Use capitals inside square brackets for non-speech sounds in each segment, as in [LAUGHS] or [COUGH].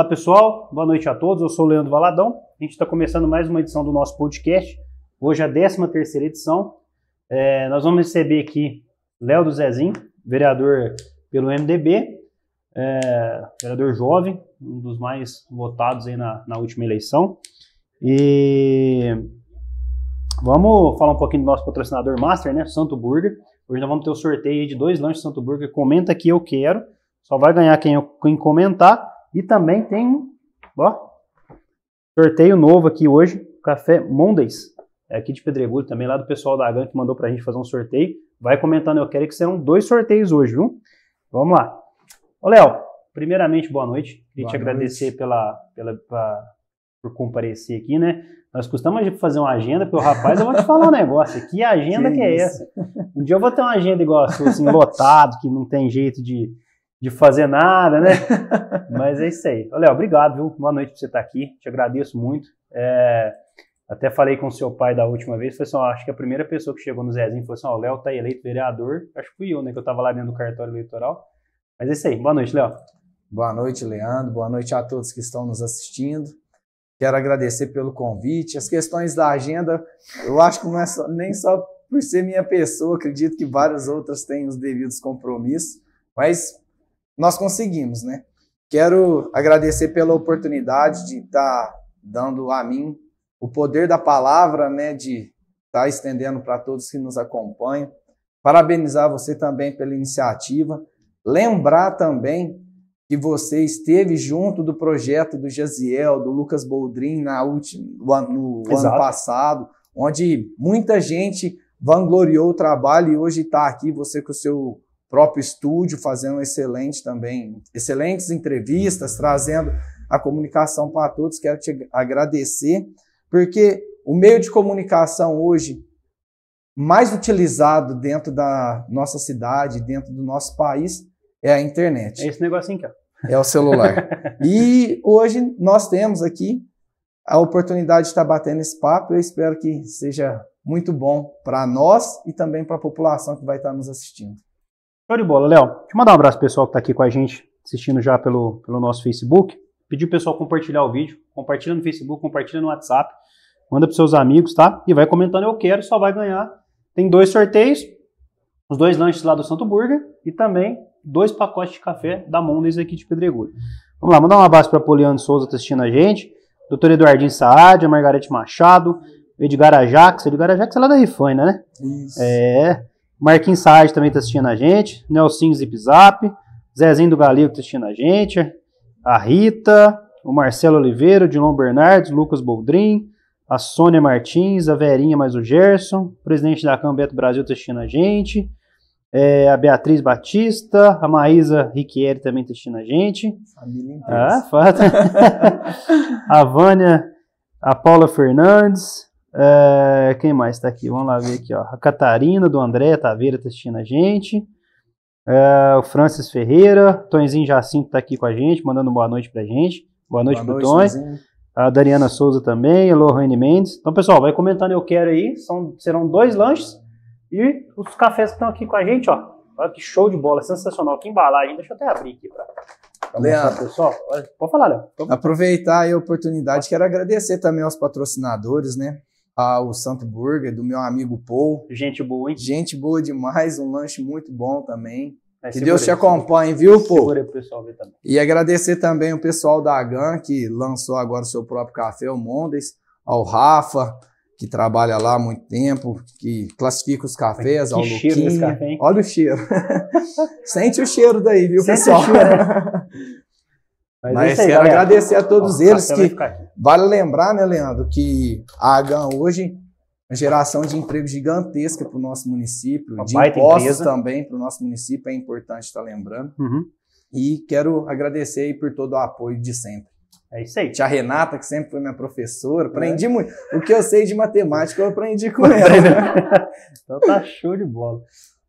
Olá pessoal, boa noite a todos. Eu sou o Leandro Valadão. A gente está começando mais uma edição do nosso podcast. Hoje é a 13 terceira edição. É, nós vamos receber aqui Léo do Zezinho, vereador pelo MDB, é, vereador jovem, um dos mais votados aí na, na última eleição. E vamos falar um pouquinho do nosso patrocinador master, né? Santo Burger. Hoje nós vamos ter o um sorteio de dois lanches Santo Burger. Comenta que eu quero. Só vai ganhar quem, quem comentar. E também tem, ó, sorteio novo aqui hoje, Café Mondays, é aqui de Pedregulho, também lá do pessoal da Agan que mandou pra gente fazer um sorteio. Vai comentando, eu quero que serão dois sorteios hoje, viu? Vamos lá. Ô, Léo, primeiramente, boa noite. Queria te noite. agradecer pela, pela, pra, por comparecer aqui, né? Nós costumamos fazer uma agenda, porque o rapaz, eu vou te falar um negócio. Que agenda que, que é isso? essa? Um dia eu vou ter uma agenda igual a sua, assim, lotado, que não tem jeito de, de fazer nada, né? [LAUGHS] Mas é isso aí. Léo, obrigado, viu? Boa noite por você estar tá aqui. Te agradeço muito. É, até falei com o seu pai da última vez, foi assim, ó, acho que a primeira pessoa que chegou no Zezinho foi assim, ó, o Léo tá eleito vereador. Acho que fui eu, né, que eu tava lá dentro do cartório eleitoral. Mas é isso aí. Boa noite, Léo. Boa noite, Leandro. Boa noite a todos que estão nos assistindo. Quero agradecer pelo convite. As questões da agenda, eu acho que não é só, nem só por ser minha pessoa, acredito que várias outras têm os devidos compromissos, mas nós conseguimos, né? Quero agradecer pela oportunidade de estar tá dando a mim o poder da palavra, né, de estar tá estendendo para todos que nos acompanham. Parabenizar você também pela iniciativa. Lembrar também que você esteve junto do projeto do Jaziel, do Lucas Boldrin na última, no ano passado, onde muita gente vangloriou o trabalho e hoje está aqui você com o seu próprio estúdio, fazendo excelente também, excelentes entrevistas, trazendo a comunicação para todos. Quero te agradecer, porque o meio de comunicação hoje mais utilizado dentro da nossa cidade, dentro do nosso país, é a internet. É esse negocinho aqui, É o celular. [LAUGHS] e hoje nós temos aqui a oportunidade de estar batendo esse papo. Eu espero que seja muito bom para nós e também para a população que vai estar nos assistindo. Show de bola, Léo. Deixa eu mandar um abraço pro pessoal que está aqui com a gente, assistindo já pelo, pelo nosso Facebook. Pedir o pessoal compartilhar o vídeo. Compartilha no Facebook, compartilha no WhatsApp. Manda pros seus amigos, tá? E vai comentando eu quero, só vai ganhar. Tem dois sorteios, os dois lanches lá do Santo Burger e também dois pacotes de café da Mondays aqui de Pedregulho. Vamos lá, mandar um abraço para Poliano Souza tá assistindo a gente, doutor Eduardinho Saad, a Margarete Machado, Edgar Ajax, Edgar Ajax é lá da Rifaina, né? Isso. É, Marquinhos Saad também está assistindo a gente. Nelsinho Zipzap. Zezinho do Galego está assistindo a gente. A Rita. O Marcelo Oliveira. O Dilon Bernardes. Lucas Boldrin. A Sônia Martins. A Verinha mais o Gerson. O presidente da Câmara Beto Brasil está assistindo a gente. É, a Beatriz Batista, a Maísa Riquieri também está assistindo a gente. Família Ah, [LAUGHS] a Vânia, a Paula Fernandes, é, quem mais está aqui? Vamos lá ver aqui. Ó. A Catarina do André Taveira tá assistindo a gente. É, o Francis Ferreira. Tonzinho Jacinto está aqui com a gente, mandando boa noite para a gente. Boa noite para A Dariana Souza também. A Lohane Mendes. Então, pessoal, vai comentando eu quero aí. São, serão dois lanches e os cafés que estão aqui com a gente. ó. Olha que show de bola, sensacional. Que embalagem. Deixa eu até abrir aqui para Leandro, pessoal, pode falar, Leandro. Aproveitar a oportunidade, quero agradecer também aos patrocinadores, né? ao Santo Burger, do meu amigo Paul. Gente boa, hein? Gente boa demais, um lanche muito bom também. É, que Deus te acompanhe, viu, Paul Segura pro pessoal ver também. E agradecer também o pessoal da GAN, que lançou agora o seu próprio café, o Mondes, ao Rafa, que trabalha lá há muito tempo, que classifica os cafés, que ao cheiro desse Café, Olha o cheiro. [LAUGHS] Sente o cheiro daí, viu, Sente pessoal? O cheiro, [LAUGHS] Mas, Mas é aí, quero galera. agradecer a todos eles que vale lembrar, né, Leandro, que a Agan hoje é geração de emprego gigantesca para o nosso município, Uma de impostos empresa. também para o nosso município, é importante estar tá lembrando. Uhum. E quero agradecer aí por todo o apoio de sempre. É isso aí. Tia Renata, que sempre foi minha professora, é. aprendi é. muito. O que eu sei de matemática, eu aprendi com ela. [LAUGHS] então tá show de bola.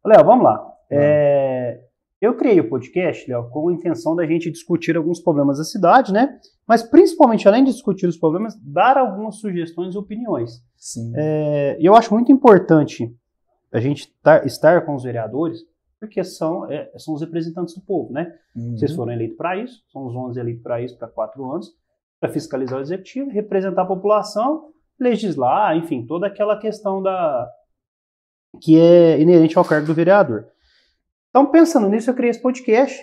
Léo, vamos lá. Vamos. É, eu criei o podcast, Léo, com a intenção da gente discutir alguns problemas da cidade, né? Mas principalmente, além de discutir os problemas, dar algumas sugestões e opiniões. Sim. É, eu acho muito importante a gente tar, tá, estar com os vereadores, porque são, é, são os representantes do povo, né? Uhum. Vocês foram eleitos para isso, são os 11 eleitos para isso, para quatro anos, para fiscalizar o executivo, representar a população, legislar, enfim, toda aquela questão da que é inerente ao cargo do vereador. Então, pensando nisso, eu criei esse podcast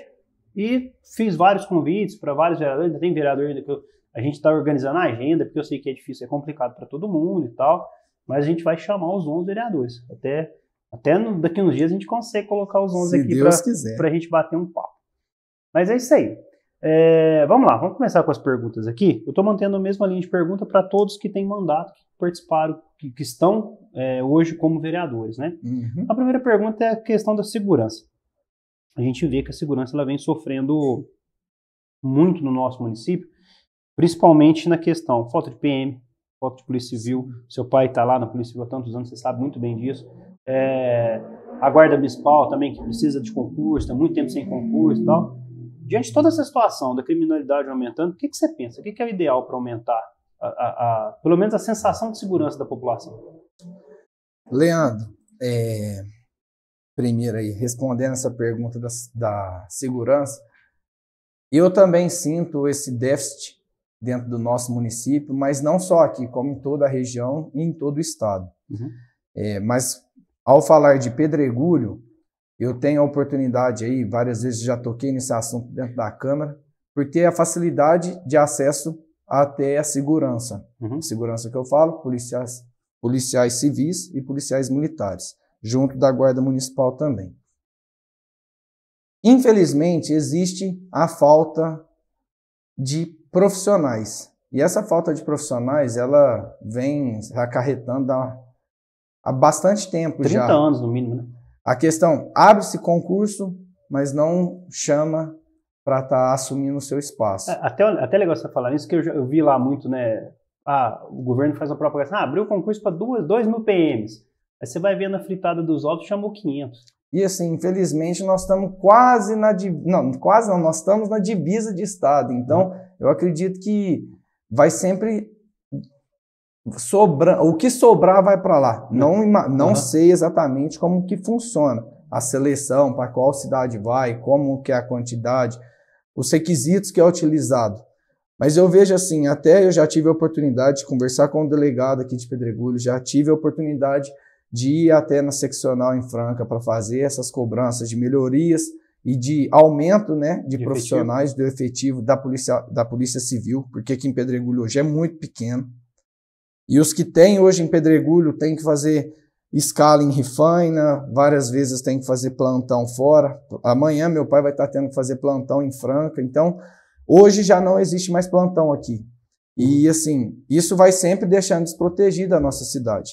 e fiz vários convites para vários vereadores. tem vereador ainda que eu, a gente está organizando a agenda, porque eu sei que é difícil, é complicado para todo mundo e tal. Mas a gente vai chamar os 11 vereadores. Até, até no, daqui uns dias a gente consegue colocar os 11 Se aqui para a gente bater um papo. Mas é isso aí. É, vamos lá, vamos começar com as perguntas aqui. Eu estou mantendo a mesma linha de pergunta para todos que têm mandato, que participaram, que, que estão é, hoje como vereadores, né? Uhum. A primeira pergunta é a questão da segurança a gente vê que a segurança ela vem sofrendo muito no nosso município, principalmente na questão falta de PM, falta de Polícia Civil. Seu pai está lá na Polícia Civil há tantos anos, você sabe muito bem disso. É, a Guarda Municipal também, que precisa de concurso, está muito tempo sem concurso e tal. Diante de toda essa situação da criminalidade aumentando, o que, que você pensa? O que, que é o ideal para aumentar, a, a, a, pelo menos, a sensação de segurança da população? Leandro, é, primeiro aí, respondendo essa pergunta da, da segurança, eu também sinto esse déficit dentro do nosso município, mas não só aqui, como em toda a região e em todo o estado. Uhum. É, mas ao falar de pedregulho, eu tenho a oportunidade aí, várias vezes já toquei nesse assunto dentro da Câmara, por ter a facilidade de acesso até a segurança. Uhum. Segurança que eu falo, policiais, policiais civis e policiais militares junto da Guarda Municipal também. Infelizmente, existe a falta de profissionais. E essa falta de profissionais, ela vem acarretando há, bastante tempo 30 já. 30 anos, no mínimo, né? A questão, abre-se concurso, mas não chama para estar tá assumindo o seu espaço. É, até, até é legal você falar isso, que eu, eu vi lá muito, né? Ah, o governo faz uma propaganda, assim, ah, abriu concurso para 2 mil PMs. Aí você vai vendo a fritada dos ovos, chamou 500. E assim, infelizmente, nós estamos quase na. Não, quase não, nós estamos na divisa de Estado. Então, uhum. eu acredito que vai sempre sobrar. O que sobrar vai para lá. Não, uhum. não uhum. sei exatamente como que funciona a seleção, para qual cidade vai, como que é a quantidade, os requisitos que é utilizado. Mas eu vejo assim, até eu já tive a oportunidade de conversar com o um delegado aqui de Pedregulho, já tive a oportunidade de ir até na seccional em Franca para fazer essas cobranças de melhorias e de aumento né, de, de profissionais efetivo. do efetivo da polícia, da polícia Civil, porque aqui em Pedregulho hoje é muito pequeno. E os que têm hoje em Pedregulho têm que fazer escala em Rifaina, várias vezes tem que fazer plantão fora. Amanhã meu pai vai estar tendo que fazer plantão em Franca. Então, hoje já não existe mais plantão aqui. E assim, isso vai sempre deixando desprotegida a nossa cidade.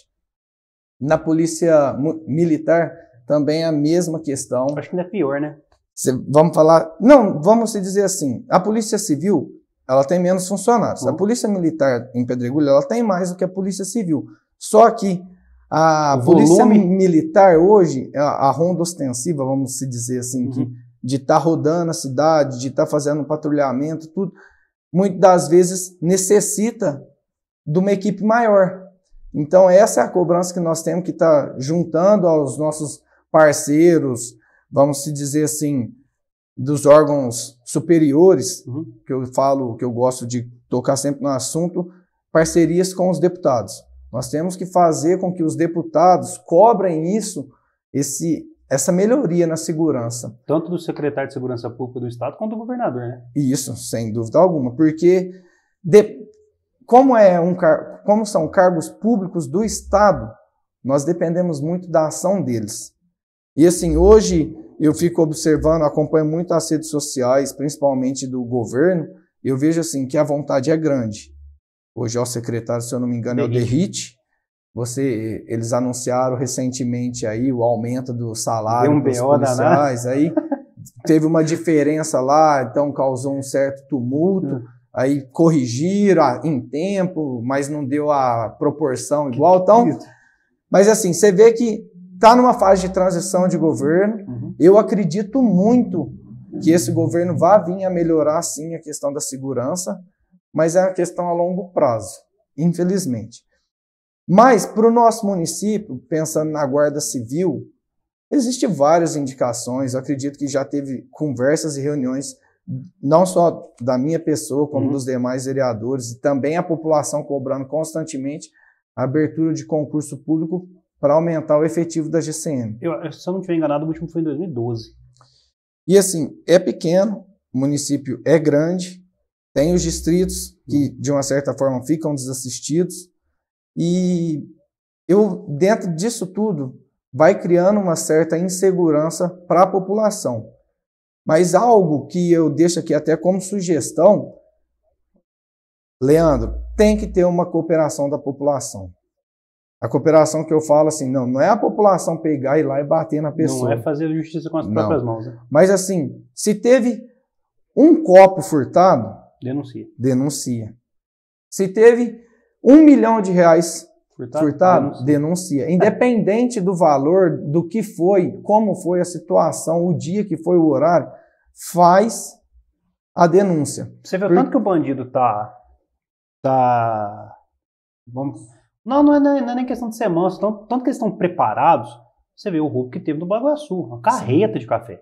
Na polícia militar também é a mesma questão. Acho que ainda é pior, né? Cê, vamos falar. Não, vamos dizer assim: a polícia civil ela tem menos funcionários. Uhum. A polícia militar em Pedregulho ela tem mais do que a polícia civil. Só que a polícia volume... militar hoje, é a, a, ronda ostensiva, vamos se dizer assim, uhum. que, de estar tá rodando a cidade, de estar tá fazendo patrulhamento, tudo, muitas das vezes necessita de uma equipe maior. Então, essa é a cobrança que nós temos que estar tá juntando aos nossos parceiros, vamos se dizer assim, dos órgãos superiores, uhum. que eu falo, que eu gosto de tocar sempre no assunto, parcerias com os deputados. Nós temos que fazer com que os deputados cobrem isso, esse, essa melhoria na segurança. Tanto do secretário de Segurança Pública do Estado quanto do governador, né? Isso, sem dúvida alguma, porque de, como é um como são cargos públicos do Estado, nós dependemos muito da ação deles. E assim, hoje eu fico observando, acompanho muito as redes sociais, principalmente do governo, eu vejo assim que a vontade é grande. Hoje é o secretário, se eu não me engano, Derrite. é o Derrite. Você, eles anunciaram recentemente aí o aumento do salário um dos policiais, aí teve uma diferença lá, então causou um certo tumulto. Hum aí corrigiram ah, em tempo, mas não deu a proporção igual. Então, mas assim, você vê que está numa fase de transição de governo. Uhum. Eu acredito muito que esse governo vá vir a melhorar, sim, a questão da segurança, mas é uma questão a longo prazo, infelizmente. Mas, para o nosso município, pensando na Guarda Civil, existe várias indicações. Eu acredito que já teve conversas e reuniões não só da minha pessoa, como uhum. dos demais vereadores, e também a população cobrando constantemente a abertura de concurso público para aumentar o efetivo da GCM. Eu, se eu não estiver enganado, o último foi em 2012. E assim, é pequeno, o município é grande, tem os distritos que, uhum. de uma certa forma, ficam desassistidos, e eu, dentro disso tudo, vai criando uma certa insegurança para a população. Mas algo que eu deixo aqui até como sugestão, Leandro, tem que ter uma cooperação da população. A cooperação que eu falo assim, não, não é a população pegar e ir lá e bater na pessoa. Não é fazer justiça com as não. próprias mãos. Né? Mas assim, se teve um copo furtado, denuncia. Denuncia. Se teve um milhão de reais Furtar, denuncia. denuncia. Independente do valor, do que foi, como foi a situação, o dia que foi o horário, faz a denúncia. Você vê o Por... tanto que o bandido tá. tá. Vamos. Não, não é, não é, é nem questão de ser manso, tanto, tanto que eles estão preparados. Você vê o roubo que teve no Baguaçu, uma carreta Sim. de café.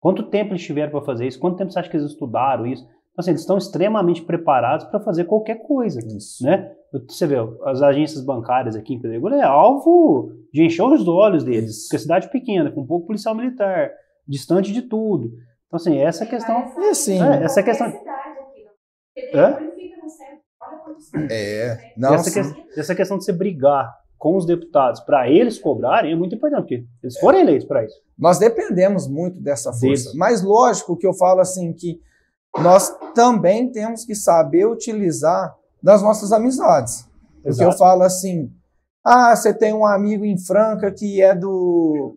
Quanto tempo eles tiveram para fazer isso? Quanto tempo você acha que eles estudaram isso? Então, assim, eles estão extremamente preparados para fazer qualquer coisa, Isso. né? Você vê, as agências bancárias aqui em Pedregulho é alvo de encher os olhos deles, Isso. porque é cidade pequena, com pouco policial militar, distante de tudo. Então, assim, essa questão... É, assim... É, essa questão... É? É, não, essa, que, essa questão de você brigar com os deputados para eles cobrarem é muito importante, porque eles é. foram eleitos para isso. Nós dependemos muito dessa força. Deles. Mas lógico que eu falo assim que nós também temos que saber utilizar das nossas amizades. Exato. Porque eu falo assim: ah, você tem um amigo em Franca que é do.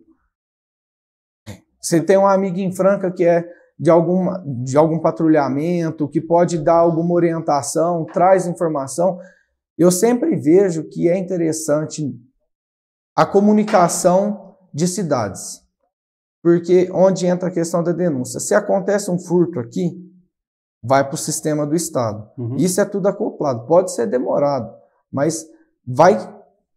Você tem um amigo em Franca que é de, alguma, de algum patrulhamento, que pode dar alguma orientação, traz informação. Eu sempre vejo que é interessante a comunicação de cidades. Porque onde entra a questão da denúncia. Se acontece um furto aqui, vai para o sistema do Estado. Uhum. Isso é tudo acoplado. Pode ser demorado, mas vai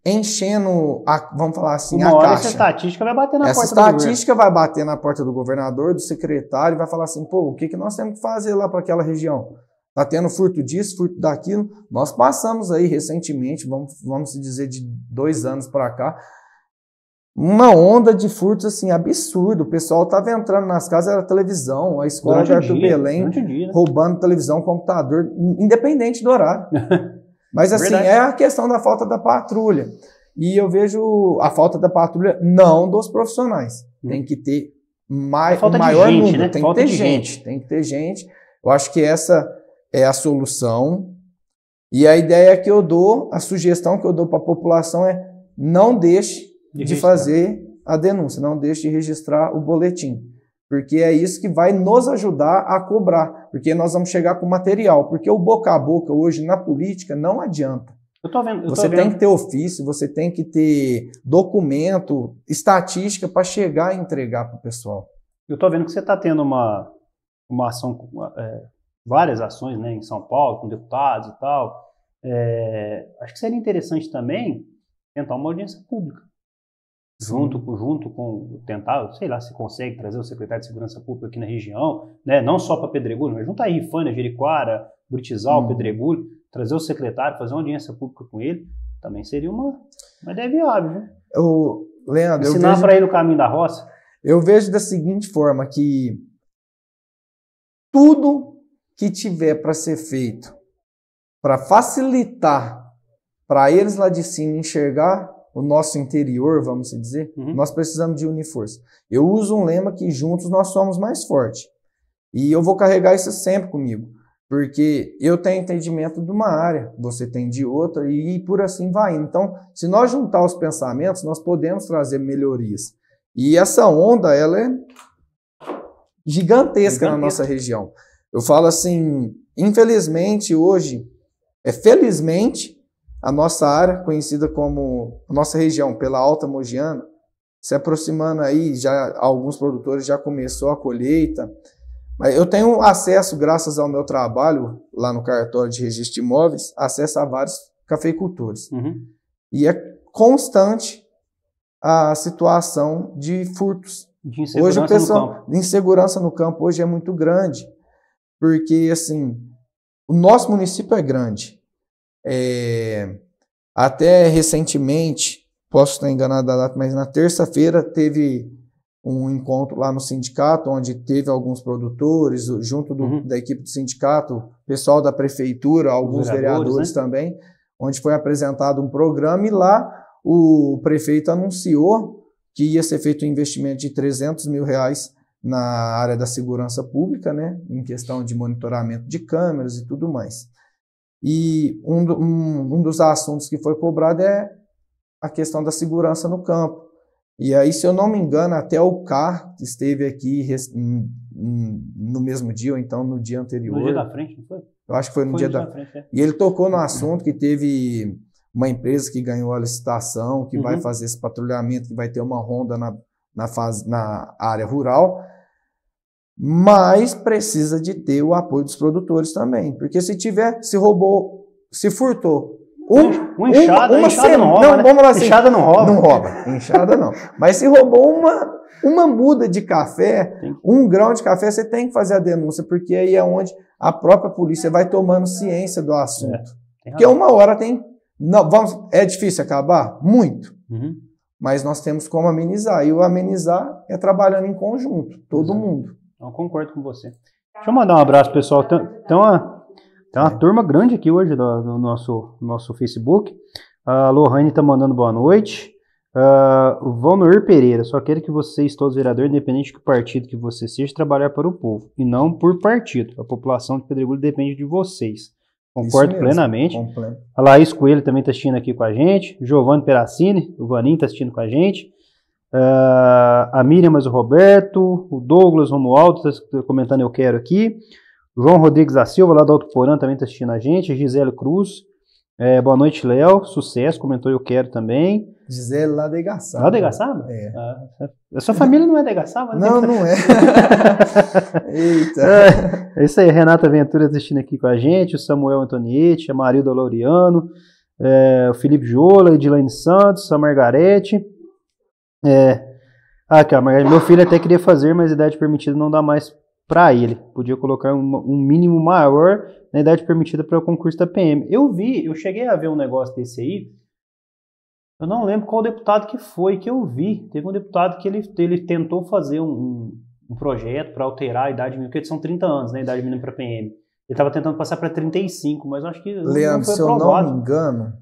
enchendo, a, vamos falar assim, Uma a hora caixa. Essa estatística vai bater na essa porta do governo. Essa estatística vai bater na porta do governador, do secretário, e vai falar assim, pô, o que, que nós temos que fazer lá para aquela região? Está tendo furto disso, furto daquilo. Nós passamos aí recentemente, vamos, vamos dizer de dois anos para cá, uma onda de furtos assim absurdo. O pessoal estava entrando nas casas, era televisão, a escola durante de Arthur dia, Belém dia, né? roubando televisão, computador, independente do horário. [LAUGHS] Mas assim, é a questão da falta da patrulha. E eu vejo a falta da patrulha não dos profissionais. Hum. Tem que ter mais um maior gente, número, né? tem falta que ter gente. gente, tem que ter gente. Eu acho que essa é a solução. E a ideia que eu dou, a sugestão que eu dou para a população é não deixe de, fazer a denúncia. Não deixe de registrar o boletim. Porque é isso que vai nos ajudar a cobrar. Porque nós vamos chegar com material. Porque o boca a boca hoje na política não adianta. Eu tô vendo. Eu você tô tem que ter ofício, você tem que ter documento, estatística para chegar e entregar para o pessoal. Eu estou vendo que você está tendo uma, uma ação, é, várias ações né, em São Paulo, com deputados e tal. É, acho que seria interessante também tentar uma audiência pública junto, junto com tentar, sei lá, se consegue trazer o secretário de Segurança Pública aqui na região, né? não só para Pedregulho, mas juntar Rifânia, Jericoara, Britizal, hum. Pedregulho, trazer o secretário, fazer uma audiência pública com ele, também seria uma, uma ideia viável. Né? Eu, Leandro, Ensinar para ele o caminho da roça. Eu vejo da seguinte forma que tudo que tiver para ser feito para facilitar para eles lá de cima enxergar o nosso interior, vamos dizer, uhum. nós precisamos de unir força. Eu uso um lema que juntos nós somos mais fortes. E eu vou carregar isso sempre comigo, porque eu tenho entendimento de uma área, você tem de outra e por assim vai. Então, se nós juntar os pensamentos, nós podemos trazer melhorias. E essa onda, ela é gigantesca, gigantesca. na nossa região. Eu falo assim, infelizmente hoje, é felizmente a nossa área, conhecida como nossa região pela Alta Mogiana, se aproximando aí, já alguns produtores já começou a colheita. Mas eu tenho acesso, graças ao meu trabalho lá no cartório de registro de imóveis, acesso a vários cafeicultores. Uhum. E é constante a situação de furtos. De insegurança hoje o pessoal, no campo. De insegurança no campo hoje é muito grande, porque assim, o nosso município é grande. É, até recentemente, posso estar enganado da data, mas na terça-feira teve um encontro lá no sindicato, onde teve alguns produtores, junto do, uhum. da equipe do sindicato, pessoal da prefeitura, alguns vereadores, vereadores né? também, onde foi apresentado um programa e lá o prefeito anunciou que ia ser feito um investimento de 300 mil reais na área da segurança pública, né, em questão de monitoramento de câmeras e tudo mais. E um, do, um, um dos assuntos que foi cobrado é a questão da segurança no campo. E aí, se eu não me engano, até o CAR esteve aqui no mesmo dia, ou então no dia anterior. No dia da frente, não foi? Eu acho que foi no foi dia, dia da... da frente. É. E ele tocou no assunto que teve uma empresa que ganhou a licitação, que uhum. vai fazer esse patrulhamento, que vai ter uma ronda na, na, fase, na área rural mas precisa de ter o apoio dos produtores também, porque se tiver, se roubou, se furtou, um, um enxada, uma, uma enxada não rouba, né? não, né? vamos lá assim, enxada não rouba. Não rouba, enxada não. Mas se roubou uma, uma muda de café, um grão de café, você tem que fazer a denúncia, porque aí é onde a própria polícia vai tomando ciência do assunto. É, porque uma hora tem... Não, vamos, é difícil acabar? Muito. Uhum. Mas nós temos como amenizar. E o amenizar é trabalhando em conjunto, todo Exato. mundo. Então, eu concordo com você. Tá. Deixa eu mandar um abraço, pessoal. Tem, tem, uma, tem uma turma grande aqui hoje do, no nosso, nosso Facebook. A Lohane está mandando boa noite. Uh, Pereira, só quero que vocês, todos vereadores, independente do partido que você seja, trabalhar para o povo e não por partido. A população de Pedregulho depende de vocês. Concordo plenamente. Completo. A Laís Coelho também está assistindo aqui com a gente. Giovanni Peracini, o Vaninho está assistindo com a gente. Ah, a Miriam, mas o Roberto, o Douglas, o Romualdo, está comentando eu quero aqui. João Rodrigues da Silva, lá do Alto Porã, também está assistindo a gente. Gisele Cruz, é, boa noite, Léo. Sucesso, comentou eu quero também. Gisele lá da Igaçaba. Lá da Igaçaba? É. Ah, é. a sua família não é da Igaçaba? Né? Não, não é. [LAUGHS] Eita. É, é, isso aí, Renata Ventura tá assistindo aqui com a gente, o Samuel Antonietti, a Marilda Laureano, é, o Felipe Jola, Edilene Santos, a Margarete. É. Ah, cara, mas meu filho até queria fazer, mas a idade permitida não dá mais para ele. Podia colocar um, um, mínimo maior na idade permitida para o concurso da PM. Eu vi, eu cheguei a ver um negócio desse aí. Eu não lembro qual deputado que foi que eu vi. Teve um deputado que ele, ele tentou fazer um, um projeto para alterar a idade mínima, porque são 30 anos, né? A idade mínima para PM. Ele estava tentando passar para 35, mas acho que. Leandro, se eu não me engano,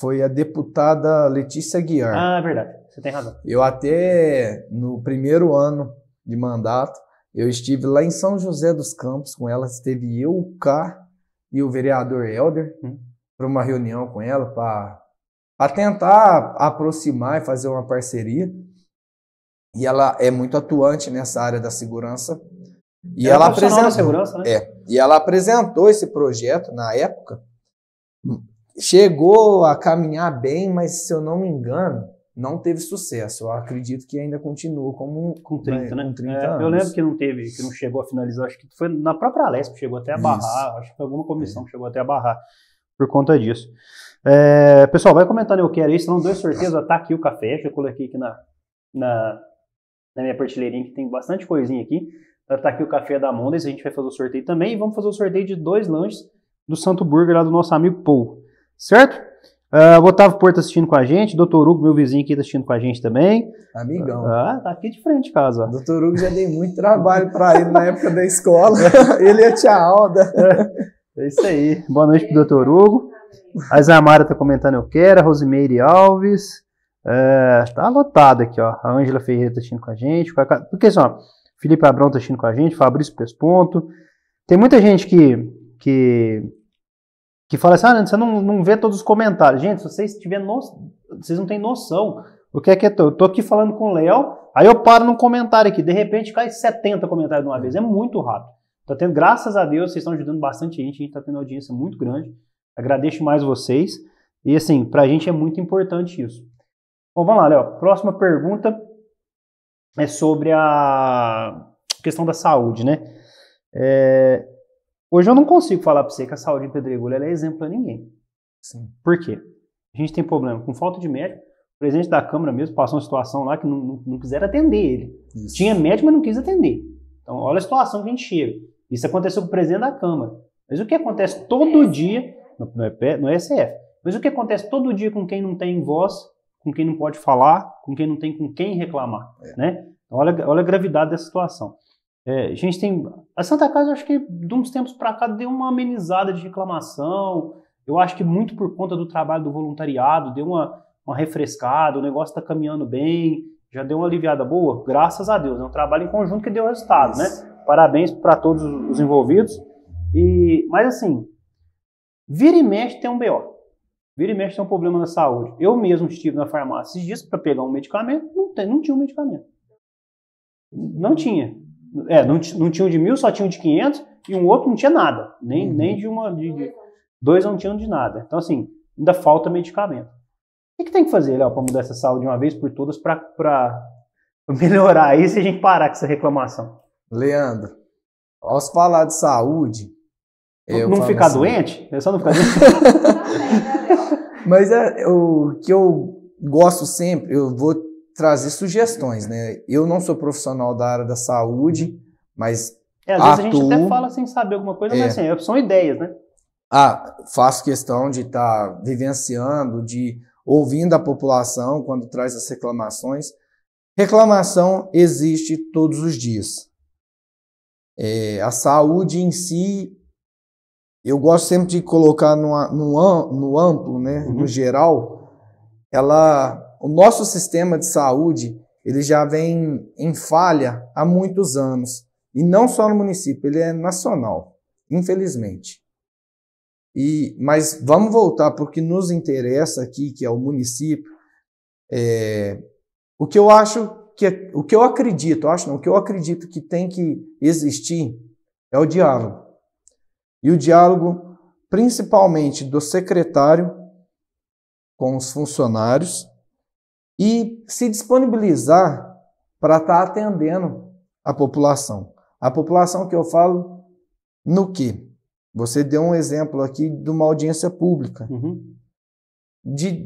foi a deputada Letícia Guiar. Ah, é verdade você tem razão. Eu até, no primeiro ano de mandato, eu estive lá em São José dos Campos com ela, esteve eu, o K e o vereador Helder hum. para uma reunião com ela para tentar aproximar e fazer uma parceria. E ela é muito atuante nessa área da segurança. E ela, é ela apresentou, segurança, né? É, e ela apresentou esse projeto na época. Hum, chegou a caminhar bem, mas se eu não me engano, não teve sucesso. Eu acredito que ainda continua como com 30, né, né? Com 30 é, anos. Eu lembro que não teve, que não chegou a finalizar, acho que foi na própria que chegou até a barrar, Isso. acho que foi alguma comissão é. que chegou até a barrar por conta disso. É, pessoal, vai comentando eu quero aí, não dois sorteios, tá aqui o café, já coloquei aqui na, na, na minha prateleirinha que tem bastante coisinha aqui. Tá aqui o café da Mondes, a gente vai fazer o sorteio também e vamos fazer o sorteio de dois lanches do Santo Burger lá do nosso amigo Paul, certo? Uh, Otávio Porto tá assistindo com a gente, Doutor Hugo, meu vizinho aqui, tá assistindo com a gente também. Amigão. Ah, tá aqui de frente de casa. Dr. Doutor Hugo já dei muito trabalho para ele na época da escola. [LAUGHS] ele e a tia Alda. É, é, isso aí. Boa noite pro Doutor Hugo. A Isamara tá comentando eu quero, a Rosimeire Alves. É, tá lotado aqui, ó. A Ângela Ferreira tá assistindo com a gente. Porque só, assim, Felipe Abrão tá assistindo com a gente, Fabrício Pesponto. Tem muita gente que, que que fala assim, ah, você não, não vê todos os comentários. Gente, se vocês tiverem no... vocês não têm noção do que é que é eu tô. aqui falando com o Léo, aí eu paro num comentário aqui, de repente cai 70 comentários de uma vez, é muito rápido. Tá tendo, graças a Deus, vocês estão ajudando bastante a gente, a gente tá tendo uma audiência muito grande. Agradeço mais vocês. E assim, pra gente é muito importante isso. Bom, vamos lá, Léo. Próxima pergunta é sobre a questão da saúde, né? É, Hoje eu não consigo falar para você que a saúde em Pedregulho é exemplo para ninguém. Sim. Por quê? A gente tem problema com falta de médico. O presidente da Câmara mesmo passou uma situação lá que não, não, não quiseram atender ele. Isso. Tinha médico, mas não quis atender. Então, olha a situação que a gente chega. Isso aconteceu com o presidente da Câmara. Mas o que acontece todo é dia no, no, EP, no ESF? Mas o que acontece todo dia com quem não tem voz, com quem não pode falar, com quem não tem com quem reclamar? É. Né? Olha, olha a gravidade dessa situação. É, a gente tem. A Santa Casa, acho que de uns tempos para cá deu uma amenizada de reclamação. Eu acho que muito por conta do trabalho do voluntariado, deu uma, uma refrescada, o negócio está caminhando bem, já deu uma aliviada boa, graças a Deus. É um trabalho em conjunto que deu resultado, né? Parabéns para todos os envolvidos. E, mas assim, vira e mexe tem um BO. Vira e mexe tem um problema na saúde. Eu mesmo estive na farmácia esses dias para pegar um medicamento, não, tem, não tinha um medicamento. Não tinha. É, não, não tinha um de mil, só tinha um de 500 e um outro não tinha nada. Nem, uhum. nem de uma. De, de, dois não tinham de nada. Então, assim, ainda falta medicamento. O que, que tem que fazer, Léo, para mudar essa saúde de uma vez por todas para [LAUGHS] melhorar isso e a gente parar com essa reclamação? Leandro, ao falar de saúde. Eu não ficar assim, doente? É só não ficar [LAUGHS] doente. Tá tá Mas é, o que eu gosto sempre, eu vou trazer sugestões, né? Eu não sou profissional da área da saúde, mas. É, às atuo, vezes a gente até fala sem saber alguma coisa, é, mas assim, são ideias, né? Ah, faço questão de estar tá vivenciando, de ouvindo a população quando traz as reclamações. Reclamação existe todos os dias. É, a saúde em si, eu gosto sempre de colocar no, no, no amplo, né, uhum. no geral, ela o nosso sistema de saúde ele já vem em falha há muitos anos. E não só no município, ele é nacional, infelizmente. E, mas vamos voltar para o que nos interessa aqui, que é o município. É, o que eu acho que é, o que eu acredito, acho não, o que eu acredito que tem que existir é o diálogo. E o diálogo principalmente do secretário com os funcionários e se disponibilizar para estar tá atendendo a população. A população que eu falo no quê? Você deu um exemplo aqui de uma audiência pública. Uhum. De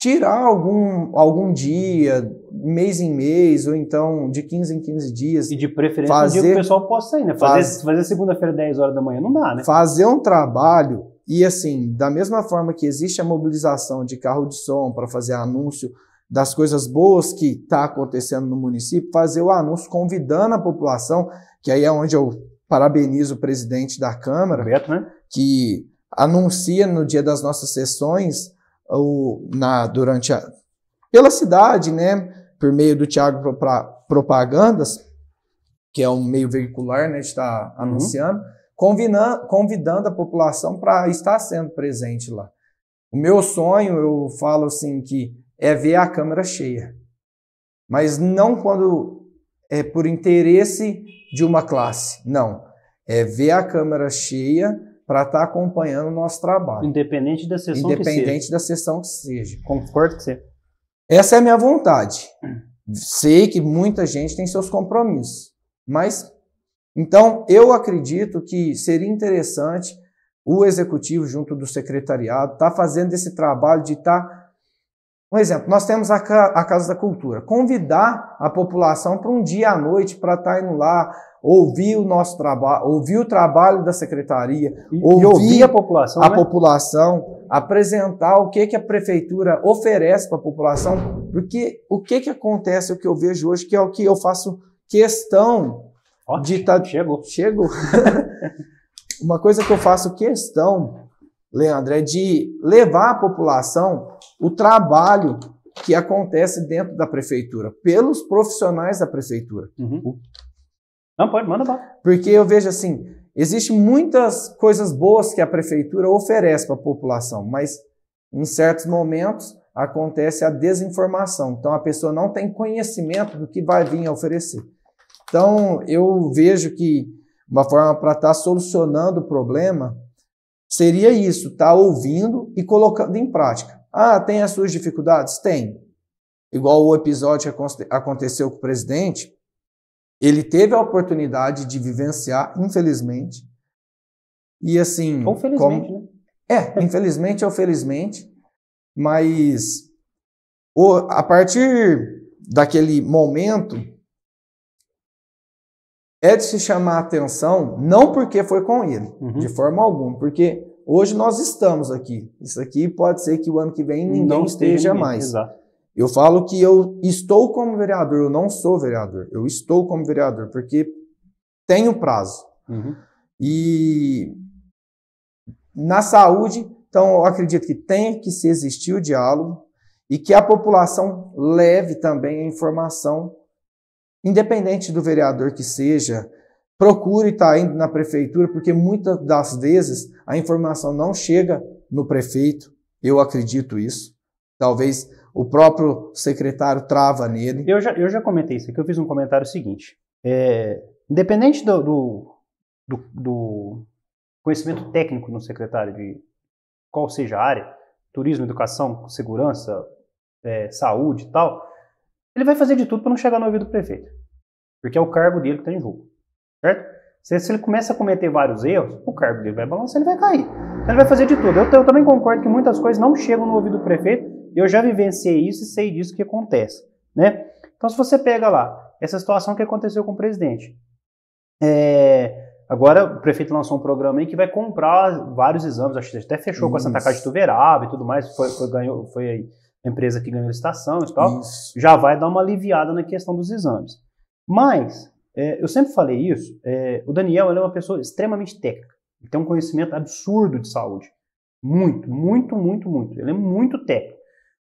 tirar algum, algum dia, mês em mês, ou então de 15 em 15 dias. E de preferência fazer, um dia que o pessoal possa ir, né? Fazer, faz, fazer segunda-feira, 10 horas da manhã, não dá, né? Fazer um trabalho, e assim, da mesma forma que existe a mobilização de carro de som para fazer anúncio das coisas boas que está acontecendo no município, fazer o anúncio ah, convidando a população, que aí é onde eu parabenizo o presidente da Câmara, Beto, né? que anuncia no dia das nossas sessões, ou na, durante a, pela cidade, né, por meio do Tiago Propagandas, que é um meio veicular, né, está uhum. anunciando, convidando, convidando a população para estar sendo presente lá. O meu sonho, eu falo assim que é ver a câmera cheia. Mas não quando é por interesse de uma classe, não. É ver a câmera cheia para estar tá acompanhando o nosso trabalho. Independente da sessão Independente que seja. da sessão que seja. Concordo com você. Essa é a minha vontade. Sei que muita gente tem seus compromissos, mas então eu acredito que seria interessante o executivo junto do secretariado estar tá fazendo esse trabalho de estar tá um exemplo, nós temos a, a Casa da Cultura. Convidar a população para um dia à noite para estar tá indo lá, ouvir o nosso trabalho, ouvir o trabalho da secretaria, e, ouvir, e ouvir, a população, a né? população, apresentar o que que a prefeitura oferece para a população, porque o que que acontece, o que eu vejo hoje, que é o que eu faço questão de estar tá... chegou, chegou. [LAUGHS] Uma coisa que eu faço questão, Leandro, é de levar a população o trabalho que acontece dentro da prefeitura, pelos profissionais da prefeitura. Uhum. Não, pode, manda lá. Porque eu vejo assim, existem muitas coisas boas que a prefeitura oferece para a população, mas em certos momentos acontece a desinformação. Então a pessoa não tem conhecimento do que vai vir a oferecer. Então eu vejo que uma forma para estar tá solucionando o problema seria isso, estar tá ouvindo e colocando em prática. Ah, tem as suas dificuldades? Tem. Igual o episódio que aconteceu com o presidente, ele teve a oportunidade de vivenciar, infelizmente. E assim. Ou felizmente, como... né? É, infelizmente ou felizmente, mas o, a partir daquele momento é de se chamar a atenção, não porque foi com ele, uhum. de forma alguma, porque Hoje nós estamos aqui. Isso aqui pode ser que o ano que vem ninguém não esteja mais. Exato. Eu falo que eu estou como vereador, eu não sou vereador. Eu estou como vereador, porque tenho prazo. Uhum. E na saúde, então eu acredito que tem que se existir o diálogo e que a população leve também a informação, independente do vereador que seja, Procure estar tá indo na prefeitura, porque muitas das vezes a informação não chega no prefeito. Eu acredito isso. Talvez o próprio secretário trava nele. Eu já, eu já comentei isso aqui, eu fiz um comentário seguinte. É, independente do, do, do, do conhecimento técnico no secretário de qual seja a área, turismo, educação, segurança, é, saúde e tal, ele vai fazer de tudo para não chegar no ouvido do prefeito. Porque é o cargo dele que está em jogo certo? Se, se ele começa a cometer vários erros, o cargo dele vai balançar, ele vai cair. Ele vai fazer de tudo. Eu, eu também concordo que muitas coisas não chegam no ouvido do prefeito. Eu já vivenciei isso e sei disso que acontece, né? Então, se você pega lá essa situação que aconteceu com o presidente, é, Agora o prefeito lançou um programa aí que vai comprar vários exames, acho que até fechou Isso. com a Santa Casa de Tuverava e tudo mais, foi, foi, ganhou, foi a empresa que ganhou a licitação e tal, Isso. já vai dar uma aliviada na questão dos exames. Mas é, eu sempre falei isso. É, o Daniel é uma pessoa extremamente técnica. Ele tem um conhecimento absurdo de saúde. Muito, muito, muito, muito. Ele é muito técnico.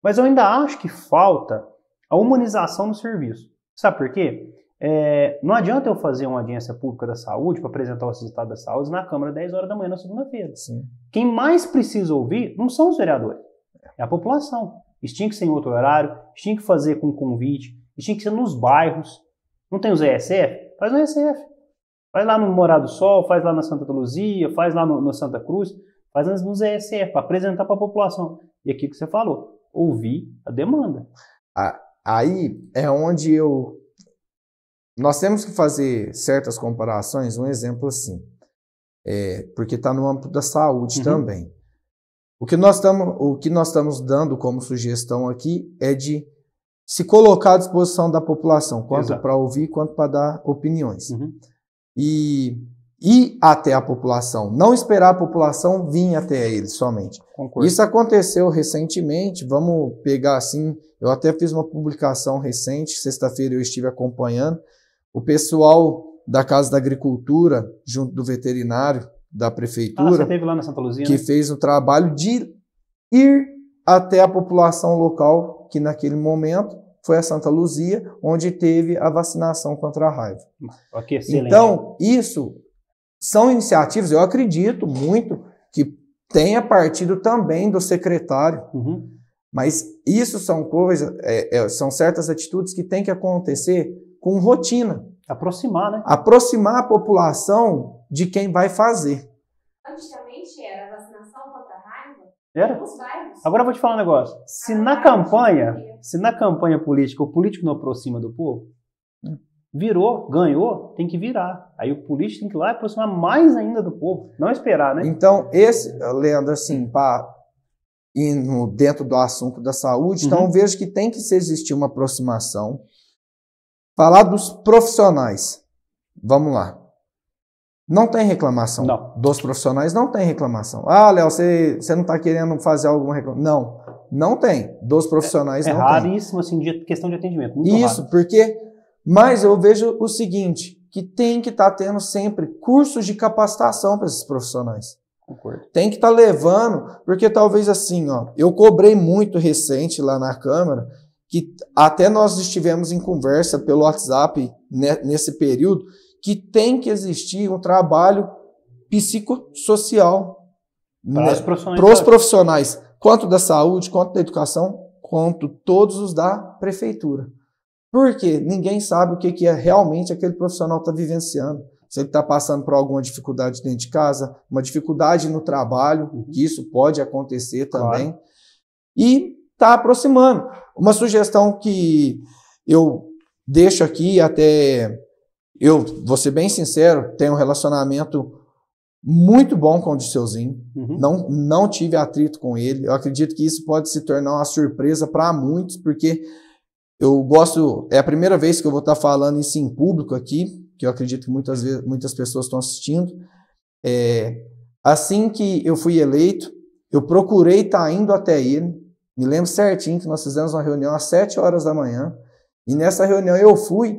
Mas eu ainda acho que falta a humanização do serviço. Sabe por quê? É, não adianta eu fazer uma audiência pública da saúde para apresentar os resultados da saúde na Câmara 10 horas da manhã na segunda-feira. Quem mais precisa ouvir não são os vereadores, é a população. Isso tinha que ser em outro horário, isso tinha que fazer com convite, isso tinha que ser nos bairros, não tem os ESF? Faz um ESF. Faz lá no Morado Sol, faz lá na Santa Luzia, faz lá no, no Santa Cruz, faz nos ESF, para apresentar para a população. E aqui que você falou, ouvir a demanda. aí é onde eu. Nós temos que fazer certas comparações, um exemplo assim, é, porque está no âmbito da saúde uhum. também. O que, nós tamo, o que nós estamos dando como sugestão aqui é de se colocar à disposição da população, quanto para ouvir, quanto para dar opiniões. Uhum. E ir até a população, não esperar a população vir até eles somente. Concordo. Isso aconteceu recentemente, vamos pegar assim, eu até fiz uma publicação recente, sexta-feira eu estive acompanhando, o pessoal da Casa da Agricultura, junto do veterinário da ah, prefeitura, ah, Luzia, que né? fez um trabalho de ir até a população local que naquele momento foi a Santa Luzia, onde teve a vacinação contra a raiva. então, isso são iniciativas, eu acredito muito que tenha partido também do secretário, uhum. mas isso são coisas, é, é, são certas atitudes que tem que acontecer com rotina. Aproximar, né? Aproximar a população de quem vai fazer. Antes de era? Agora eu vou te falar um negócio. Se ah, na campanha, se na campanha política o político não aproxima do povo, virou, ganhou, tem que virar. Aí o político tem que ir lá e aproximar mais ainda do povo, não esperar, né? Então, esse, Leandro, assim, para ir dentro do assunto da saúde, então uhum. então vejo que tem que existir uma aproximação. Falar dos profissionais. Vamos lá. Não tem reclamação. Não. Dos profissionais não tem reclamação. Ah, Léo, você, você não está querendo fazer alguma reclamação. Não, não tem. Dos profissionais é, é não raríssimo, tem. É raríssimo, assim, de questão de atendimento. Muito Isso, raro. porque... Mas eu vejo o seguinte, que tem que estar tá tendo sempre cursos de capacitação para esses profissionais. Concordo. Tem que estar tá levando, porque talvez assim, ó, eu cobrei muito recente lá na Câmara, que até nós estivemos em conversa pelo WhatsApp né, nesse período, que tem que existir um trabalho psicossocial né, para os profissionais, pros profissionais, quanto da saúde, quanto da educação, quanto todos os da prefeitura. Porque ninguém sabe o que, que é realmente aquele profissional está vivenciando. Se ele está passando por alguma dificuldade dentro de casa, uma dificuldade no trabalho, uhum. isso pode acontecer também. Claro. E está aproximando. Uma sugestão que eu deixo aqui, até eu, vou ser bem sincero, tenho um relacionamento muito bom com o Disseuzinho. Uhum. Não, não tive atrito com ele. Eu acredito que isso pode se tornar uma surpresa para muitos, porque eu gosto. É a primeira vez que eu vou estar tá falando isso em público aqui, que eu acredito que muitas, vezes, muitas pessoas estão assistindo. É, assim que eu fui eleito, eu procurei estar tá indo até ele. Me lembro certinho que nós fizemos uma reunião às 7 horas da manhã. E nessa reunião eu fui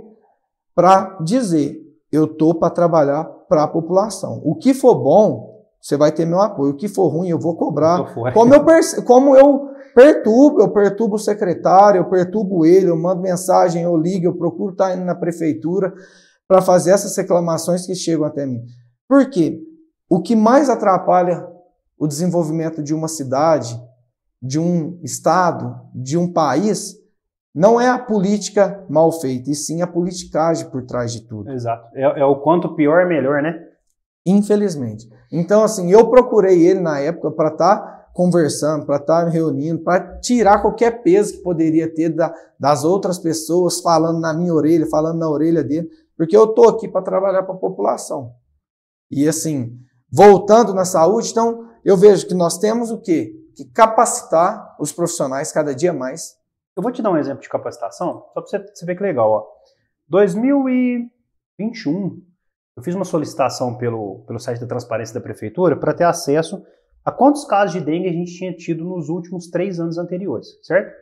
para dizer: eu estou para trabalhar para a população. O que for bom, você vai ter meu apoio. O que for ruim, eu vou cobrar. Então como eu, como eu perturbo, eu perturbo o secretário, eu perturbo ele, eu mando mensagem, eu ligo, eu procuro estar tá indo na prefeitura para fazer essas reclamações que chegam até mim. Por quê? O que mais atrapalha o desenvolvimento de uma cidade, de um estado, de um país, não é a política mal feita, e sim a politicagem por trás de tudo. Exato. É, é o quanto pior é melhor, né? Infelizmente. Então, assim, eu procurei ele na época para estar tá conversando, para estar tá reunindo, para tirar qualquer peso que poderia ter da, das outras pessoas falando na minha orelha, falando na orelha dele, porque eu tô aqui para trabalhar para a população. E assim, voltando na saúde, então eu vejo que nós temos o quê? Que capacitar os profissionais cada dia mais eu vou te dar um exemplo de capacitação, só para você, ver que legal. Ó. 2021, eu fiz uma solicitação pelo, pelo site da Transparência da Prefeitura para ter acesso a quantos casos de dengue a gente tinha tido nos últimos três anos anteriores, certo?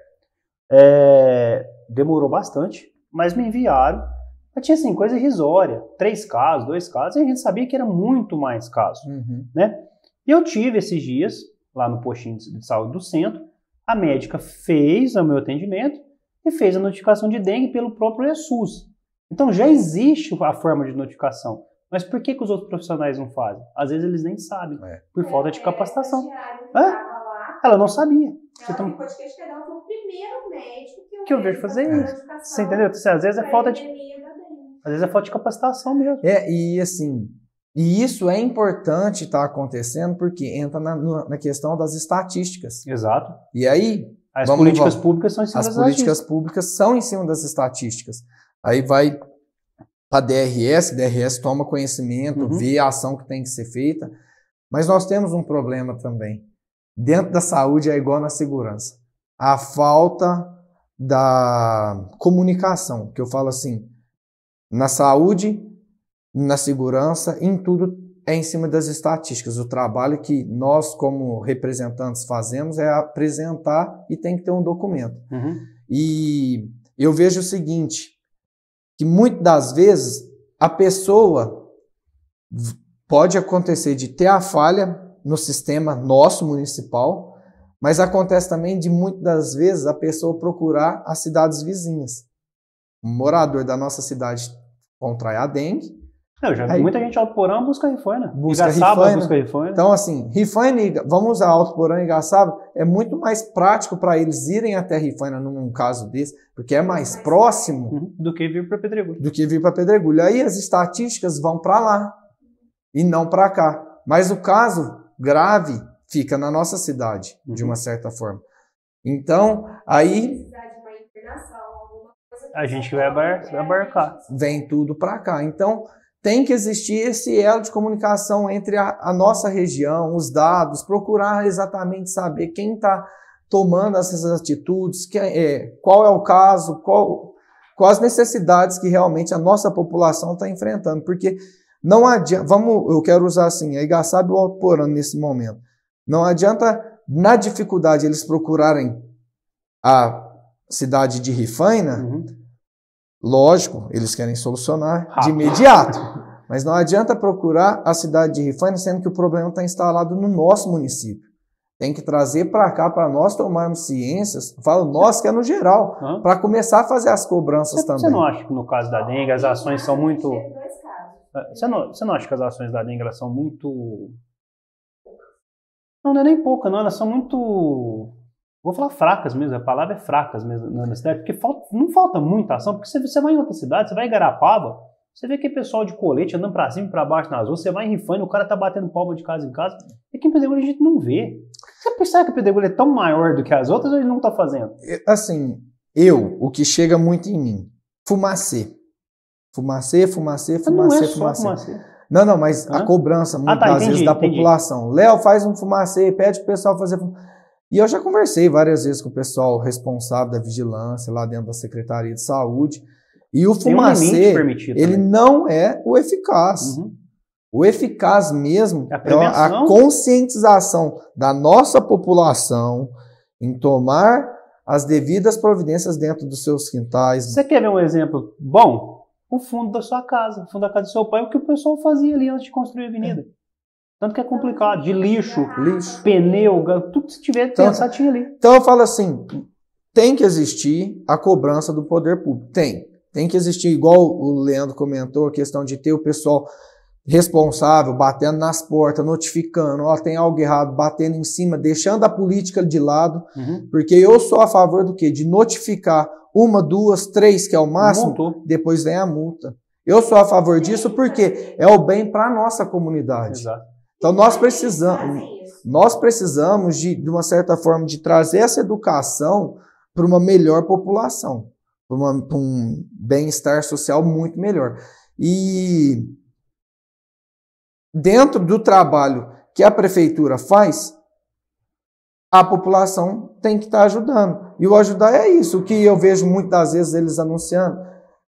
É, demorou bastante, mas me enviaram. Mas tinha assim, coisa irrisória. Três casos, dois casos, e a gente sabia que era muito mais casos. Uhum. Né? E eu tive esses dias, lá no postinho de saúde do centro, a médica fez o meu atendimento e fez a notificação de dengue pelo próprio SUS. Então já existe a forma de notificação. Mas por que, que os outros profissionais não fazem? Às vezes eles nem sabem, é. por falta de é, capacitação. É. Ela não sabia. Ela então, ficou de foi o primeiro médico que eu, que eu vejo fazer isso. Você entendeu? Às vezes é falta de. Às vezes é falta de capacitação mesmo. É, e assim, e isso é importante estar tá acontecendo porque entra na, na, questão das estatísticas. Exato. E aí. As vamos, políticas vamos, públicas são em cima As das políticas públicas são em cima das estatísticas. Aí vai para a DRS, DRS toma conhecimento, uhum. vê a ação que tem que ser feita. Mas nós temos um problema também. Dentro da saúde é igual na segurança. A falta da comunicação, que eu falo assim, na saúde na segurança, em tudo é em cima das estatísticas. O trabalho que nós, como representantes, fazemos é apresentar e tem que ter um documento. Uhum. E eu vejo o seguinte: que muitas das vezes a pessoa pode acontecer de ter a falha no sistema nosso municipal, mas acontece também de muitas das vezes a pessoa procurar as cidades vizinhas. Um morador da nossa cidade contrai a dengue, eu já vi Aí, muita gente Alto Porão busca Rifaina. Busca Igaçaba Rifaina. busca Rifaina. Então, assim, Rifaina e vamos a Alto Porão e Igaçaba, é muito mais prático para eles irem até Rifaina num caso desse, porque é mais próximo uhum. do que vir para Pedregulho. Do que vir para Pedregulho. Aí as estatísticas vão para lá e não para cá. Mas o caso grave fica na nossa cidade, uhum. de uma certa forma. Então, aí a gente vai abarcar. Vem tudo para cá. Então, tem que existir esse elo de comunicação entre a, a nossa região, os dados, procurar exatamente saber quem está tomando essas atitudes, que, é, é, qual é o caso, qual, quais necessidades que realmente a nossa população está enfrentando, porque não adianta, vamos, eu quero usar assim, a Igaçaba e o Alporano nesse momento, não adianta na dificuldade eles procurarem a cidade de Rifaina, uhum Lógico, eles querem solucionar de imediato. Mas não adianta procurar a cidade de Rifaina, sendo que o problema está instalado no nosso município. Tem que trazer para cá para nós tomarmos ciências. Falo nós, que é no geral, para começar a fazer as cobranças você, também. Você não acha que no caso da dengue as ações são muito. É é, você não, você não acha que as ações da dengue elas são muito. Não, não é nem pouca, não. Elas são muito vou falar fracas mesmo, a palavra é fracas mesmo na cidade, porque falta, não falta muita ação, porque você, vai em outra cidade, você vai em Garapava, você vê que é pessoal de colete andando para cima e para baixo nas ruas, você vai em rifando, o cara tá batendo palma de casa em casa, é e aqui em Pedregulho a gente não vê. Você percebe que o Pedregulho é tão maior do que as outras ou ele não tá fazendo? É, assim, eu, o que chega muito em mim, fumacê. Fumacê, fumacê, fumacê, não é fumacê. fumacê. Não, não, mas Hã? a cobrança, muitas ah, tá, vezes, da população. Léo, faz um fumacê, pede pro pessoal fazer fumacê. E eu já conversei várias vezes com o pessoal responsável da vigilância lá dentro da Secretaria de Saúde. E o Tem fumacê, um ele não é o eficaz. Uhum. O eficaz mesmo a é a conscientização da nossa população em tomar as devidas providências dentro dos seus quintais. Você quer ver um exemplo bom? O fundo da sua casa, o fundo da casa do seu pai, o que o pessoal fazia ali antes de construir a avenida. É. Tanto que é complicado, de lixo, lixo. pneu, tudo que se tiver então, pensar tinha ali. Então eu falo assim, tem que existir a cobrança do poder público, tem. Tem que existir, igual o Leandro comentou, a questão de ter o pessoal responsável, batendo nas portas, notificando, ó, tem algo errado, batendo em cima, deixando a política de lado, uhum. porque eu sou a favor do quê? De notificar uma, duas, três, que é o máximo, depois vem a multa. Eu sou a favor disso porque é o bem para nossa comunidade. Exato. Então nós precisamos, nós precisamos de, de uma certa forma de trazer essa educação para uma melhor população, para, para um bem-estar social muito melhor. E dentro do trabalho que a prefeitura faz, a população tem que estar ajudando. E o ajudar é isso, o que eu vejo muitas vezes eles anunciando.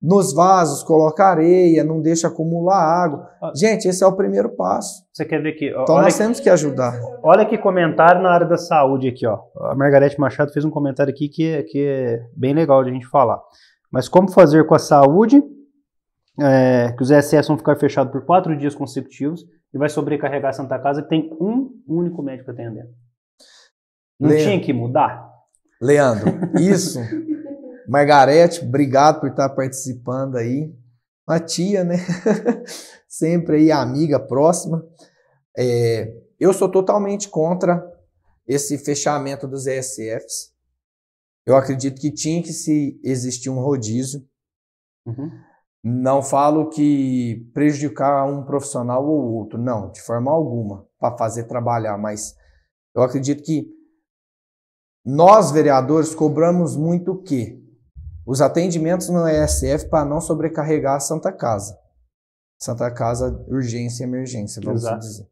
Nos vasos, coloca areia, não deixa acumular água. Ah. Gente, esse é o primeiro passo. Você quer ver aqui? então nós que, temos que ajudar. Olha que comentário na área da saúde aqui, ó. A Margarete Machado fez um comentário aqui que, que é bem legal de a gente falar. Mas como fazer com a saúde é, que os ESS vão ficar fechados por quatro dias consecutivos e vai sobrecarregar a Santa Casa, que tem um único médico atendendo. Não Leandro, tinha que mudar? Leandro, isso [LAUGHS] Margarete, obrigado por estar participando aí. A tia, né? [LAUGHS] Sempre aí amiga próxima. É, eu sou totalmente contra esse fechamento dos ESFs. Eu acredito que tinha que se existir um rodízio. Uhum. Não falo que prejudicar um profissional ou outro, não, de forma alguma, para fazer trabalhar, mas eu acredito que nós, vereadores, cobramos muito o quê? os atendimentos no ESF para não sobrecarregar a Santa Casa. Santa Casa, urgência e emergência, vamos Exato. dizer.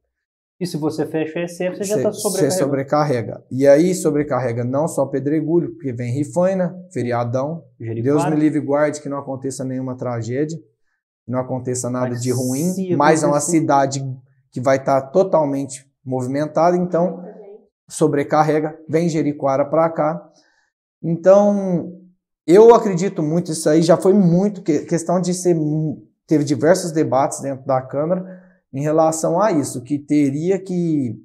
E se você fecha o ESF, você cê, já está sobrecarregado. Você sobrecarrega. E aí sobrecarrega não só pedregulho, porque vem rifaina, feriadão. Jeripara. Deus me livre e guarde que não aconteça nenhuma tragédia, não aconteça nada mas de ruim, mas é uma cidade que vai estar tá totalmente movimentada, então sobrecarrega, vem Jericoara para cá. Então, eu acredito muito isso aí, já foi muito questão de ser teve diversos debates dentro da Câmara em relação a isso, que teria que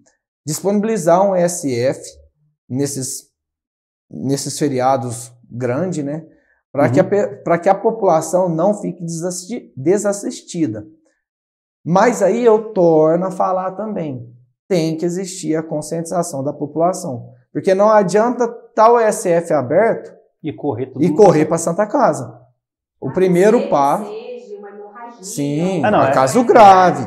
disponibilizar um ESF nesses nesses feriados grande, né? Para uhum. que, a, uhum. que a população não fique desassistida. Mas aí eu torno a falar também. Tem que existir a conscientização da população. Porque não adianta tal ESF aberto e correr tudo. E correr para Santa Casa. O a primeiro passo. Sim, ah, não, é caso grave.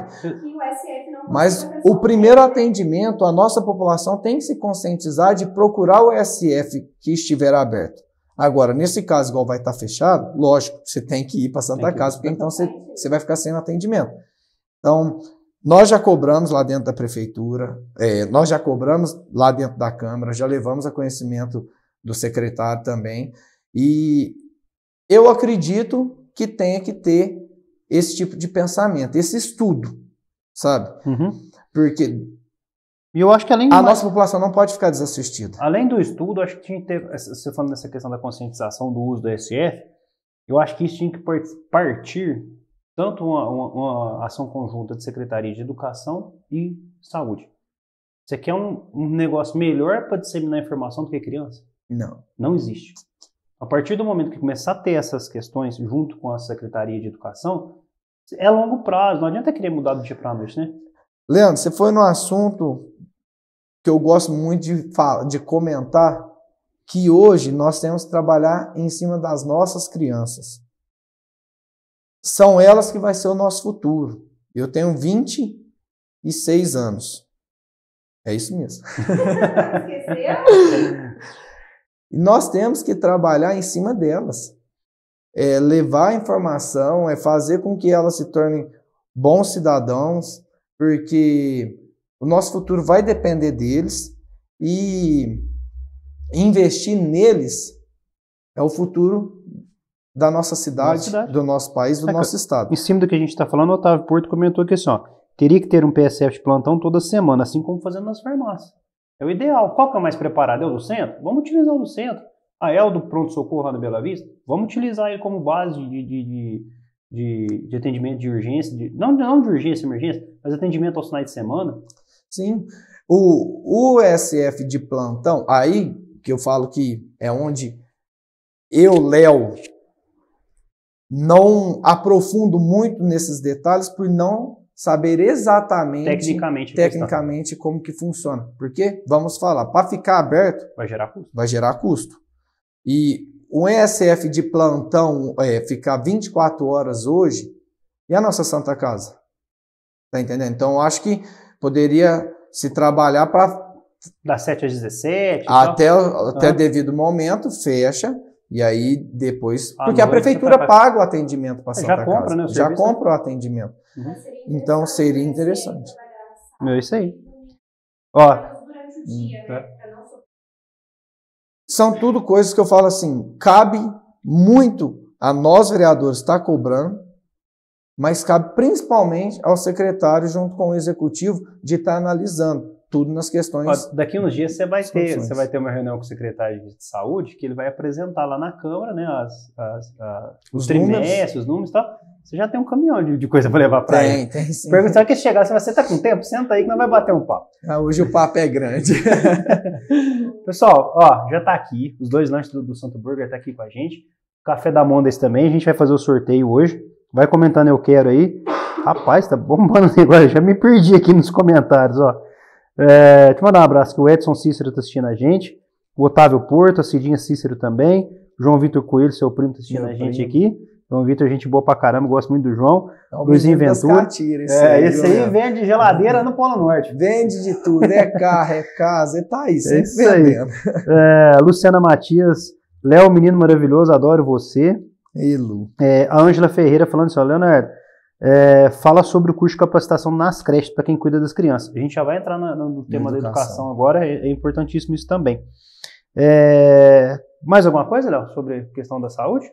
Mas o primeiro atendimento, a nossa população tem que se conscientizar de procurar o SF que estiver aberto. Agora, nesse caso, igual vai estar tá fechado, lógico, você tem que ir para Santa Casa, porque então você, você vai ficar sem atendimento. Então, nós já cobramos lá dentro da prefeitura, é, nós já cobramos lá dentro da Câmara, já levamos a conhecimento do secretário também. E eu acredito que tenha que ter esse tipo de pensamento, esse estudo, sabe? Uhum. Porque e eu acho que além a mais... nossa população não pode ficar desassistida. Além do estudo, acho que tinha que ter, você falando nessa questão da conscientização do uso do SF, eu acho que isso tinha que partir tanto uma, uma, uma ação conjunta de secretaria de educação e saúde. Você quer é um, um negócio melhor para disseminar informação do que criança? Não. Não existe. A partir do momento que começar a ter essas questões junto com a Secretaria de Educação, é longo prazo, não adianta querer mudar do dia para a noite, né? Leandro, você foi num assunto que eu gosto muito de, falar, de comentar, que hoje nós temos que trabalhar em cima das nossas crianças. São elas que vai ser o nosso futuro. Eu tenho 26 anos. É isso mesmo. Esqueceu? [LAUGHS] nós temos que trabalhar em cima delas. É levar a informação, é fazer com que elas se tornem bons cidadãos, porque o nosso futuro vai depender deles e investir neles é o futuro da nossa cidade, nossa cidade. do nosso país, do é, nosso estado. Em cima do que a gente está falando, o Otávio Porto comentou que assim, ó, teria que ter um PSF de plantão toda semana, assim como fazendo nas farmácias. É o ideal. Qual que é o mais preparado? É o do centro? Vamos utilizar o do centro. Ah, é o do pronto-socorro lá na Bela Vista? Vamos utilizar ele como base de, de, de, de, de atendimento de urgência, de, não, não de urgência, emergência, mas atendimento aos finais de semana. Sim. O USF de plantão, aí que eu falo que é onde eu, Léo, não aprofundo muito nesses detalhes por não saber exatamente tecnicamente, tecnicamente como que funciona. Porque, vamos falar, para ficar aberto... Vai gerar custo. Vai gerar custo. E um ESF de plantão é, ficar 24 horas hoje, e a nossa Santa Casa? Tá entendendo? Então, acho que poderia se trabalhar para... Das 7 às 17? Até, até uhum. devido momento, fecha, e aí depois. porque a prefeitura tá paga o atendimento para é, Santa já compra, Casa. Né, já compra o atendimento. Uhum. Então seria interessante. É isso aí. Ó. Né? Hum. É. São tudo coisas que eu falo assim, cabe muito a nós vereadores estar tá cobrando, mas cabe principalmente ao secretário junto com o executivo de estar tá analisando tudo nas questões. Ó, daqui uns dias você vai ter, você vai ter uma reunião com o secretário de saúde que ele vai apresentar lá na Câmara, né, as, as, os, trimestres, os números e tal. Você já tem um caminhão de, de coisa para levar para ele. Tem, tem sim. Pergunta, será que chegar, você vai, sentar tá com tempo? Senta aí que nós vai bater um papo. Ah, hoje o papo é grande. [LAUGHS] Pessoal, ó, já tá aqui, os dois lanches do, do Santo Burger tá aqui com a gente. Café da Mondas também, a gente vai fazer o sorteio hoje. Vai comentando eu quero aí. Rapaz, tá bombando o negócio, já me perdi aqui nos comentários, ó. É, te mandar um abraço que o Edson Cícero está assistindo a gente, o Otávio Porto, a Cidinha Cícero também, João Vitor Coelho, seu primo, está assistindo Meu a gente primo. aqui. João Vitor, gente boa pra caramba, gosto muito do João. Tá é Luizinho Ventura. esse é, aí, esse aí né? vende geladeira no Polo Norte. Vende de tudo, é carro, é casa, é tá aí, é isso vendendo. aí. É, Luciana Matias, Léo, menino maravilhoso, adoro você. E Lu. É, a Ângela Ferreira falando assim, Leonardo, é, fala sobre o curso de capacitação nas creches para quem cuida das crianças. A gente já vai entrar no, no tema educação. da educação agora, é, é importantíssimo isso também. É, mais alguma coisa, Léo, sobre a questão da saúde?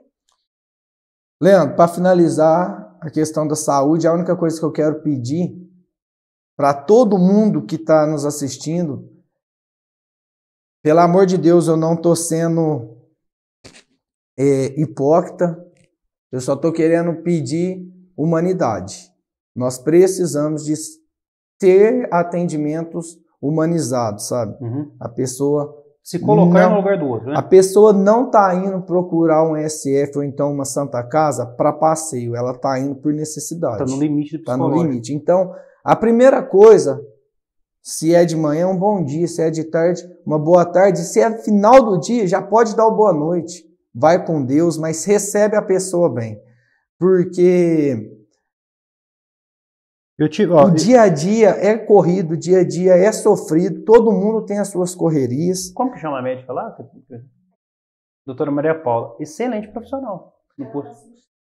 Leandro, para finalizar a questão da saúde, é a única coisa que eu quero pedir para todo mundo que está nos assistindo, pelo amor de Deus, eu não estou sendo é, hipócrita, eu só estou querendo pedir humanidade. Nós precisamos de ter atendimentos humanizados, sabe? Uhum. A pessoa se colocar não, no lugar do outro. Né? A pessoa não está indo procurar um SF ou então uma Santa Casa para passeio, ela está indo por necessidade. Está no limite do Está no limite. Então, a primeira coisa, se é de manhã, é um bom dia, se é de tarde, uma boa tarde, se é final do dia, já pode dar o boa noite. Vai com Deus, mas recebe a pessoa bem porque te, ó, o dia a dia é corrido, o dia a dia é sofrido, todo mundo tem as suas correrias. Como que chama a médica lá? Doutora Maria Paula, excelente profissional no curso.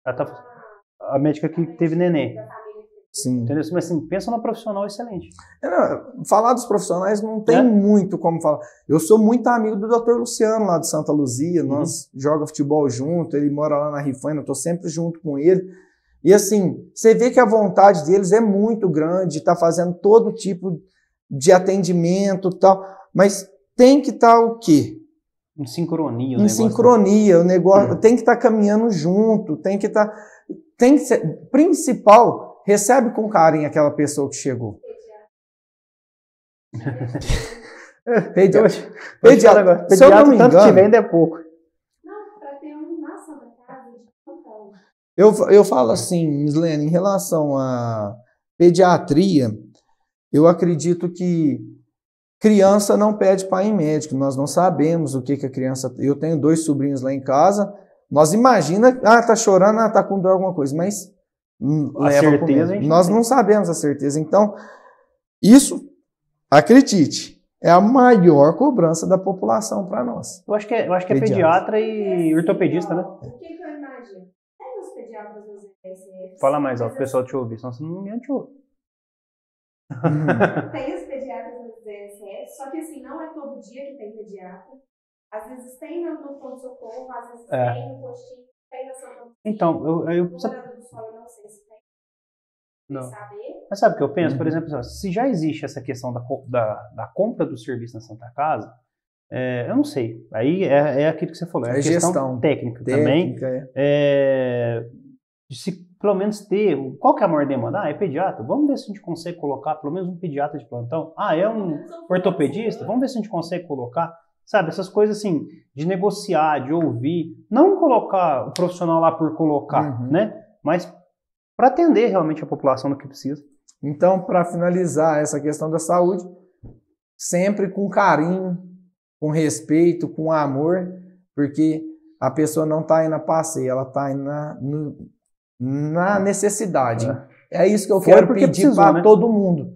Ela tá, a médica que teve neném. É Sim. Entendeu? Mas assim, pensa numa profissional excelente. É, não, falar dos profissionais não tem é? muito como falar. Eu sou muito amigo do Dr. Luciano lá de Santa Luzia, uhum. nós jogamos futebol junto, ele mora lá na Rifana, eu tô sempre junto com ele. E assim, você vê que a vontade deles é muito grande, está fazendo todo tipo de atendimento tal, mas tem que estar tá o quê? Em sincronia. Em sincronia, o negócio, né? sincronia, o negócio uhum. tem que estar tá caminhando junto, tem que estar, tá, tem que ser, principal recebe com carinho aquela pessoa que chegou. [LAUGHS] Pediatra. pediatra. Se eu não me engano, tanto é pouco. Não, para ter um da casa, eu, eu falo assim, Mislene, em relação à pediatria, eu acredito que criança não pede pai em médico. Nós não sabemos o que, que a criança. Eu tenho dois sobrinhos lá em casa. Nós imagina, ah, tá chorando, ah, tá com dor alguma coisa, mas Hum, a certeza. Nós não sabemos a certeza. Então, isso, acredite, é a maior cobrança da população para nós. Eu acho que é, eu acho que é pediatra, pediatra e ortopedista, né? O que, eu imagino? É os pediatras Fala mais, alto, o pessoal te ouve, senão você não me ouve. tem os pediatras do ECFs, só que assim, não é todo dia que tem pediatra. Às vezes tem no ponto socorro às vezes é. tem no postinho. Então, eu. eu, eu não. Mas sabe o que eu penso? Por uhum. exemplo, assim, se já existe essa questão da, da, da compra do serviço na Santa Casa, é, eu não sei. Aí é, é aquilo que você falou, é, é questão gestão, técnica, técnica, também. É. é se pelo menos ter. Qual que é a maior demanda? Ah, é pediatra. Vamos ver se a gente consegue colocar pelo menos um pediatra de plantão. Ah, é um ortopedista? Vamos ver se a gente consegue colocar. Sabe, essas coisas assim, de negociar, de ouvir, não colocar o profissional lá por colocar, uhum. né? Mas para atender realmente a população do que precisa. Então, para finalizar essa questão da saúde, sempre com carinho, com respeito, com amor, porque a pessoa não está indo a passeio, ela está indo na, no, na é. necessidade. É. é isso que eu quero pedir para né? todo mundo.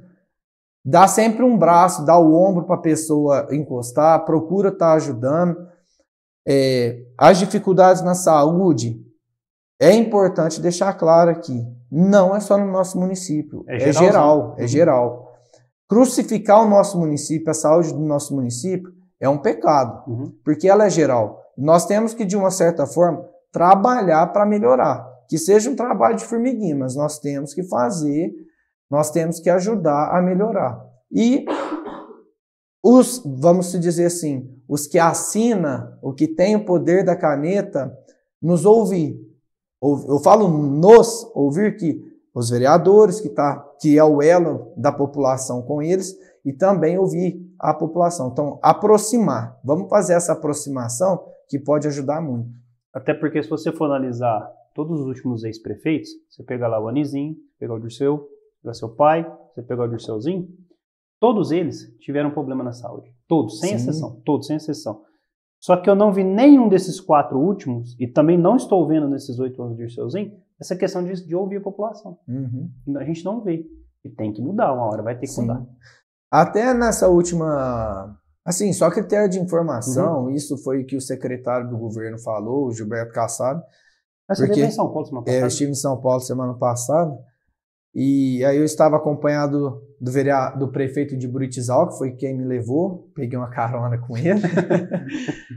Dá sempre um braço, dá o ombro para a pessoa encostar, procura estar tá ajudando. É, as dificuldades na saúde, é importante deixar claro aqui, não é só no nosso município, é, é geral, é uhum. geral. Crucificar o nosso município, a saúde do nosso município, é um pecado, uhum. porque ela é geral. Nós temos que, de uma certa forma, trabalhar para melhorar. Que seja um trabalho de formiguinha, mas nós temos que fazer nós temos que ajudar a melhorar. E os, vamos dizer assim, os que assina, o que tem o poder da caneta, nos ouvir. Eu falo nos ouvir que os vereadores, que, tá, que é o elo da população com eles, e também ouvir a população. Então, aproximar. Vamos fazer essa aproximação que pode ajudar muito. Até porque se você for analisar todos os últimos ex-prefeitos, você pega lá o Anizinho, pega o Dirceu, era seu pai, você pegou o Dirceuzinho, todos eles tiveram problema na saúde. Todos, sem Sim. exceção. Todos, sem exceção. Só que eu não vi nenhum desses quatro últimos, e também não estou vendo nesses oito anos de Dirceuzinho, essa questão de, de ouvir a população. Uhum. A gente não vê. E tem que mudar uma hora, vai ter que Sim. mudar. Até nessa última. Assim, só critério de informação, uhum. isso foi o que o secretário do governo falou, o Gilberto Kassab. Mas porque, você em São Paulo semana passada? É, eu estive em São Paulo semana passada. E aí eu estava acompanhado do, vereador, do prefeito de Buritizal, que foi quem me levou, peguei uma carona com ele.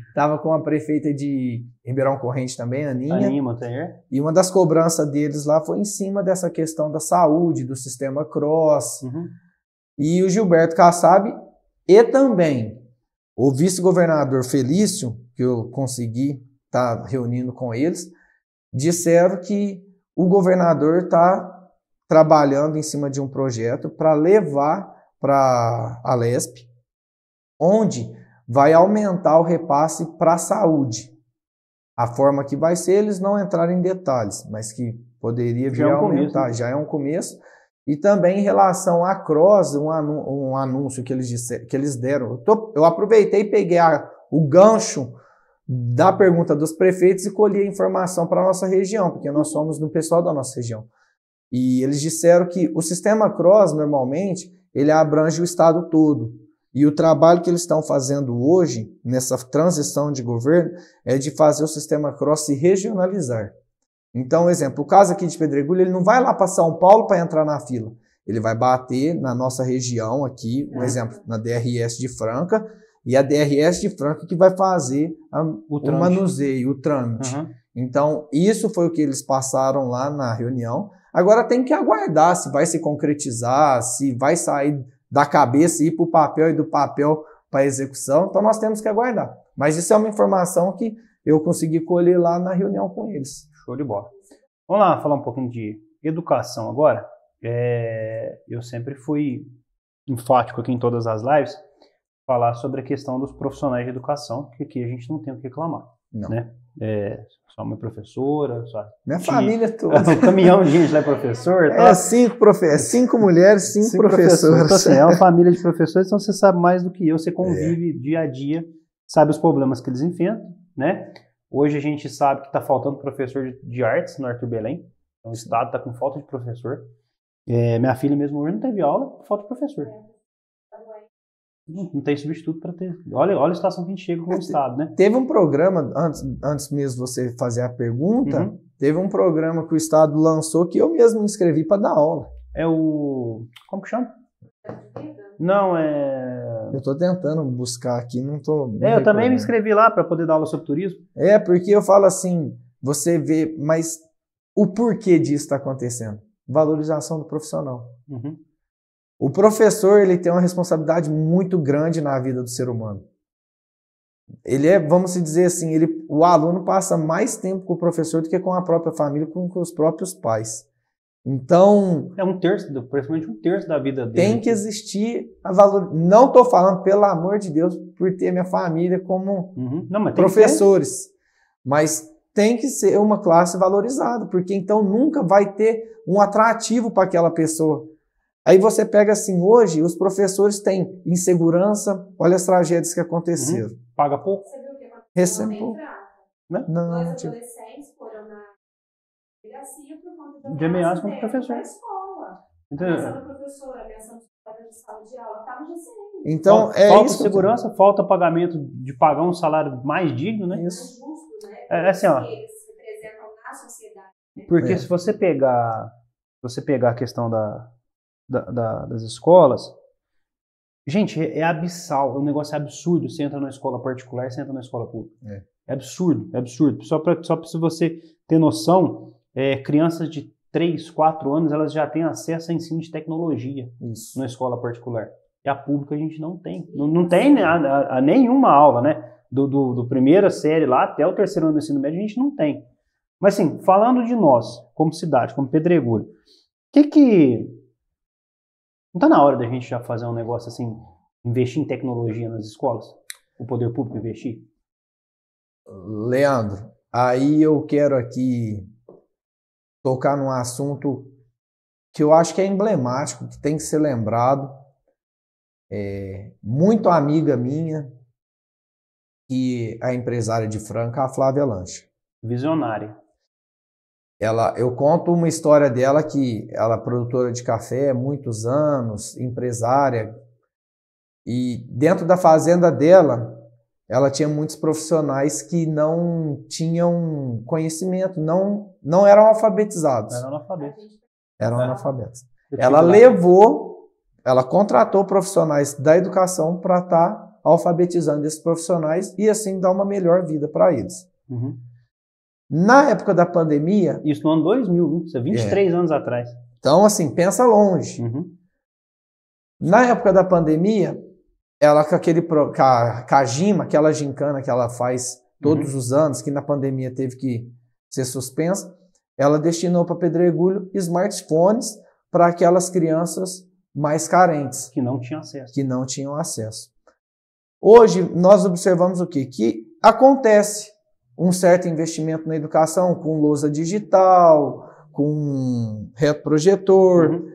Estava [LAUGHS] com a prefeita de Ribeirão Corrente também, Aninha. Aninha Montanher. E uma das cobranças deles lá foi em cima dessa questão da saúde, do sistema cross. Uhum. E o Gilberto Kassab e também o vice-governador Felício, que eu consegui estar tá reunindo com eles, disseram que o governador está trabalhando em cima de um projeto para levar para a LESP, onde vai aumentar o repasse para a saúde. A forma que vai ser, eles não entraram em detalhes, mas que poderia é vir a é um aumentar, começo, né? já é um começo. E também em relação à Cross, um, um anúncio que eles, que eles deram. Eu, tô, eu aproveitei e peguei a, o gancho da pergunta dos prefeitos e colhi a informação para a nossa região, porque nós somos do pessoal da nossa região. E eles disseram que o sistema CROSS, normalmente, ele abrange o Estado todo. E o trabalho que eles estão fazendo hoje, nessa transição de governo, é de fazer o sistema CROSS se regionalizar. Então, exemplo, o caso aqui de Pedregulho, ele não vai lá para São Paulo para entrar na fila. Ele vai bater na nossa região aqui, um né? exemplo, na DRS de Franca, e a DRS de Franca que vai fazer a, o, o manuseio, o trâmite. Uhum. Então, isso foi o que eles passaram lá na reunião. Agora tem que aguardar se vai se concretizar, se vai sair da cabeça e ir para o papel e do papel para execução. Então nós temos que aguardar. Mas isso é uma informação que eu consegui colher lá na reunião com eles. Show de bola. Vamos lá falar um pouquinho de educação agora. É, eu sempre fui enfático aqui em todas as lives falar sobre a questão dos profissionais de educação, que aqui a gente não tem o que reclamar. Não. Né? É, sua mãe é professora, sua Minha tia, família é toda. Um [LAUGHS] caminhão de gente lá é professor. É, tá? É, cinco, profe cinco mulheres, cinco, cinco professoras. Então, assim, é uma [LAUGHS] família de professores, então você sabe mais do que eu, você convive é. dia a dia, sabe os problemas que eles enfrentam, né? Hoje a gente sabe que está faltando professor de artes no Arthur Belém, então o Estado está com falta de professor. É, minha filha mesmo hoje não teve aula por falta de professor não, tem substituto para ter. Olha, olha a situação que a gente chega com o é, Estado, né? Teve um programa, antes, antes mesmo de você fazer a pergunta, uhum. teve um programa que o Estado lançou que eu mesmo me inscrevi para dar aula. É o. Como que chama? Não, é. Eu estou tentando buscar aqui, não estou. É, eu também me inscrevi lá para poder dar aula sobre turismo. É, porque eu falo assim, você vê, mas o porquê disso está acontecendo? Valorização do profissional. Uhum. O professor ele tem uma responsabilidade muito grande na vida do ser humano. Ele é, vamos dizer assim, ele, o aluno passa mais tempo com o professor do que com a própria família, com, com os próprios pais. Então. É um terço, praticamente um terço da vida dele. Tem que existir a valor. Não estou falando, pelo amor de Deus, por ter minha família como uhum. Não, mas professores. Mas tem que ser uma classe valorizada, porque então nunca vai ter um atrativo para aquela pessoa. Aí você pega assim, hoje os professores têm insegurança, olha as tragédias que aconteceram. Uhum. Paga pouco? Você viu Recebe pouco. Não, né? não, não tipo... adolescentes foram na delegacia por conta da de ameaça contra o professor. Na escola. Ameaçando o professor, ameaçando de sala de aula, tá no GCM. Então, falta, é falta isso segurança, tô... falta pagamento de pagar um salário mais digno, né? Isso. É, né? É, é assim, ó. Eles representam na sociedade. Né? Porque é. se você pegar, se você pegar a questão da da, da, das escolas, gente, é, é abissal, é um negócio absurdo. Você entra na escola particular, você entra na escola pública. É, é absurdo, é absurdo. Só para só pra você ter noção, é, crianças de 3, 4 anos, elas já têm acesso a ensino de tecnologia Isso. na escola particular. E a pública a gente não tem. Não, não tem a, a, a nenhuma aula, né? Do, do, do, primeira série lá até o terceiro ano do ensino médio, a gente não tem. Mas, sim, falando de nós, como cidade, como Pedregulho, o que que não está na hora da gente já fazer um negócio assim, investir em tecnologia nas escolas? O poder público investir? Leandro, aí eu quero aqui tocar num assunto que eu acho que é emblemático, que tem que ser lembrado. É, muito amiga minha e é a empresária de Franca, a Flávia Lancha. Visionária ela, eu conto uma história dela que ela é produtora de café muitos anos, empresária, e dentro da fazenda dela, ela tinha muitos profissionais que não tinham conhecimento, não, não eram alfabetizados. Eram analfabetos. Eram é. analfabetos. Ela levou, ela contratou profissionais da educação para estar tá alfabetizando esses profissionais e assim dar uma melhor vida para eles. Uhum. Na época da pandemia. Isso no ano 2000, isso é 23 é. anos atrás. Então, assim, pensa longe. Uhum. Na época da pandemia, ela com aquele. Com a, com aquela gincana que ela faz todos uhum. os anos, que na pandemia teve que ser suspensa, ela destinou para Pedregulho smartphones para aquelas crianças mais carentes. Que não tinham acesso. Que não tinham acesso. Hoje, nós observamos o quê? Que acontece um certo investimento na educação com lousa digital, com retroprojetor. Uhum.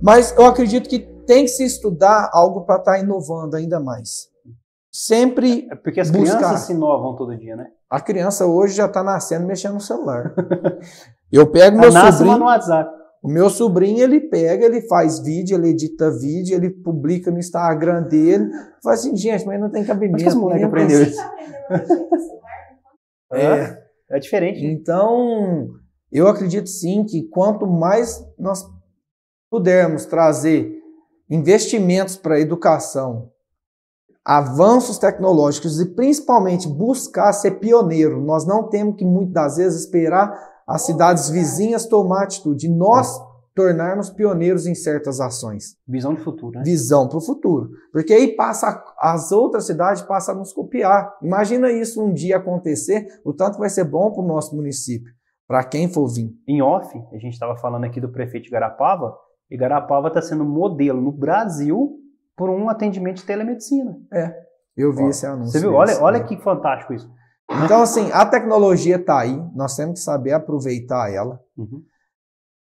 Mas eu acredito que tem que se estudar algo para estar tá inovando ainda mais. Sempre. É, é porque as buscar. crianças se inovam todo dia, né? A criança hoje já está nascendo mexendo no celular. [LAUGHS] eu pego meu Ela sobrinho. Lá no WhatsApp. O meu sobrinho, ele pega, ele faz vídeo, ele edita vídeo, ele publica no Instagram dele. Faz assim, gente, mas não tem cabimento. Mas que moleque aprendeu isso? é, é diferente. Então, eu acredito sim que quanto mais nós pudermos trazer investimentos para a educação, avanços tecnológicos e principalmente buscar ser pioneiro. Nós não temos que muitas das vezes esperar as cidades vizinhas tomar atitude. Nós tornarmos pioneiros em certas ações. Visão de futuro, né? Visão para o futuro. Porque aí passa as outras cidades passam a nos copiar. Imagina isso um dia acontecer, o tanto vai ser bom para o nosso município, para quem for vir. Em off, a gente estava falando aqui do prefeito Garapava, e Garapava está sendo modelo no Brasil por um atendimento de telemedicina. É, eu vi Ó, esse anúncio. Você viu? Olha, olha né? que fantástico isso. Então, assim, a tecnologia está aí, nós temos que saber aproveitar ela. Uhum.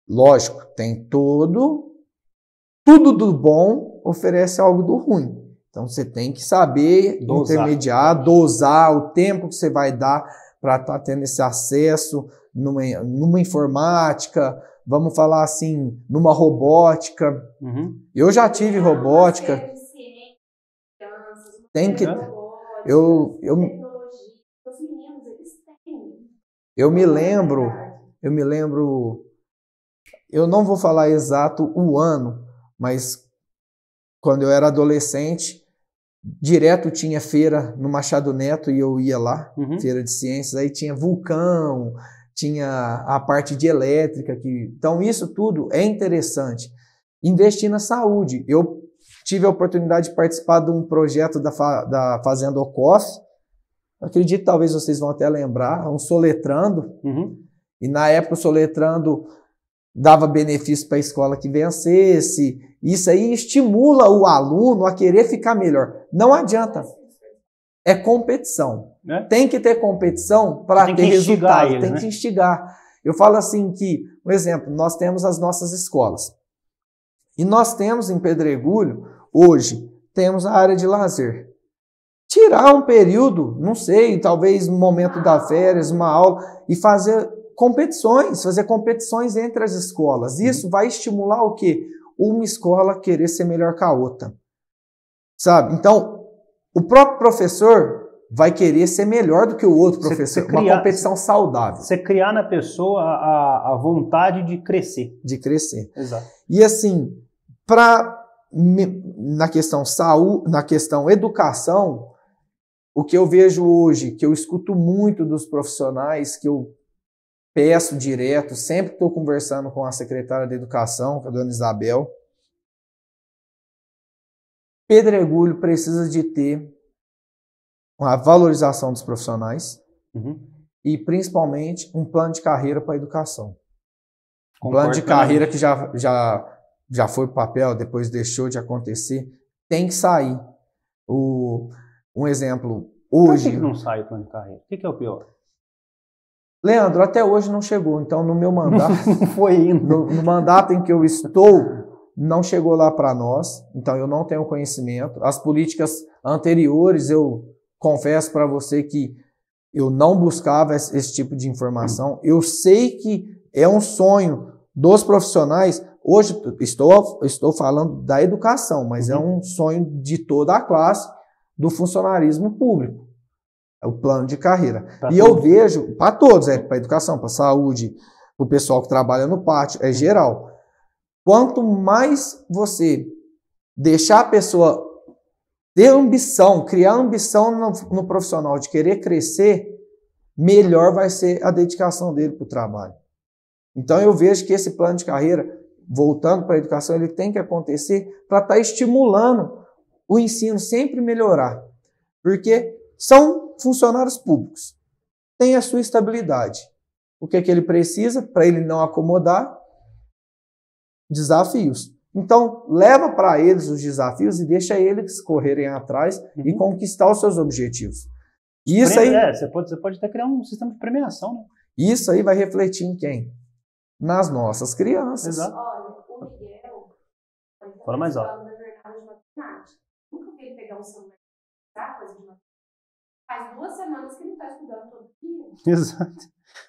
Lógico, tem todo, tudo do bom oferece algo do ruim. Então, você tem que saber dosar. intermediar, dosar o tempo que você vai dar para estar tá tendo esse acesso numa, numa informática, vamos falar assim, numa robótica. Uhum. Eu já tive robótica. Ah, tem que. Né? Eu, eu, eu me lembro, eu me lembro, eu não vou falar exato o ano, mas quando eu era adolescente, direto tinha feira no Machado Neto e eu ia lá, uhum. feira de ciências, aí tinha vulcão, tinha a parte de elétrica que, então isso tudo é interessante. Investir na saúde. Eu tive a oportunidade de participar de um projeto da, da Fazenda Ocof, Acredito talvez vocês vão até lembrar, um soletrando. Uhum. E na época o soletrando dava benefício para a escola que vencesse. Isso aí estimula o aluno a querer ficar melhor. Não adianta. É competição. Né? Tem que ter competição para ter resultado. Ele, tem né? que instigar. Eu falo assim que, por um exemplo, nós temos as nossas escolas. E nós temos em Pedregulho, hoje, temos a área de lazer tirar um período, não sei, talvez um momento da férias, uma aula, e fazer competições, fazer competições entre as escolas. Uhum. Isso vai estimular o quê? Uma escola querer ser melhor que a outra. Sabe? Então, o próprio professor vai querer ser melhor do que o outro professor. Você, uma competição saudável. Você criar na pessoa a, a vontade de crescer. De crescer. Exato. E assim, para na questão saúde, na questão educação, o que eu vejo hoje, que eu escuto muito dos profissionais, que eu peço direto, sempre estou conversando com a secretária da Educação, com é a dona Isabel. Pedregulho precisa de ter uma valorização dos profissionais uhum. e, principalmente, um plano de carreira para a educação. Um plano de carreira que já, já, já foi papel, depois deixou de acontecer, tem que sair. O, um exemplo, então, hoje. Por que, que não sai o plano de carreira? O que, que é o pior? Leandro, até hoje não chegou. Então, no meu mandato. [LAUGHS] foi indo. No, no, mandato em que eu estou, não chegou lá para nós. Então, eu não tenho conhecimento. As políticas anteriores, eu confesso para você que eu não buscava esse, esse tipo de informação. Eu sei que é um sonho dos profissionais. Hoje, estou, estou falando da educação, mas é uhum. é um sonho de toda a classe do funcionarismo público. É o plano de carreira. Pra e todos. eu vejo, para todos, é para educação, para saúde, para o pessoal que trabalha no pátio, é geral. Quanto mais você deixar a pessoa ter ambição, criar ambição no, no profissional de querer crescer, melhor vai ser a dedicação dele para o trabalho. Então eu vejo que esse plano de carreira, voltando para a educação, ele tem que acontecer para estar tá estimulando o ensino sempre melhorar, porque são funcionários públicos, tem a sua estabilidade. O que, é que ele precisa para ele não acomodar? Desafios. Então, leva para eles os desafios e deixa eles correrem atrás uhum. e conquistar os seus objetivos. Isso Prêmio, aí. É, você, pode, você pode até criar um sistema de premiação, né? Isso aí vai refletir em quem? Nas nossas crianças. Exato. Olha, o Miguel. Fala mais alto. Faz duas semanas que ele está estudando todo dia. [LAUGHS] Exato.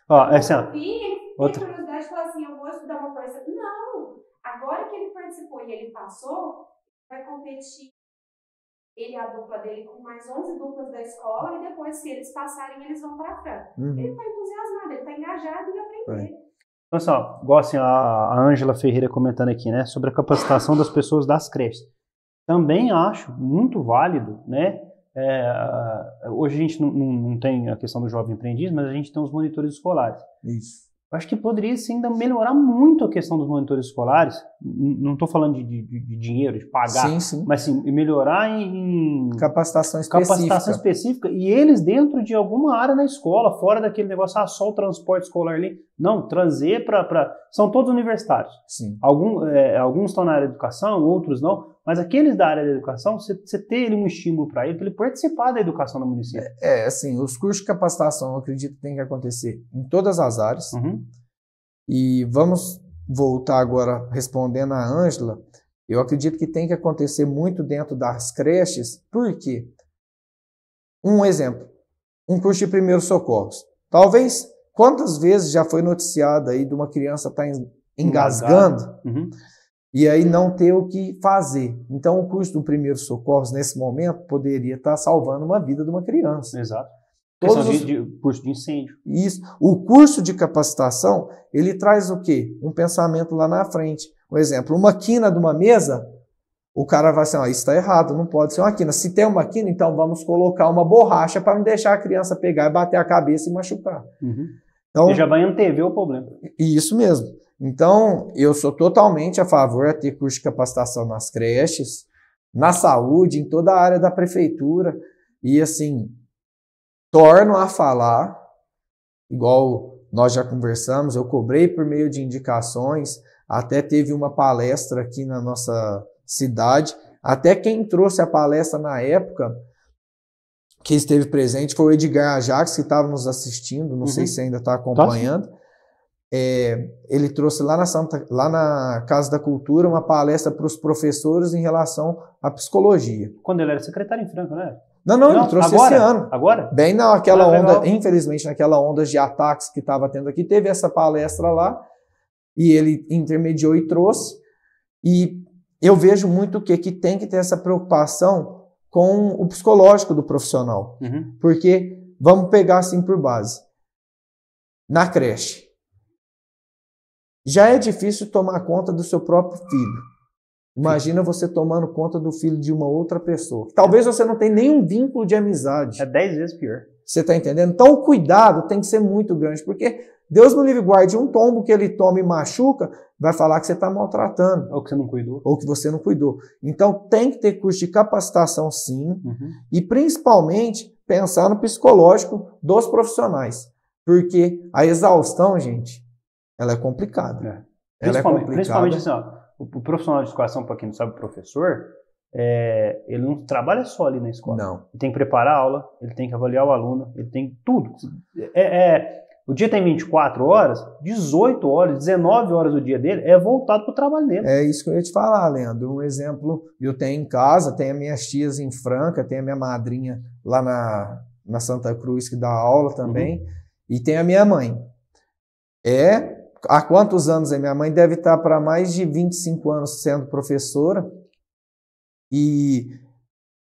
Ó, é assim, ó. E outra. curiosidade falar assim, eu vou estudar uma coisa. Não! Agora que ele participou e ele passou, vai competir ele e a dupla dele com mais 11 duplas da escola e depois, se eles passarem, eles vão para a Uhum. Ele está entusiasmado, ele está engajado em aprender. É. Então, assim, ó, igual assim, a Ângela Ferreira comentando aqui, né, sobre a capacitação das pessoas das creches também acho muito válido, né? É, hoje a gente não, não, tem a questão do jovem aprendiz, mas a gente tem os monitores escolares. Isso. acho que poderia sim ainda melhorar muito a questão dos monitores escolares. Não estou falando de, de, de, dinheiro, de pagar, sim, sim. mas sim melhorar em, capacitação específica. capacitação específica e eles dentro de alguma área na escola, fora daquele negócio, ah, só o transporte escolar ali. Não, trazer para. São todos universitários. Sim. Algum, é, alguns estão na área de educação, outros não. Mas aqueles da área de educação, você ter ele um estímulo para ele, para ele participar da educação no município. É, é, assim, os cursos de capacitação, eu acredito que tem que acontecer em todas as áreas. Uhum. E vamos voltar agora respondendo a Ângela. Eu acredito que tem que acontecer muito dentro das creches, porque, um exemplo, um curso de primeiros socorros. Talvez Quantas vezes já foi noticiado aí de uma criança estar tá engasgando uhum. e aí não ter o que fazer? Então, o curso do primeiro socorros nesse momento poderia estar tá salvando uma vida de uma criança. Exato. Todos os... de, curso de incêndio. Isso. O curso de capacitação, ele traz o quê? Um pensamento lá na frente. Um exemplo, uma quina de uma mesa, o cara vai assim, ó, isso está errado, não pode ser uma quina. Se tem uma quina, então vamos colocar uma borracha para não deixar a criança pegar e bater a cabeça e machucar. Uhum. Então, Você já vai antever o problema. E isso mesmo. Então, eu sou totalmente a favor de ter curso de capacitação nas creches, na saúde, em toda a área da prefeitura. E assim, torno a falar, igual nós já conversamos, eu cobrei por meio de indicações, até teve uma palestra aqui na nossa cidade. Até quem trouxe a palestra na época que esteve presente foi o Edgar Ajax, que estava nos assistindo, não uhum. sei se ainda está tá acompanhando. Tá é, ele trouxe lá na, Santa, lá na Casa da Cultura uma palestra para os professores em relação à psicologia. Quando ele era secretário em Franca, não era? Não, não, não, ele trouxe agora, esse ano. Agora? Bem naquela ah, onda, legal. infelizmente, naquela onda de ataques que estava tendo aqui, teve essa palestra lá e ele intermediou e trouxe. E eu vejo muito o que que tem que ter essa preocupação com o psicológico do profissional. Uhum. Porque vamos pegar assim por base. Na creche. Já é difícil tomar conta do seu próprio filho. Imagina você tomando conta do filho de uma outra pessoa. Talvez você não tenha nenhum vínculo de amizade. É dez vezes pior. Você está entendendo? Então o cuidado tem que ser muito grande, porque Deus no livre guarde um tombo que ele toma e machuca, vai falar que você está maltratando. Ou que você não cuidou. Ou que você não cuidou. Então tem que ter curso de capacitação sim, uhum. e principalmente pensar no psicológico dos profissionais. Porque a exaustão, gente, ela é complicada. É. Ela é complicada. Principalmente assim, ó, o, o profissional de educação, para quem não sabe, o professor, é, ele não trabalha só ali na escola. Não. Ele tem que preparar a aula, ele tem que avaliar o aluno, ele tem tudo. É, é o dia tem 24 horas, 18 horas, 19 horas do dia dele é voltado para o trabalho dele. É isso que eu ia te falar, Leandro. Um exemplo eu tenho em casa, tenho minhas tias em Franca, tenho a minha madrinha lá na, na Santa Cruz que dá aula também, uhum. e tenho a minha mãe. É, há quantos anos a minha mãe deve estar para mais de 25 anos sendo professora. E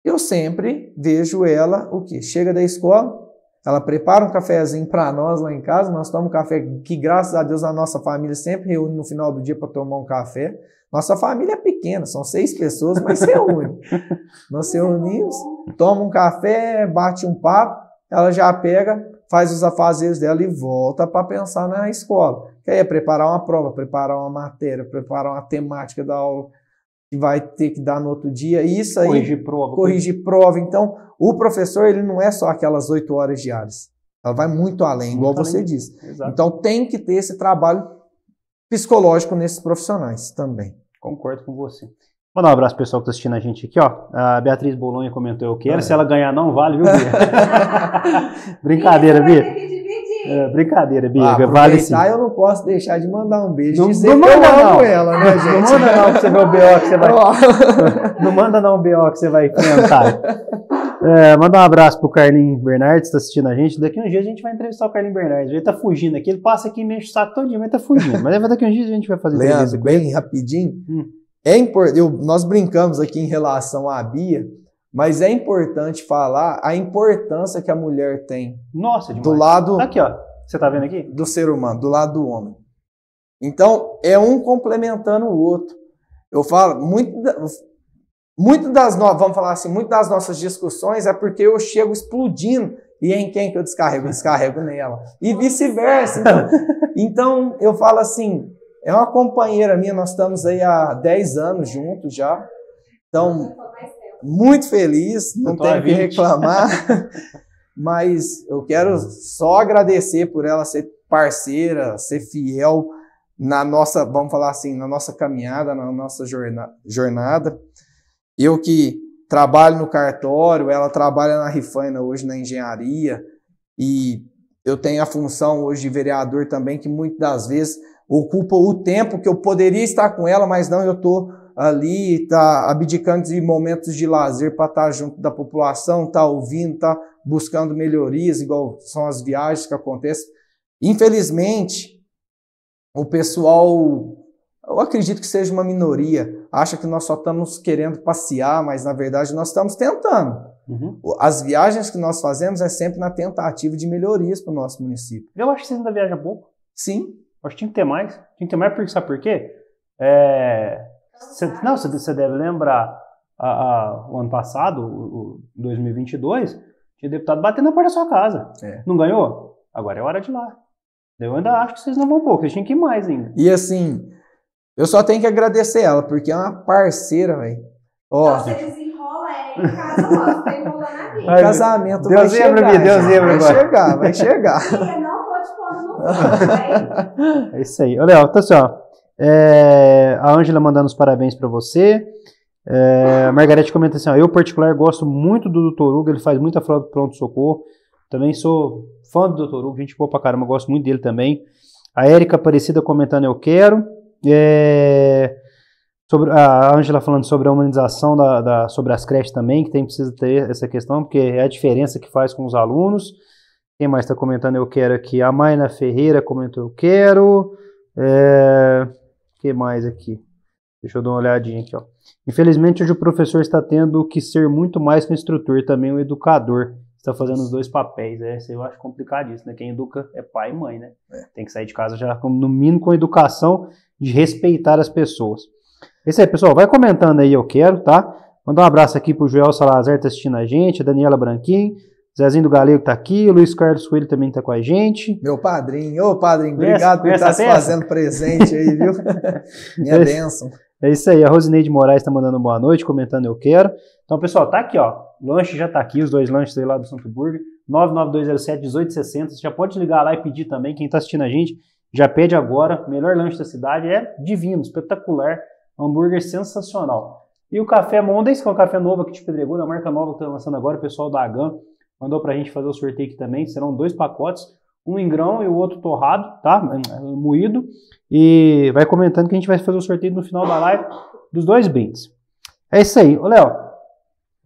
eu sempre vejo ela o que chega da escola, ela prepara um cafezinho para nós lá em casa, nós tomamos café que graças a Deus a nossa família sempre reúne no final do dia para tomar um café. Nossa família é pequena, são seis pessoas, mas se reúne. [LAUGHS] nós se reunimos, toma um café, bate um papo, ela já pega, faz os afazeres dela e volta para pensar na escola. Que aí é preparar uma prova, preparar uma matéria, preparar uma temática da aula que vai ter que dar no outro dia. Isso aí. Corrigir prova. Corrigir prova. Então, o professor, ele não é só aquelas oito horas diárias. Ela vai muito além, muito igual além. você disse. Exato. Então, tem que ter esse trabalho psicológico nesses profissionais também. Concordo com você. Mandar um abraço pessoal que está assistindo a gente aqui, ó. A Beatriz Bolonha comentou, eu quero, ah, é. se ela ganhar não vale, viu, Bia? [LAUGHS] Brincadeira, Bia. É, brincadeira, bia, ah, vale sim. eu não posso deixar de mandar um beijo. Não, dizer não manda eu não. ela, né, gente? Não manda não pra você ver o BO que você vai. [LAUGHS] não, manda não o BO que você vai enfrentar. É, manda um abraço pro Carlinhos Bernardes, que tá assistindo a gente. Daqui uns dias a gente vai entrevistar o Carlinhos Bernardes. Ele tá fugindo aqui, ele passa aqui e mexe o saco todo dia, mas ele tá fugindo. Mas daqui uns dias a gente vai fazer Leandro, bem rapidinho. Hum. É import... eu, nós brincamos aqui em relação à Bia, mas é importante falar a importância que a mulher tem. Nossa, demais. Do lado. Aqui, ó. Você tá vendo aqui? Do ser humano, do lado do homem. Então, é um complementando o outro. Eu falo, muito, muito das vamos falar assim, das nossas discussões é porque eu chego explodindo e é em quem que eu descarrego? Eu descarrego nela. E vice-versa. Então, [LAUGHS] então, eu falo assim, é uma companheira minha, nós estamos aí há 10 anos juntos já. Então, muito feliz, não tenho que reclamar, [LAUGHS] mas eu quero só agradecer por ela ser parceira, ser fiel na nossa, vamos falar assim, na nossa caminhada, na nossa jornada. Eu que trabalho no cartório, ela trabalha na Rifaina hoje na engenharia e eu tenho a função hoje de vereador também que muitas das vezes ocupa o tempo que eu poderia estar com ela, mas não, eu estou ali, está abdicando de momentos de lazer para estar tá junto da população, está ouvindo, está buscando melhorias, igual são as viagens que acontecem. Infelizmente, o pessoal, eu acredito que seja uma minoria, acha que nós só estamos querendo passear, mas na verdade nós estamos tentando. Uhum. As viagens que nós fazemos é sempre na tentativa de melhorias para o nosso município. Eu acho que você ainda viaja pouco. Sim. acho que tinha que ter mais. Tinha que ter mais, porque sabe por quê? É, Cê, não, você deve lembrar, a, a, o ano passado, o, o 2022, tinha deputado batendo na porta da sua casa. É. Não ganhou? Agora é hora de ir lá. Eu ainda acho que vocês não vão pouco, vocês tinham que ir mais ainda. E assim, eu só tenho que agradecer ela, porque é uma parceira, velho. Ó. Então, você desenrola em casa, ó, você na vida. Casamento Deus vai chegar. mim, Deus vai agora. chegar, vai chegar. não vou te pôr no [LAUGHS] É isso aí. Ô, Léo, tá assim, ó. É, a Ângela mandando os parabéns para você. É, a Margarete comenta assim: ó, eu, particular, gosto muito do Dr. Hugo, ele faz muita fraude pronto-socorro. Também sou fã do Dr. Hugo, gente boa pra caramba, gosto muito dele também. A Érica Aparecida comentando: eu quero. É, sobre, a Ângela falando sobre a humanização, da, da, sobre as creches também, que tem precisa ter essa questão, porque é a diferença que faz com os alunos. Quem mais está comentando? Eu quero aqui. A Mayna Ferreira comentou: eu quero. É, que mais aqui? Deixa eu dar uma olhadinha aqui. Ó. Infelizmente, hoje o professor está tendo que ser muito mais que um instrutor, também um educador. Está fazendo os dois papéis. É, isso eu acho complicadíssimo, né? Quem educa é pai e mãe, né? É. Tem que sair de casa já, no mínimo, com educação de respeitar as pessoas. É isso aí, pessoal. Vai comentando aí, eu quero, tá? Mandar um abraço aqui pro Joel Salazar, que tá assistindo a gente, a Daniela Branquinho, Zezinho do Galego está aqui, o Luiz Carlos Coelho também está com a gente. Meu padrinho, ô padrinho, conhece, obrigado conhece por estar se fazendo presente aí, viu? [LAUGHS] Minha é, bênção. É isso aí, a Rosineide Moraes está mandando boa noite, comentando eu quero. Então, pessoal, tá aqui, ó. Lanche já tá aqui, os dois lanches aí lá do Santo Burger. 99207-1860. Você já pode ligar lá e pedir também. Quem está assistindo a gente, já pede agora. Melhor lanche da cidade é divino, espetacular. Hambúrguer sensacional. E o Café Mondays, que é um café novo aqui de Pedregulho, a marca nova que está lançando agora, o pessoal da Agam mandou para a gente fazer o sorteio aqui também. Serão dois pacotes, um em grão e o outro torrado, tá? Moído. E vai comentando que a gente vai fazer o sorteio no final da live dos dois brindes. É isso aí. Ô, Léo,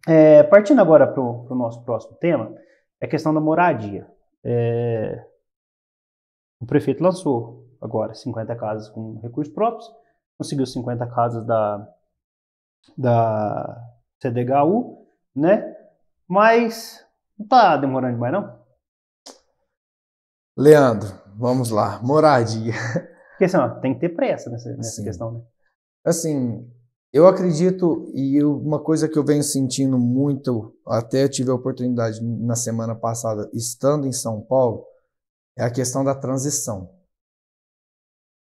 é, partindo agora para o nosso próximo tema, é a questão da moradia. É, o prefeito lançou agora 50 casas com recursos próprios, conseguiu 50 casas da, da CDHU, né? Mas não tá demorando demais, não? Leandro, vamos lá. Moradia. [LAUGHS] Porque assim, ó, tem que ter pressa nessa, nessa questão, né? Assim, eu acredito, e eu, uma coisa que eu venho sentindo muito, até tive a oportunidade na semana passada, estando em São Paulo, é a questão da transição.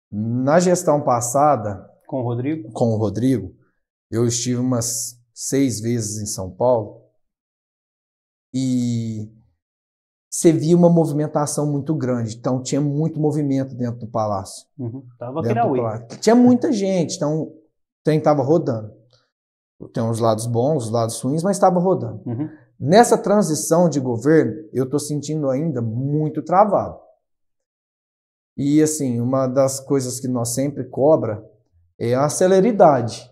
Na gestão passada. Com o Rodrigo? Com o Rodrigo, eu estive umas seis vezes em São Paulo e você via uma movimentação muito grande. Então tinha muito movimento dentro do palácio. Uhum. Tava dentro do palácio. Tinha muita gente, então o trem estava rodando. Tem uns lados bons, os lados ruins, mas estava rodando. Uhum. Nessa transição de governo, eu estou sentindo ainda muito travado. E assim, uma das coisas que nós sempre cobra é a celeridade.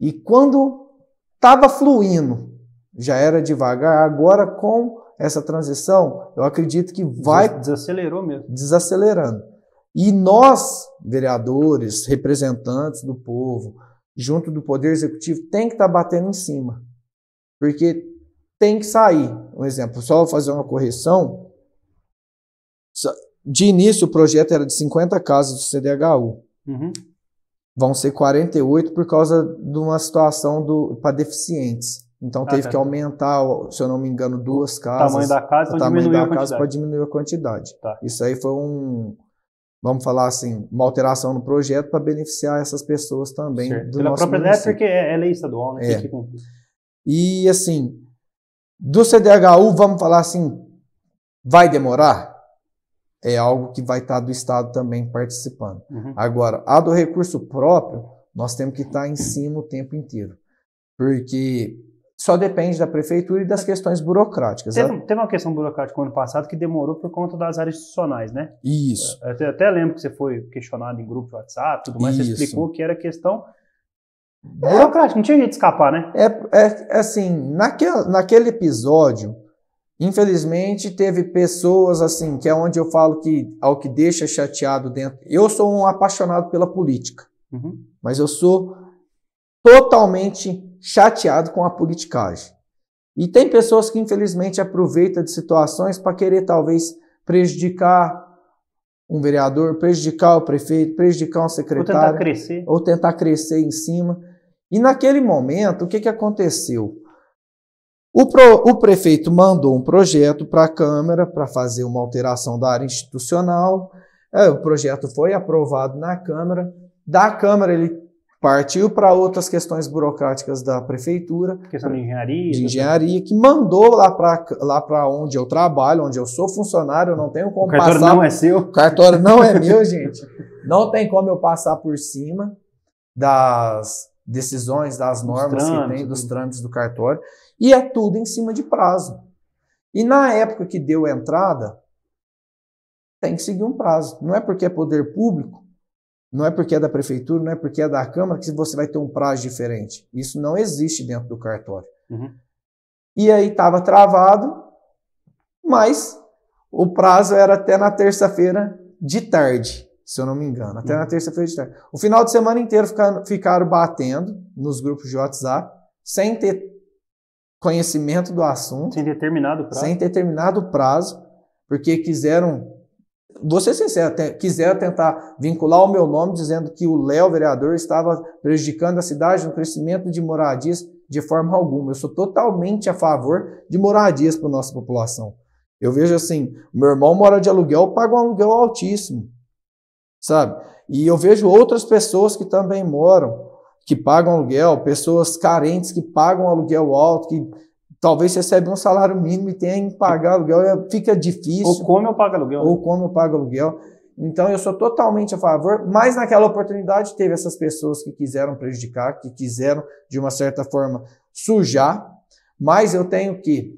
E quando estava fluindo, já era devagar, agora com essa transição, eu acredito que vai. Desacelerou mesmo. Desacelerando. E nós, vereadores, representantes do povo, junto do Poder Executivo, tem que estar tá batendo em cima. Porque tem que sair. Um exemplo, só fazer uma correção. De início, o projeto era de 50 casas do CDHU. Uhum. Vão ser 48 por causa de uma situação do para deficientes. Então ah, teve tá. que tá. aumentar, se eu não me engano, duas casas. O tamanho da casa para diminuir, a casa diminuir a quantidade. Tá. Isso aí foi um, vamos falar assim, uma alteração no projeto para beneficiar essas pessoas também. Certo. Do Pela nosso própria é município. porque é, é lei estadual, né? É. E assim, do CDHU, vamos falar assim, vai demorar? É algo que vai estar tá do Estado também participando. Uhum. Agora, a do recurso próprio, nós temos que estar tá em cima o tempo inteiro. Porque só depende da prefeitura e das questões burocráticas. Teve, teve, uma questão burocrática no ano passado que demorou por conta das áreas institucionais, né? Isso. É, eu até, até lembro que você foi questionado em grupo de WhatsApp, tudo mais, Isso. você explicou que era questão burocrática, não tinha jeito de escapar, né? É, é, é assim, naquele, naquele episódio, infelizmente teve pessoas assim, que é onde eu falo que ao que deixa chateado dentro. Eu sou um apaixonado pela política, uhum. mas eu sou totalmente chateado com a politicagem. E tem pessoas que infelizmente aproveitam de situações para querer talvez prejudicar um vereador, prejudicar o prefeito, prejudicar um secretário. Ou tentar crescer. Ou tentar crescer em cima. E naquele momento, o que, que aconteceu? O, pro, o prefeito mandou um projeto para a Câmara para fazer uma alteração da área institucional. É, o projeto foi aprovado na Câmara. Da Câmara, ele Partiu para outras questões burocráticas da prefeitura. Questão de engenharia. De engenharia, que mandou lá para lá onde eu trabalho, onde eu sou funcionário, eu não tenho como o cartório passar. Cartório não é seu? O cartório não é meu, [LAUGHS] gente. Não tem como eu passar por cima das decisões, das normas trâmites, que tem, dos trâmites do cartório. E é tudo em cima de prazo. E na época que deu a entrada, tem que seguir um prazo. Não é porque é poder público não é porque é da prefeitura, não é porque é da Câmara que você vai ter um prazo diferente. Isso não existe dentro do cartório. Uhum. E aí estava travado, mas o prazo era até na terça-feira de tarde, se eu não me engano. Até uhum. na terça-feira de tarde. O final de semana inteiro ficaram, ficaram batendo nos grupos de WhatsApp, sem ter conhecimento do assunto. Sem determinado prazo. Sem determinado prazo, porque quiseram vou ser sincero, te, quiser tentar vincular o meu nome dizendo que o Léo, vereador, estava prejudicando a cidade no crescimento de moradias de forma alguma. Eu sou totalmente a favor de moradias para a nossa população. Eu vejo assim, meu irmão mora de aluguel, paga um aluguel altíssimo, sabe? E eu vejo outras pessoas que também moram, que pagam aluguel, pessoas carentes que pagam aluguel alto, que talvez recebe um salário mínimo e tenha que pagar aluguel, fica difícil. Ou como eu pago aluguel. Né? Ou como eu pago aluguel. Então eu sou totalmente a favor, mas naquela oportunidade teve essas pessoas que quiseram prejudicar, que quiseram, de uma certa forma, sujar, mas eu tenho que,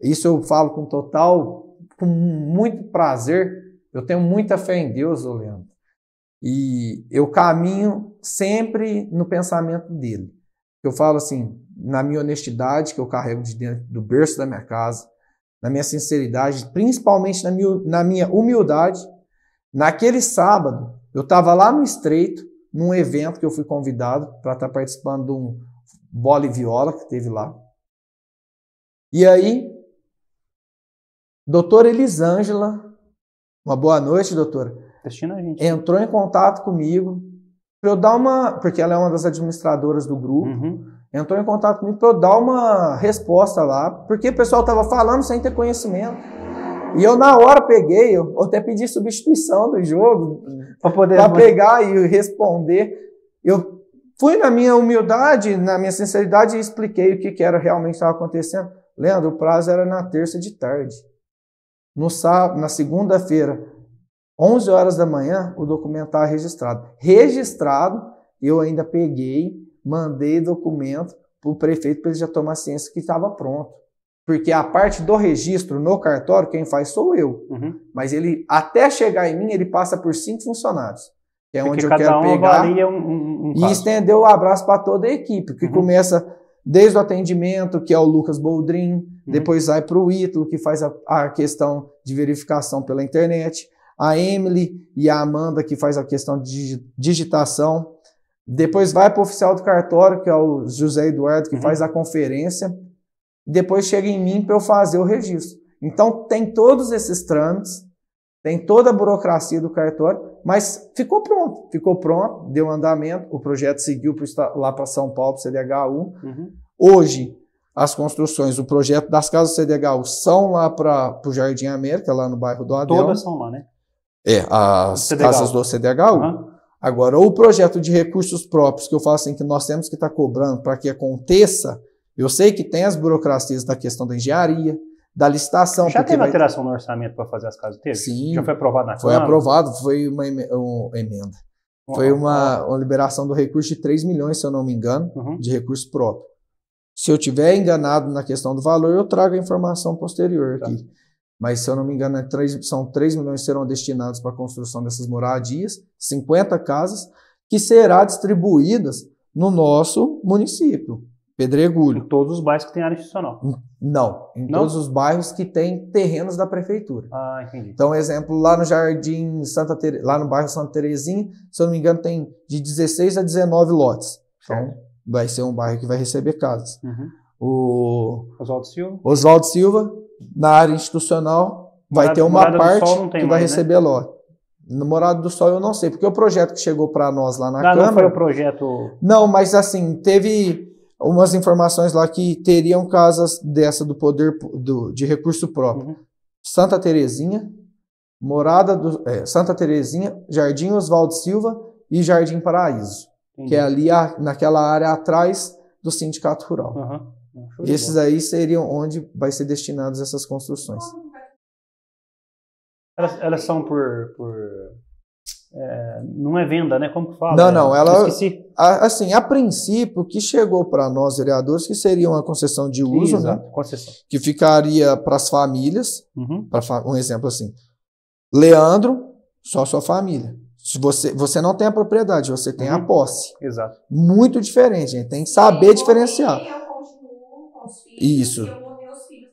isso eu falo com total, com muito prazer, eu tenho muita fé em Deus, ô Leandro, e eu caminho sempre no pensamento dele. Eu falo assim, na minha honestidade que eu carrego de dentro do berço da minha casa, na minha sinceridade, principalmente na minha, humildade. Naquele sábado, eu estava lá no Estreito, num evento que eu fui convidado para estar tá participando de um bola e viola que teve lá. E aí, doutora Elisângela, uma boa noite, doutora. Tá gente. Entrou em contato comigo para eu dar uma. Porque ela é uma das administradoras do grupo. Uhum entrou em contato comigo para eu dar uma resposta lá, porque o pessoal estava falando sem ter conhecimento. E eu, na hora, peguei, eu até pedi substituição do jogo para poder pra pegar e responder. Eu fui na minha humildade, na minha sinceridade e expliquei o que, que era realmente estava acontecendo. Leandro, o prazo era na terça de tarde. No sábado, na segunda-feira, 11 horas da manhã, o documento estava registrado. Registrado, eu ainda peguei mandei documento para o prefeito para ele já tomar ciência que estava pronto. Porque a parte do registro no cartório, quem faz sou eu. Uhum. Mas ele, até chegar em mim, ele passa por cinco funcionários. Que é porque onde eu quero um pegar. Um, um, e estender o abraço para toda a equipe, que uhum. começa desde o atendimento, que é o Lucas Boldrin, uhum. depois vai para o Ítalo, que faz a, a, questão de verificação pela internet, a Emily e a Amanda, que faz a questão de digitação, depois vai para o oficial do cartório, que é o José Eduardo, que uhum. faz a conferência. Depois chega em mim para eu fazer o registro. Então tem todos esses trâmites, tem toda a burocracia do cartório, mas ficou pronto. Ficou pronto, deu andamento, o projeto seguiu lá para São Paulo, para CDHU. Uhum. Hoje, as construções, o projeto das casas do CDHU são lá para o Jardim América, lá no bairro do Adel. Todas são lá, né? É, as casas do CDHU. Uhum. Agora, o projeto de recursos próprios, que eu falo assim, que nós temos que estar tá cobrando para que aconteça, eu sei que tem as burocracias da questão da engenharia, da licitação. Já teve vai... alteração no orçamento para fazer as casas? texto? Sim. Já foi aprovado na Foi aprovado, foi uma emenda. Foi uma, uma, liberação do recurso de 3 milhões, se eu não me engano, uhum. de recurso próprio. Se eu tiver enganado na questão do valor, eu trago a informação posterior tá. aqui mas se eu não me engano, é 3, são 3 milhões que serão destinados para a construção dessas moradias, 50 casas, que serão distribuídas no nosso município, Pedregulho. Em todos os bairros que têm área institucional? Não, em não? todos os bairros que têm terrenos da prefeitura. Ah, entendi. Então, exemplo, lá no Jardim Santa Ter, lá no bairro Santa Terezinha, se eu não me engano, tem de 16 a 19 lotes. Então, certo. Então, vai ser um bairro que vai receber casas. Uhum. O Oswaldo Silva. Oswaldo Silva na área institucional vai ter uma parte que mais, vai né? receber né? lote. No Morado do Sol eu não sei, porque o projeto que chegou para nós lá na ah, Câmara... Não foi o projeto... Não, mas assim, teve umas informações lá que teriam casas dessa do poder do, de recurso próprio. Uhum. Santa Terezinha, Morada do... É, Santa Terezinha, Jardim Oswaldo Silva e Jardim Paraíso, Entendi. que é ali a, naquela área atrás do Sindicato Rural. Uhum e esses aí seriam onde vai ser destinadas essas construções. Elas, elas são por, por é, não é venda, né? Como que fala? Não, não. Ela, a, assim, a princípio, o que chegou para nós vereadores que seria uma concessão de uso, né? né? Concessão. Que ficaria para as famílias. Uhum. Pra, um exemplo assim: Leandro, só sua família. Se você, você não tem a propriedade, você tem uhum. a posse. Exato. Muito diferente, gente. Tem que saber diferenciar com os filhos. Isso. Eu os filhos,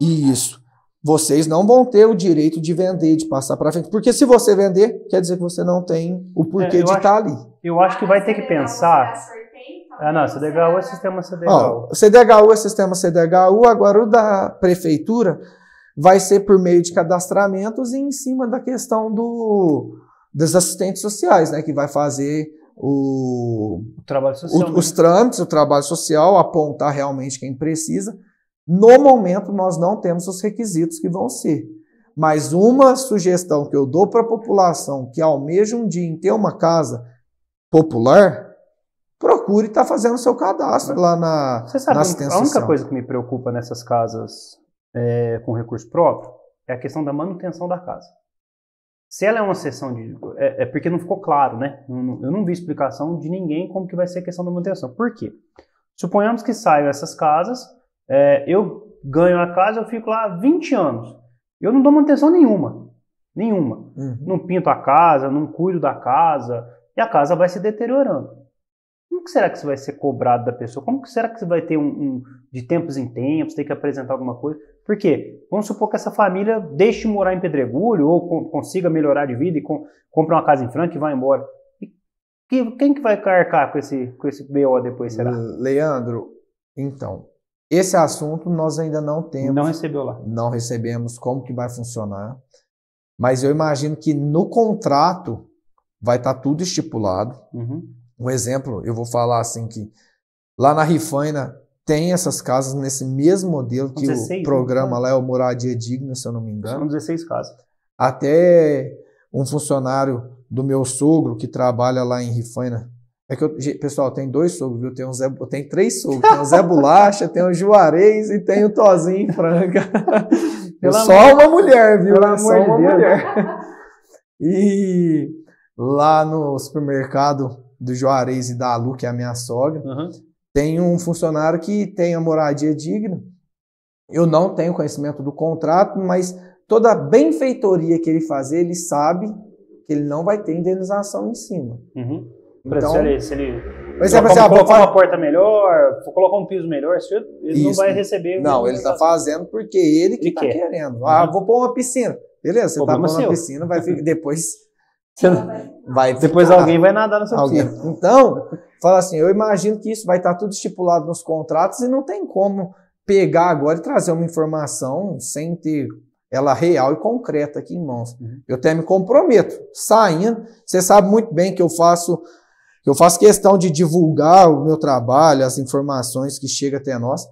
Isso. Vocês não vão ter o direito de vender, de passar para frente. Porque se você vender, quer dizer que você não tem o porquê é, de estar tá ali. Eu acho que vai ter que pensar. Ah, não, CDHU é, né? é sistema CDHU. Ó, CDHU é sistema CDHU, agora o da prefeitura vai ser por meio de cadastramentos e em cima da questão do, dos assistentes sociais, né, que vai fazer o, o trabalho social, o, né? os trâmites, o trabalho social, apontar realmente quem precisa. No momento, nós não temos os requisitos que vão ser. Mas uma sugestão que eu dou para a população que almeja um dia em ter uma casa popular, procure estar tá fazendo seu cadastro lá na, Você sabe, na assistência A única social. coisa que me preocupa nessas casas é, com recurso próprio é a questão da manutenção da casa. Se ela é uma sessão de. É, é porque não ficou claro, né? Eu não, eu não vi explicação de ninguém como que vai ser a questão da manutenção. Por quê? Suponhamos que saiam essas casas, é, eu ganho a casa, eu fico lá 20 anos. Eu não dou manutenção nenhuma. Nenhuma. Uhum. Não pinto a casa, não cuido da casa, e a casa vai se deteriorando. Como que será que isso vai ser cobrado da pessoa? Como que será que você vai ter um, um de tempos em tempos, ter que apresentar alguma coisa? Por quê? Vamos supor que essa família deixe de morar em Pedregulho ou consiga melhorar de vida e com, compre uma casa em Franca e vá embora. E quem que vai carcar com esse, com esse BO depois, será? Leandro, então, esse assunto nós ainda não temos. Não recebeu lá. Não recebemos como que vai funcionar. Mas eu imagino que no contrato vai estar tá tudo estipulado. Uhum. Um exemplo, eu vou falar assim que lá na Rifaina tem essas casas nesse mesmo modelo que 16, o né? programa né? lá é o Moradia Digna, se eu não me engano. São 16 casas. Até um funcionário do meu sogro que trabalha lá em Rifaina. É que eu, pessoal, tem dois sogros, viu? Tem, um Zé, tem três sogros. Tem o Zé Bolacha, tem o Juarez e tem o Tozinho Franca. [LAUGHS] Pelo só uma mulher, viu? Pelo só uma Deus. mulher. [LAUGHS] E lá no supermercado do Juarez e da Lu, que é a minha sogra, uhum tem um funcionário que tem a moradia digna. Eu não tenho conhecimento do contrato, mas toda a benfeitoria que ele fazer, ele sabe que ele não vai ter indenização em cima. Uhum. Então, se ele, se ele mas é colocar, assim, ah, colocar uma porta melhor, colocar um piso melhor, ele isso. não vai receber. Não, ele está fazendo porque ele que está quer. querendo. Ah, uhum. vou pôr uma piscina. Beleza, você está pondo uma assim, piscina, vai ficar, [LAUGHS] depois você vai Depois alguém vai nadar no seu alguém. Piscina. Então, fala assim, eu imagino que isso vai estar tudo estipulado nos contratos e não tem como pegar agora e trazer uma informação sem ter ela real e concreta aqui em mãos. Uhum. Eu até me comprometo. Saindo, você sabe muito bem que eu faço eu faço questão de divulgar o meu trabalho, as informações que chegam até nós.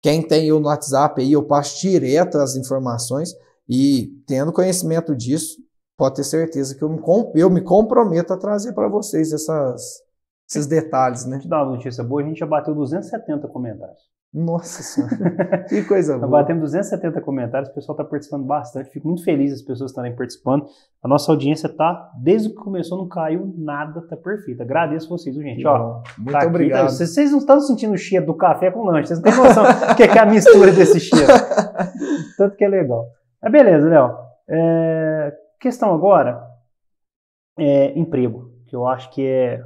Quem tem eu no WhatsApp aí, eu passo direto as informações e tendo conhecimento disso, pode ter certeza que eu me, eu me comprometo a trazer para vocês essas, esses detalhes, né? Vou te dar uma notícia boa, a gente já bateu 270 comentários. Nossa Senhora, [LAUGHS] que coisa boa. Batemos 270 comentários, o pessoal está participando bastante, fico muito feliz as pessoas estarem participando. A nossa audiência está, desde que começou, não caiu nada, está perfeita. Agradeço vocês, gente? Ó, tá muito tá obrigado. Aqui, tá, vocês, vocês não estão sentindo o cheiro do café com lanche, vocês não têm noção do que é, é a mistura desse [LAUGHS] cheiro. Tanto que é legal. Mas beleza, Léo. É, Questão agora é emprego, que eu acho que é.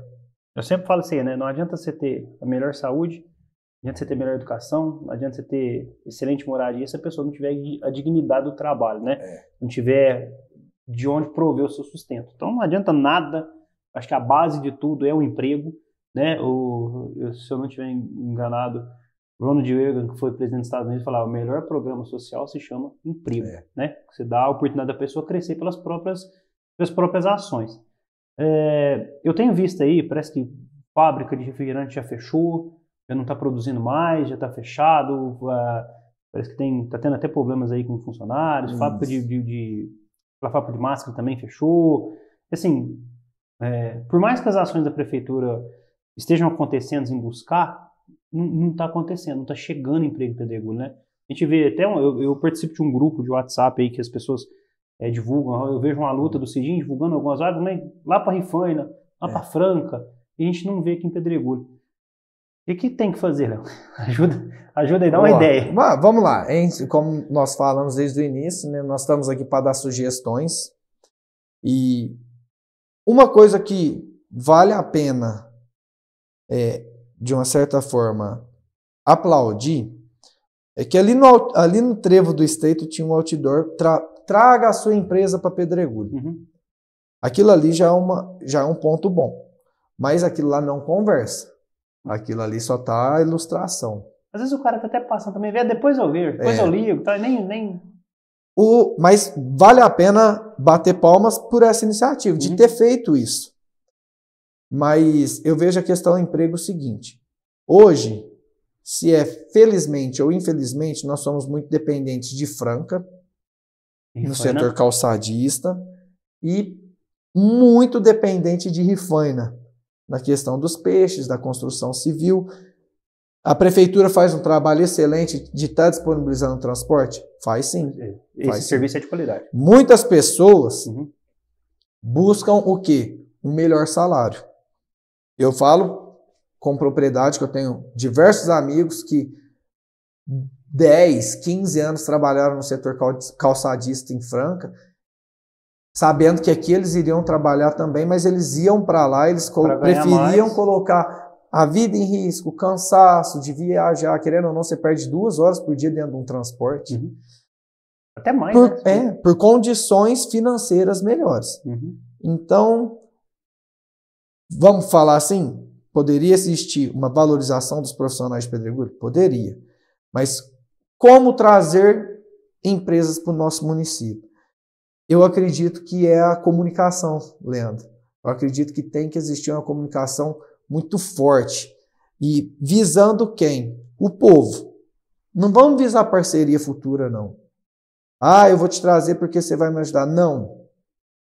Eu sempre falo assim, né? Não adianta você ter a melhor saúde, não adianta você ter melhor educação, não adianta você ter excelente moradia se a pessoa não tiver a dignidade do trabalho, né? É. Não tiver de onde prover o seu sustento. Então não adianta nada. Acho que a base de tudo é o emprego, né? O, se eu não estiver enganado, Ronald Reagan, que foi presidente dos Estados Unidos, falava: o melhor programa social se chama emprego, é. né? Você dá a oportunidade da pessoa crescer pelas próprias, pelas próprias ações. É, eu tenho visto aí, parece que fábrica de refrigerante já fechou, já não está produzindo mais, já está fechado, uh, parece que está tendo até problemas aí com funcionários, hum. fábrica de, de, de, a fábrica de máscara também fechou. Assim, é, por mais que as ações da prefeitura estejam acontecendo em buscar não está acontecendo, não está chegando emprego em Pedregulho, né? A gente vê até, um, eu, eu, participo de um grupo de WhatsApp aí que as pessoas é, divulgam, eu vejo uma luta do Cidinho divulgando algumas águas, né? lá para Rifaina, lá é. para Franca, e a gente não vê aqui em Pedregulho. E o que tem que fazer, Léo? [LAUGHS] Ajuda, ajuda aí, dá uma ideia. Mas, vamos lá, como nós falamos desde o início, né, nós estamos aqui para dar sugestões e uma coisa que vale a pena é, de uma certa forma, aplaudir, é que ali no, ali no trevo do estreito tinha um outdoor, tra, traga a sua empresa para Pedregulho. Uhum. Aquilo ali já é, uma, já é um ponto bom, mas aquilo lá não conversa. Aquilo ali só tá a ilustração. Às vezes o cara tá até passando também, vê depois eu vejo, depois é. eu ligo, tá, nem, nem... O, mas vale a pena bater palmas por essa iniciativa, uhum. de ter feito isso. Mas eu vejo a questão do emprego seguinte: hoje, se é felizmente ou infelizmente, nós somos muito dependentes de Franca, no setor calçadista, e muito dependente de Rifaina, na questão dos peixes, da construção civil. A prefeitura faz um trabalho excelente de estar tá disponibilizando transporte? Faz sim. Esse faz serviço sim. é de qualidade. Muitas pessoas uhum. buscam o quê? Um melhor salário. Eu falo com propriedade que eu tenho diversos amigos que 10, 15 anos trabalharam no setor calçadista em Franca, sabendo que aqui eles iriam trabalhar também, mas eles iam para lá, eles preferiam mais. colocar a vida em risco, cansaço de viajar, querendo ou não, você perde duas horas por dia dentro de um transporte. Uhum. Até mais. Por, né? É, por condições financeiras melhores. Uhum. Então, Vamos falar assim? Poderia existir uma valorização dos profissionais de pedregulho? Poderia. Mas como trazer empresas para o nosso município? Eu acredito que é a comunicação, Leandro. Eu acredito que tem que existir uma comunicação muito forte. E visando quem? O povo. Não vamos visar parceria futura, não. Ah, eu vou te trazer porque você vai me ajudar. Não.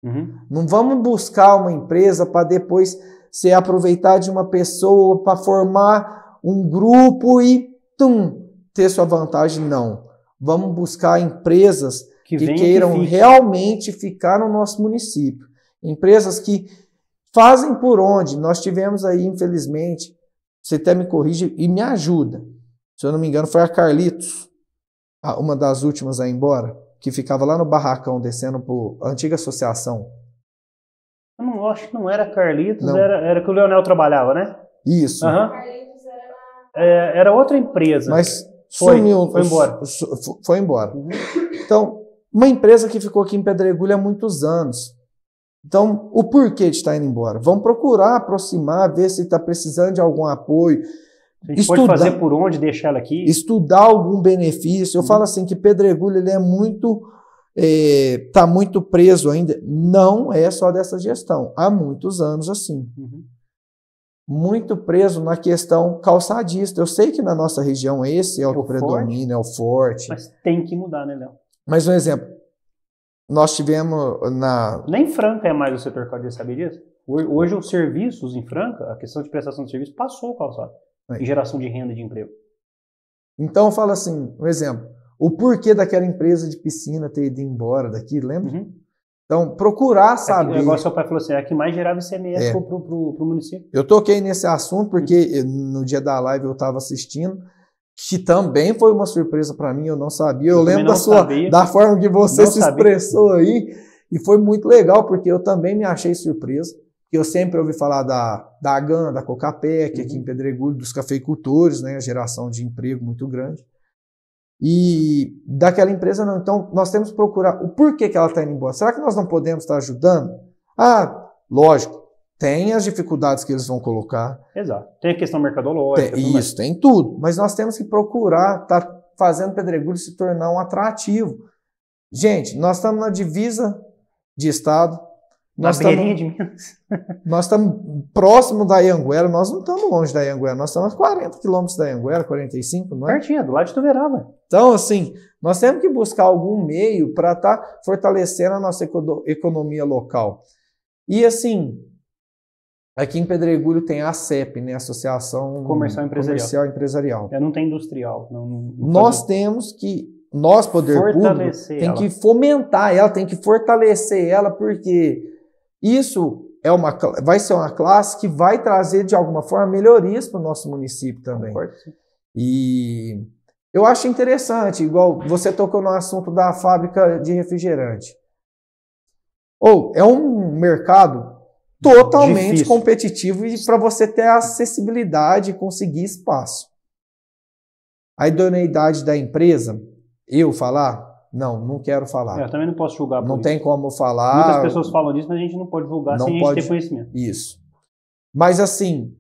Uhum. Não vamos buscar uma empresa para depois se aproveitar de uma pessoa para formar um grupo e tum, ter sua vantagem. Não. Vamos buscar empresas que, que queiram que realmente ficar no nosso município. Empresas que fazem por onde. Nós tivemos aí, infelizmente, você até me corrige e me ajuda. Se eu não me engano, foi a Carlitos, uma das últimas a ir embora que ficava lá no barracão, descendo por antiga associação. Eu não acho que não era Carlitos, não. Era, era que o Leonel trabalhava, né? Isso. Uhum. era... É, era outra empresa. Mas foi, sumiu. Foi embora. Foi embora. Uhum. Então, uma empresa que ficou aqui em Pedregulho há muitos anos. Então, o porquê de estar indo embora? Vamos procurar aproximar, ver se está precisando de algum apoio. A estudar, pode fazer por onde deixar ela aqui? Estudar algum benefício. Eu hum. falo assim que pedregulho ele é muito está é, tá muito preso ainda. Não é só dessa gestão. Há muitos anos assim. Uhum. Muito preso na questão calçadista. Eu sei que na nossa região esse é o, é o predomínio, forte, é o forte. Mas tem que mudar, né, Léo? Mas um exemplo. Nós tivemos na. Nem Franca é mais o setor calçadista, sabia disso? hoje os serviços em Franca, a questão de prestação de serviço, passou o calçado. Aí. e geração de renda de emprego. Então, fala assim, um exemplo. O porquê daquela empresa de piscina ter ido embora daqui, lembra? Uhum. Então, procurar saber. É que, igual seu pai falou assim, é que mais gerava ICMS é. para o município. Eu toquei nesse assunto porque uhum. no dia da live eu estava assistindo, que também foi uma surpresa para mim, eu não sabia. Eu, eu lembro da, sua, sabia. da forma que você não se sabia. expressou aí, e foi muito legal, porque eu também me achei surpreso que eu sempre ouvi falar da, da AGAN, da Cocapec, uhum. aqui em uhum. Pedregulho, dos cafeicultores, né, a geração de emprego muito grande. E daquela empresa não. Então, nós temos que procurar o porquê que ela está indo embora. Será que nós não podemos estar tá ajudando? Ah, lógico, tem as dificuldades que eles vão colocar. Exato. Tem a questão mercadológica. Tem, isso, tem tudo. Mas nós temos que procurar estar tá fazendo Pedregulho se tornar um atrativo. Gente, nós estamos na divisa de Estado, nós na tamo, de Minas. [LAUGHS] nós estamos próximo da Ianguera, nós não estamos longe da Ianguera, nós estamos a 40 quilômetros da Ianguera, 45, não é? Pertinho, do lado de Tuverava. Então, assim, nós temos que buscar algum meio para estar tá fortalecendo a nossa economia local. E, assim, aqui em Pedregulho tem a CEP, né? Associação Comercial Empresarial. Comercial Empresarial. É, não tem industrial. Não, não nós fazer. temos que nós, poder fortalecer público, tem ela. que fomentar ela, tem que fortalecer ela, porque isso é uma, vai ser uma classe que vai trazer, de alguma forma, melhorias para o nosso município também. E eu acho interessante, igual você tocou no assunto da fábrica de refrigerante. Ou oh, é um mercado totalmente Difícil. competitivo e para você ter acessibilidade e conseguir espaço. A idoneidade da empresa, eu falar, não, não quero falar. É, eu também não posso julgar. não tem como falar. Muitas pessoas falam disso, mas a gente não pode julgar não sem pode... a gente ter conhecimento. Isso. Mas assim,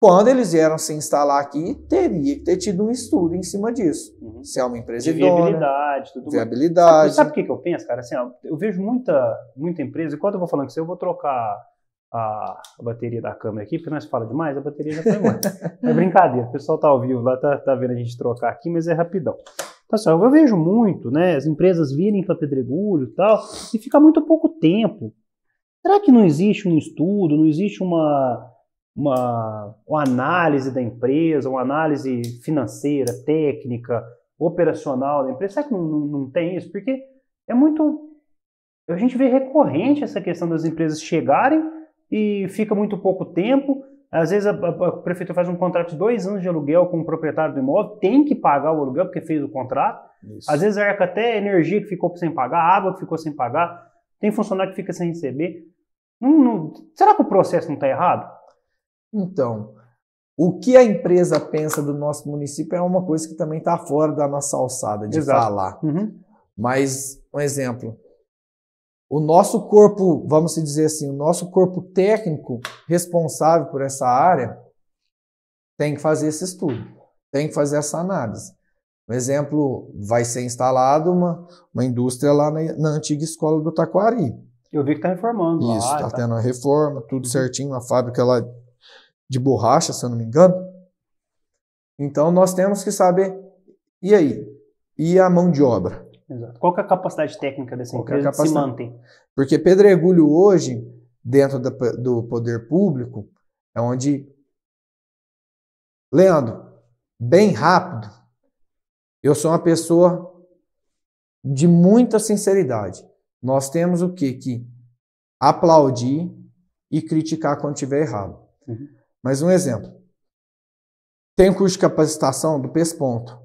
quando eles vieram se instalar aqui, teria que ter tido um estudo em cima disso. Uhum. Se é uma empresa de viabilidade, tudo viabilidade. sabe o que eu penso, cara? Assim, eu vejo muita, muita empresa. quando eu vou falando com você, eu vou trocar a, a, bateria da câmera aqui, porque nós fala demais, a bateria já foi mais. [LAUGHS] é brincadeira, o pessoal tá ao vivo lá, tá, tá vendo a gente trocar aqui, mas é rapidão. Tá certo? Então, assim, eu vejo muito, né? As empresas virem para Pedregulho e tal, e fica muito pouco tempo. Será que não existe um estudo, não existe uma, uma, uma análise da empresa, uma análise financeira, técnica, operacional da empresa? Será que não, não, não tem isso? Porque é muito. A gente vê recorrente essa questão das empresas chegarem e fica muito pouco tempo às vezes a, a, a prefeitura faz um contrato de dois anos de aluguel com o proprietário do imóvel, tem que pagar o aluguel porque fez o contrato. Isso. Às vezes arca até energia que ficou sem pagar, água que ficou sem pagar, tem funcionário que fica sem receber. Não, não, será que o processo não está errado? Então, o que a empresa pensa do nosso município é uma coisa que também está fora da nossa alçada de Exato. falar. Uhum. Mas, um exemplo, o nosso corpo, vamos dizer assim, o nosso corpo técnico responsável por essa área tem que fazer esse estudo, tem que fazer essa análise. Um exemplo, vai ser instalada uma, uma indústria lá na, na, antiga escola do Taquari. Eu vi que está reformando. Isso, está tendo a reforma, tudo uhum. certinho, uma fábrica lá de borracha, se eu não me engano. Então nós temos que saber, e aí? E a mão de obra? Exato. Qual é a capacidade técnica dessa Qual é empresa é que se mantém? Porque pedregulho hoje, dentro do poder público, é onde. Leandro, bem rápido, eu sou uma pessoa de muita sinceridade. Nós temos o que? Que aplaudir e criticar quando tiver errado. Uhum. Mas um exemplo. Tem um curso de capacitação do PESPonto.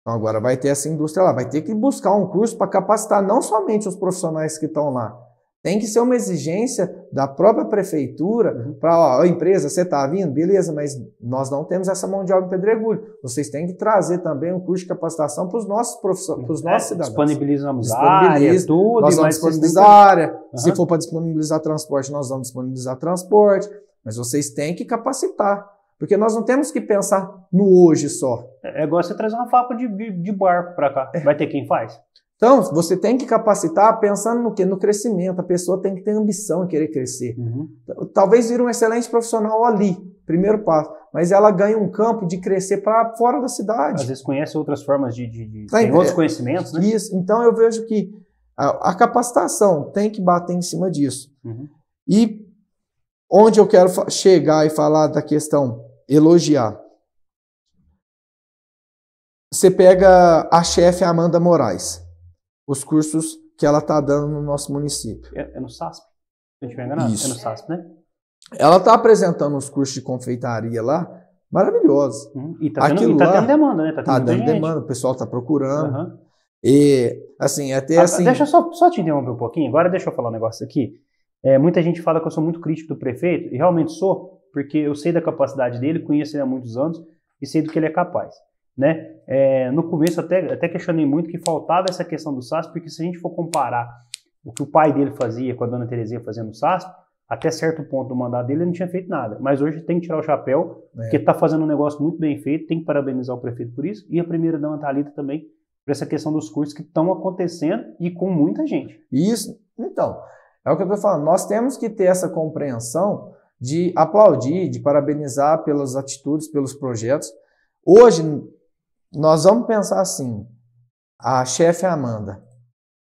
Então agora vai ter essa indústria lá, vai ter que buscar um curso para capacitar não somente os profissionais que estão lá. Tem que ser uma exigência da própria prefeitura uhum. para a empresa, você está vindo, beleza, mas nós não temos essa mão de obra em pedregulho. Vocês têm que trazer também um curso de capacitação para os nossos profissionais, uhum. para os nossos é, cidadãos. Disponibilizamos Disponibiliza, área, tudo. Nós vamos disponibilizar área. Uhum. Se for para disponibilizar transporte, nós vamos disponibilizar transporte. Mas vocês têm que capacitar. Porque nós não temos que pensar no hoje só. É, é igual você trazer uma faca de, de barco para cá. É. Vai ter quem faz? Então, você tem que capacitar pensando no que? No crescimento. A pessoa tem que ter ambição em querer crescer. Uhum. Talvez vir um excelente profissional ali, primeiro passo. Mas ela ganha um campo de crescer para fora da cidade. Às vezes conhece outras formas de. de, de... Tá tem é, outros conhecimentos, né? Isso. Então, eu vejo que a, a capacitação tem que bater em cima disso. Uhum. E onde eu quero chegar e falar da questão elogiar. Você pega a chefe Amanda Moraes, os cursos que ela está dando no nosso município. É, é no SASP? Se não enganado, Isso. é no SASP, né? Ela está apresentando os cursos de confeitaria lá, maravilhosos. Uhum. E está tá né? tá tendo, tá demanda, né? Está tá dando gente. demanda, o pessoal está procurando. Uhum. E, assim, até ah, assim... Deixa eu só, só te interromper um pouquinho, agora deixa eu falar um negócio aqui. É, muita gente fala que eu sou muito crítico do prefeito, e realmente sou, porque eu sei da capacidade dele, conheço ele há muitos anos e sei do que ele é capaz. Né? É, no começo até, até questionei muito que faltava essa questão do SASP, porque se a gente for comparar o que o pai dele fazia com a dona Terezinha fazendo o SASP, até certo ponto do mandato dele ele não tinha feito nada. Mas hoje tem que tirar o chapéu, é. porque está fazendo um negócio muito bem feito, tem que parabenizar o prefeito por isso, e a primeira dama Thalita também, por essa questão dos cursos que estão acontecendo e com muita gente. Isso, então, é o que eu estou falando. Nós temos que ter essa compreensão de aplaudir, de parabenizar pelas atitudes, pelos projetos. Hoje, nós vamos pensar assim: a chefe é Amanda.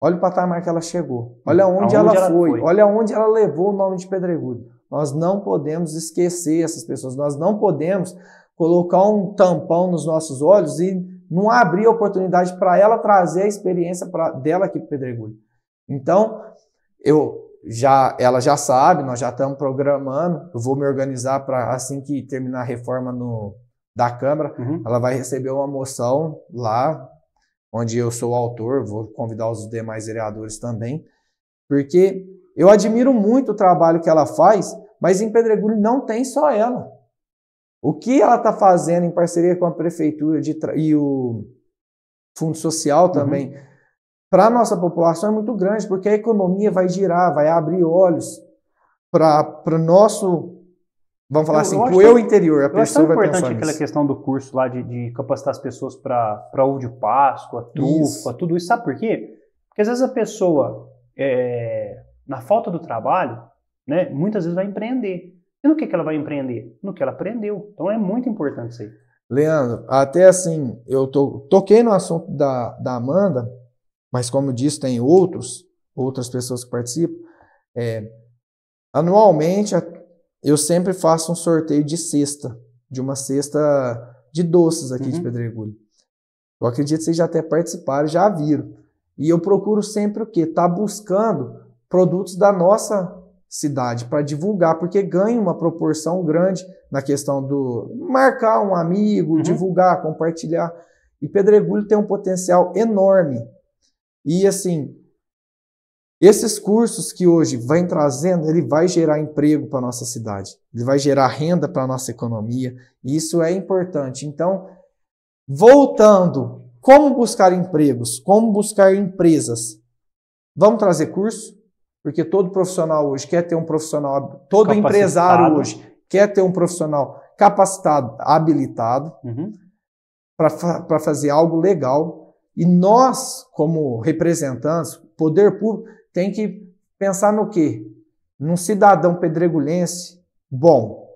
Olha o patamar que ela chegou. Olha onde, ela, ela foi. foi. Olha onde ela levou o nome de Pedregulho. Nós não podemos esquecer essas pessoas. Nós não podemos colocar um tampão nos nossos olhos e não abrir a oportunidade para ela trazer a experiência pra, dela aqui para Pedregulho. Então, eu já ela já sabe, nós já estamos programando. Eu vou me organizar para assim que terminar a reforma no, da Câmara, uhum. ela vai receber uma moção lá, onde eu sou autor, vou convidar os demais vereadores também, porque eu admiro muito o trabalho que ela faz, mas em Pedregulho não tem só ela. O que ela está fazendo em parceria com a prefeitura de, e o Fundo Social uhum. também. Uhum para a nossa população é muito grande, porque a economia vai girar, vai abrir olhos para o nosso, vamos falar eu, assim, para o eu interior. A pessoa vai importante aquela questão do curso lá de, de capacitar as pessoas para ovo de Páscoa, trufa, isso. tudo isso. Sabe por quê? Porque às vezes a pessoa, é, na falta do trabalho, né, muitas vezes vai empreender. E no que, que ela vai empreender? No que ela aprendeu. Então é muito importante isso aí. Leandro, até assim, eu to, toquei no assunto da, da Amanda, mas como eu disse, tem outros, outras pessoas que participam. É, anualmente, eu sempre faço um sorteio de cesta, de uma cesta de doces aqui uhum. de Pedregulho. Eu acredito que vocês já até participaram, já viram. E eu procuro sempre o quê? Estar tá buscando produtos da nossa cidade para divulgar, porque ganha uma proporção grande na questão do marcar um amigo, uhum. divulgar, compartilhar. E Pedregulho tem um potencial enorme e assim, esses cursos que hoje vem trazendo, ele vai gerar emprego para nossa cidade, ele vai gerar renda para nossa economia, e isso é importante. Então, voltando, como buscar empregos, como buscar empresas? Vamos trazer curso? Porque todo profissional hoje quer ter um profissional, todo empresário hoje quer ter um profissional capacitado, habilitado, uhum. para fazer algo legal e nós, como representantes, poder público, tem que pensar no quê? Num cidadão pedregulense bom.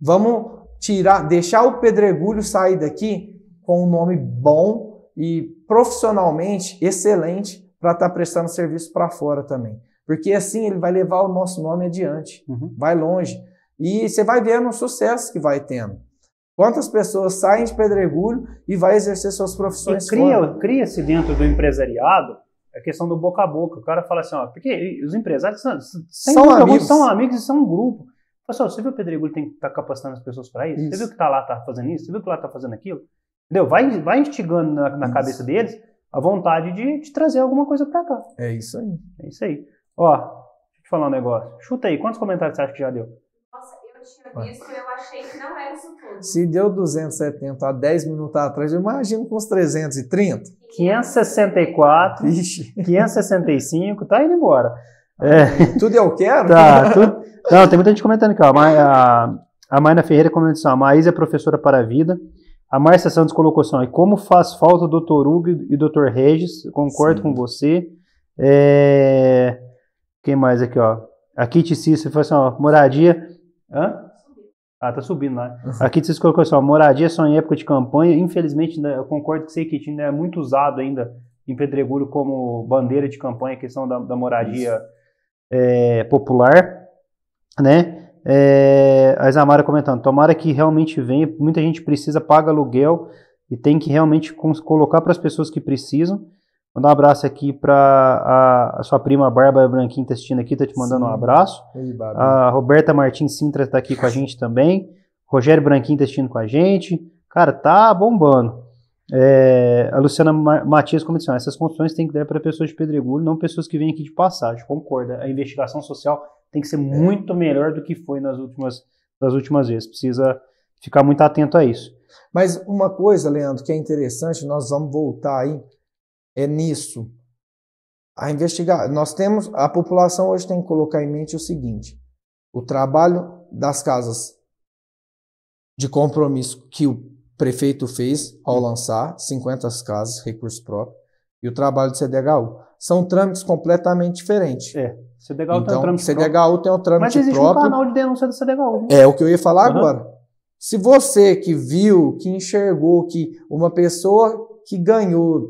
Vamos tirar, deixar o pedregulho sair daqui com um nome bom e profissionalmente excelente para estar tá prestando serviço para fora também. Porque assim ele vai levar o nosso nome adiante, uhum. vai longe. E você vai vendo o sucesso que vai tendo. Quantas pessoas saem de pedregulho e vai exercer suas profissões e cria, Cria-se dentro do empresariado a questão do boca a boca. O cara fala assim, ó, porque os empresários são, são amigos. são amigos e são um grupo. Pessoal, assim, você viu o pedregulho tem que estar tá capacitando as pessoas para isso? isso? Você viu que está lá tá fazendo isso? Você viu que lá está fazendo aquilo? Entendeu? Vai, vai instigando na, na cabeça deles a vontade de, de trazer alguma coisa para cá. É isso aí. É isso aí. Ó, deixa eu te falar um negócio. Chuta aí, quantos comentários você acha que já deu? eu tinha visto, eu achei que não era isso tudo. Se deu 270 há 10 minutos atrás, eu imagino com os 330. 564, Ixi. 565, [LAUGHS] tá indo embora. Ah, é. Tudo eu quero? Tá, [LAUGHS] tudo... Não, tem muita gente comentando aqui, ó. A, a Marina Ferreira comentou assim: a Maísa é professora para a vida. A Márcia Santos colocou assim: como faz falta o Dr. Hugo e Dr. Regis, concordo Sim. com você. É... Quem mais aqui, ó? A Kit Cícero falou assim: ó, moradia Hã? Tá ah, tá subindo lá. Né? Uhum. Aqui vocês colocou só assim, moradia só em época de campanha. Infelizmente, né, eu concordo que sei que ainda é muito usado ainda em Pedregulho como bandeira de campanha, a questão da, da moradia é, popular, né? É, a Isamara comentando, tomara que realmente venha, muita gente precisa, paga aluguel e tem que realmente colocar para as pessoas que precisam. Mandar um abraço aqui para a, a, sua prima Bárbara Branquinho tá assistindo aqui, tá te mandando Sim. um abraço. Ei, a Roberta Martins Sintra tá aqui com a gente também. Rogério Branquinho tá assistindo com a gente. Cara, tá bombando. É, a Luciana Matias como assim, essas condições têm que dar para pessoas de pedregulho, não pessoas que vêm aqui de passagem. Concorda? A investigação social tem que ser muito melhor do que foi nas últimas, das últimas vezes. Precisa ficar muito atento a isso. Mas uma coisa, Leandro, que é interessante, nós vamos voltar aí é nisso. A investigar, nós temos, a população hoje tem que colocar em mente o seguinte: o trabalho das casas de compromisso que o prefeito fez ao hum. lançar 50 casas, recurso próprio, e o trabalho do CDHU. São trâmites completamente diferentes. É. CDHU então, tem um então, trâmite CDHU próprio. tem um trâmite Mas existe próprio. um canal de denúncia do CDHU. Né? É o que eu ia falar uhum. agora. Se você que viu, que enxergou que uma pessoa que ganhou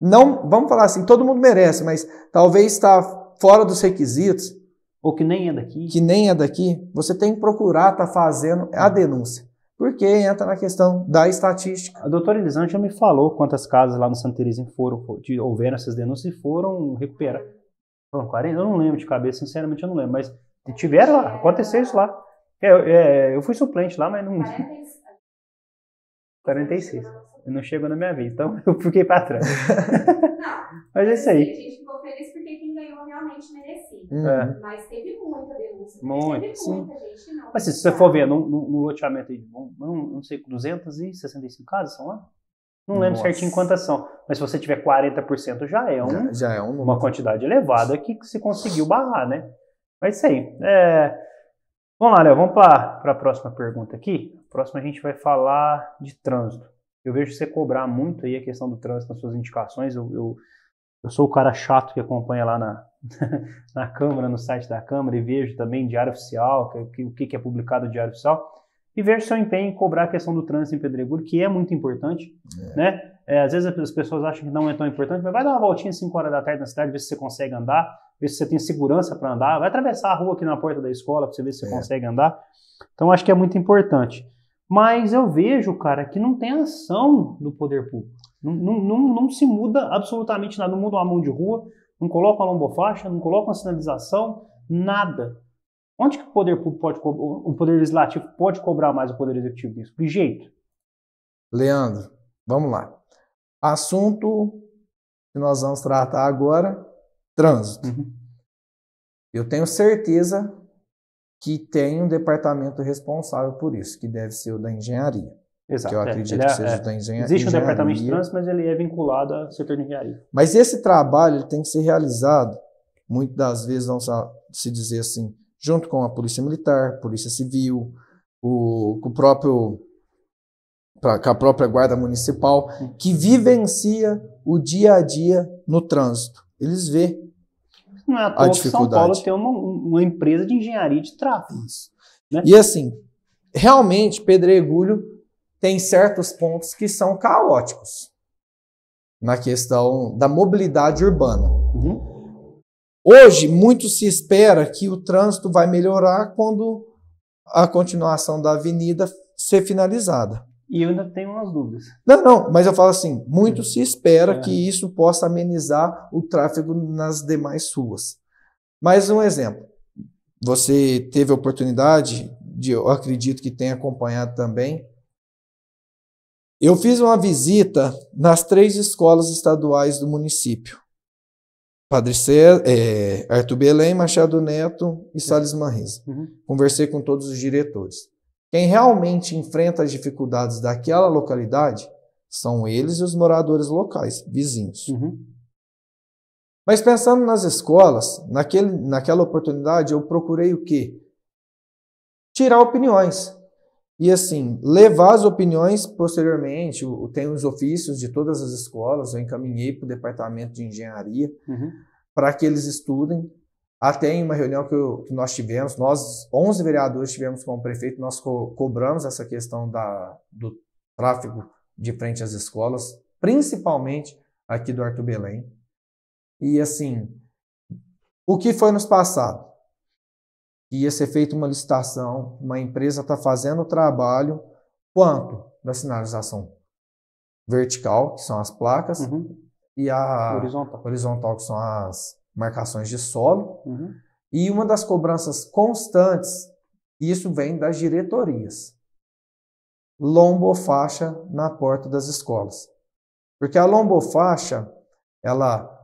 não, vamos falar assim, todo mundo merece, mas talvez está fora dos requisitos. Ou que nem é daqui. Que nem é daqui, você tem que procurar estar tá fazendo a hum. denúncia. Porque entra na questão da estatística. A doutora Elisângela já me falou quantas casas lá no Santa Teresinha foram, houveram essas denúncias e foram recuperar. Foram 40? Eu não lembro de cabeça, sinceramente eu não lembro, mas tiveram lá, aconteceu isso lá. É, é, eu fui suplente lá, mas não. 46. 46 não chegou na minha vez, então [LAUGHS] eu fiquei para trás. mas é isso aí. A gente ficou feliz porque quem ganhou realmente merecia. Uhum. É. Mas teve muita denúncia. Muito, teve sim. muita gente, não. Mas assim, se você for ver, no no loteamento aí, não, não sei, 265 casas são lá? Não lembro Nossa. certinho quantas são. Mas se você tiver 40%, já é, um, já, já é um uma quantidade elevada que se conseguiu barrar, né? Mas isso aí. É... Vamos lá, Léo, vamos para a próxima pergunta aqui. Próxima a gente vai falar de trânsito. Eu vejo você cobrar muito aí a questão do trânsito nas suas indicações. Eu, eu, eu sou o cara chato que acompanha lá na, [LAUGHS] na Câmara, no site da Câmara, e vejo também Diário Oficial, que, o que, que é publicado no Diário Oficial, e vejo seu empenho em cobrar a questão do trânsito em Pedregulho, que é muito importante, é. né? É, às vezes as pessoas acham que não é tão importante, mas vai dar uma voltinha às 5 horas da tarde na cidade, ver se você consegue andar, ver se você tem segurança para andar, vai atravessar a rua aqui na porta da escola para você ver se você é. consegue andar. Então acho que é muito importante. Mas eu vejo, cara, que não tem ação do poder público. Não, não, não, não se muda absolutamente nada. Não muda uma mão de rua, não coloca uma lombofaixa, não coloca uma sinalização, nada. Onde que o poder público pode o poder legislativo pode cobrar mais o poder executivo disso? De jeito. Leandro, vamos lá. Assunto que nós vamos tratar agora, trânsito. Uhum. Eu tenho certeza que tem um departamento responsável por isso, que deve ser o da engenharia. Exato. Que eu é, acredito é, que seja é, da engenharia. Existe um departamento de trânsito, mas ele é vinculado ao setor de engenharia. Mas esse trabalho tem que ser realizado, muitas das vezes, vamos se dizer assim, junto com a Polícia Militar, Polícia Civil, o, com, o próprio, pra, com a própria Guarda Municipal, que vivencia o dia a dia no trânsito. Eles vê não é à toa que São Paulo tem uma, uma empresa de engenharia de tráfego. Né? E assim, realmente, Pedregulho tem certos pontos que são caóticos na questão da mobilidade urbana. Uhum. Hoje, muito se espera que o trânsito vai melhorar quando a continuação da avenida ser finalizada. E eu ainda tenho umas dúvidas. Não, não, mas eu falo assim: muito é. se espera é. que isso possa amenizar o tráfego nas demais ruas. Mais um exemplo. Você teve a oportunidade de, eu acredito que tenha acompanhado também. Eu fiz uma visita nas três escolas estaduais do município. Padre César, é, Arthur Belém, Machado Neto e é. Salles Manresa. Uhum. Conversei com todos os diretores. Quem realmente enfrenta as dificuldades daquela localidade são eles e os moradores locais, vizinhos. Uhum. Mas pensando nas escolas, naquele, naquela oportunidade eu procurei o quê? Tirar opiniões. E assim, levar as opiniões posteriormente, tem os ofícios de todas as escolas, eu encaminhei para o departamento de engenharia uhum. para que eles estudem. Até ah, em uma reunião que, eu, que nós tivemos, nós, 11 vereadores, tivemos com o prefeito, nós co cobramos essa questão da, do tráfego de frente às escolas, principalmente aqui do Arthur Belém. E assim, o que foi nos passado? Ia ser feita uma licitação, uma empresa está fazendo o trabalho, quanto da sinalização vertical, que são as placas, uhum. e a horizontal. horizontal, que são as, marcações de solo. Uhum. E uma das cobranças constantes, isso vem das diretorias. Lombofaixa na porta das escolas. Porque a lombofaixa, ela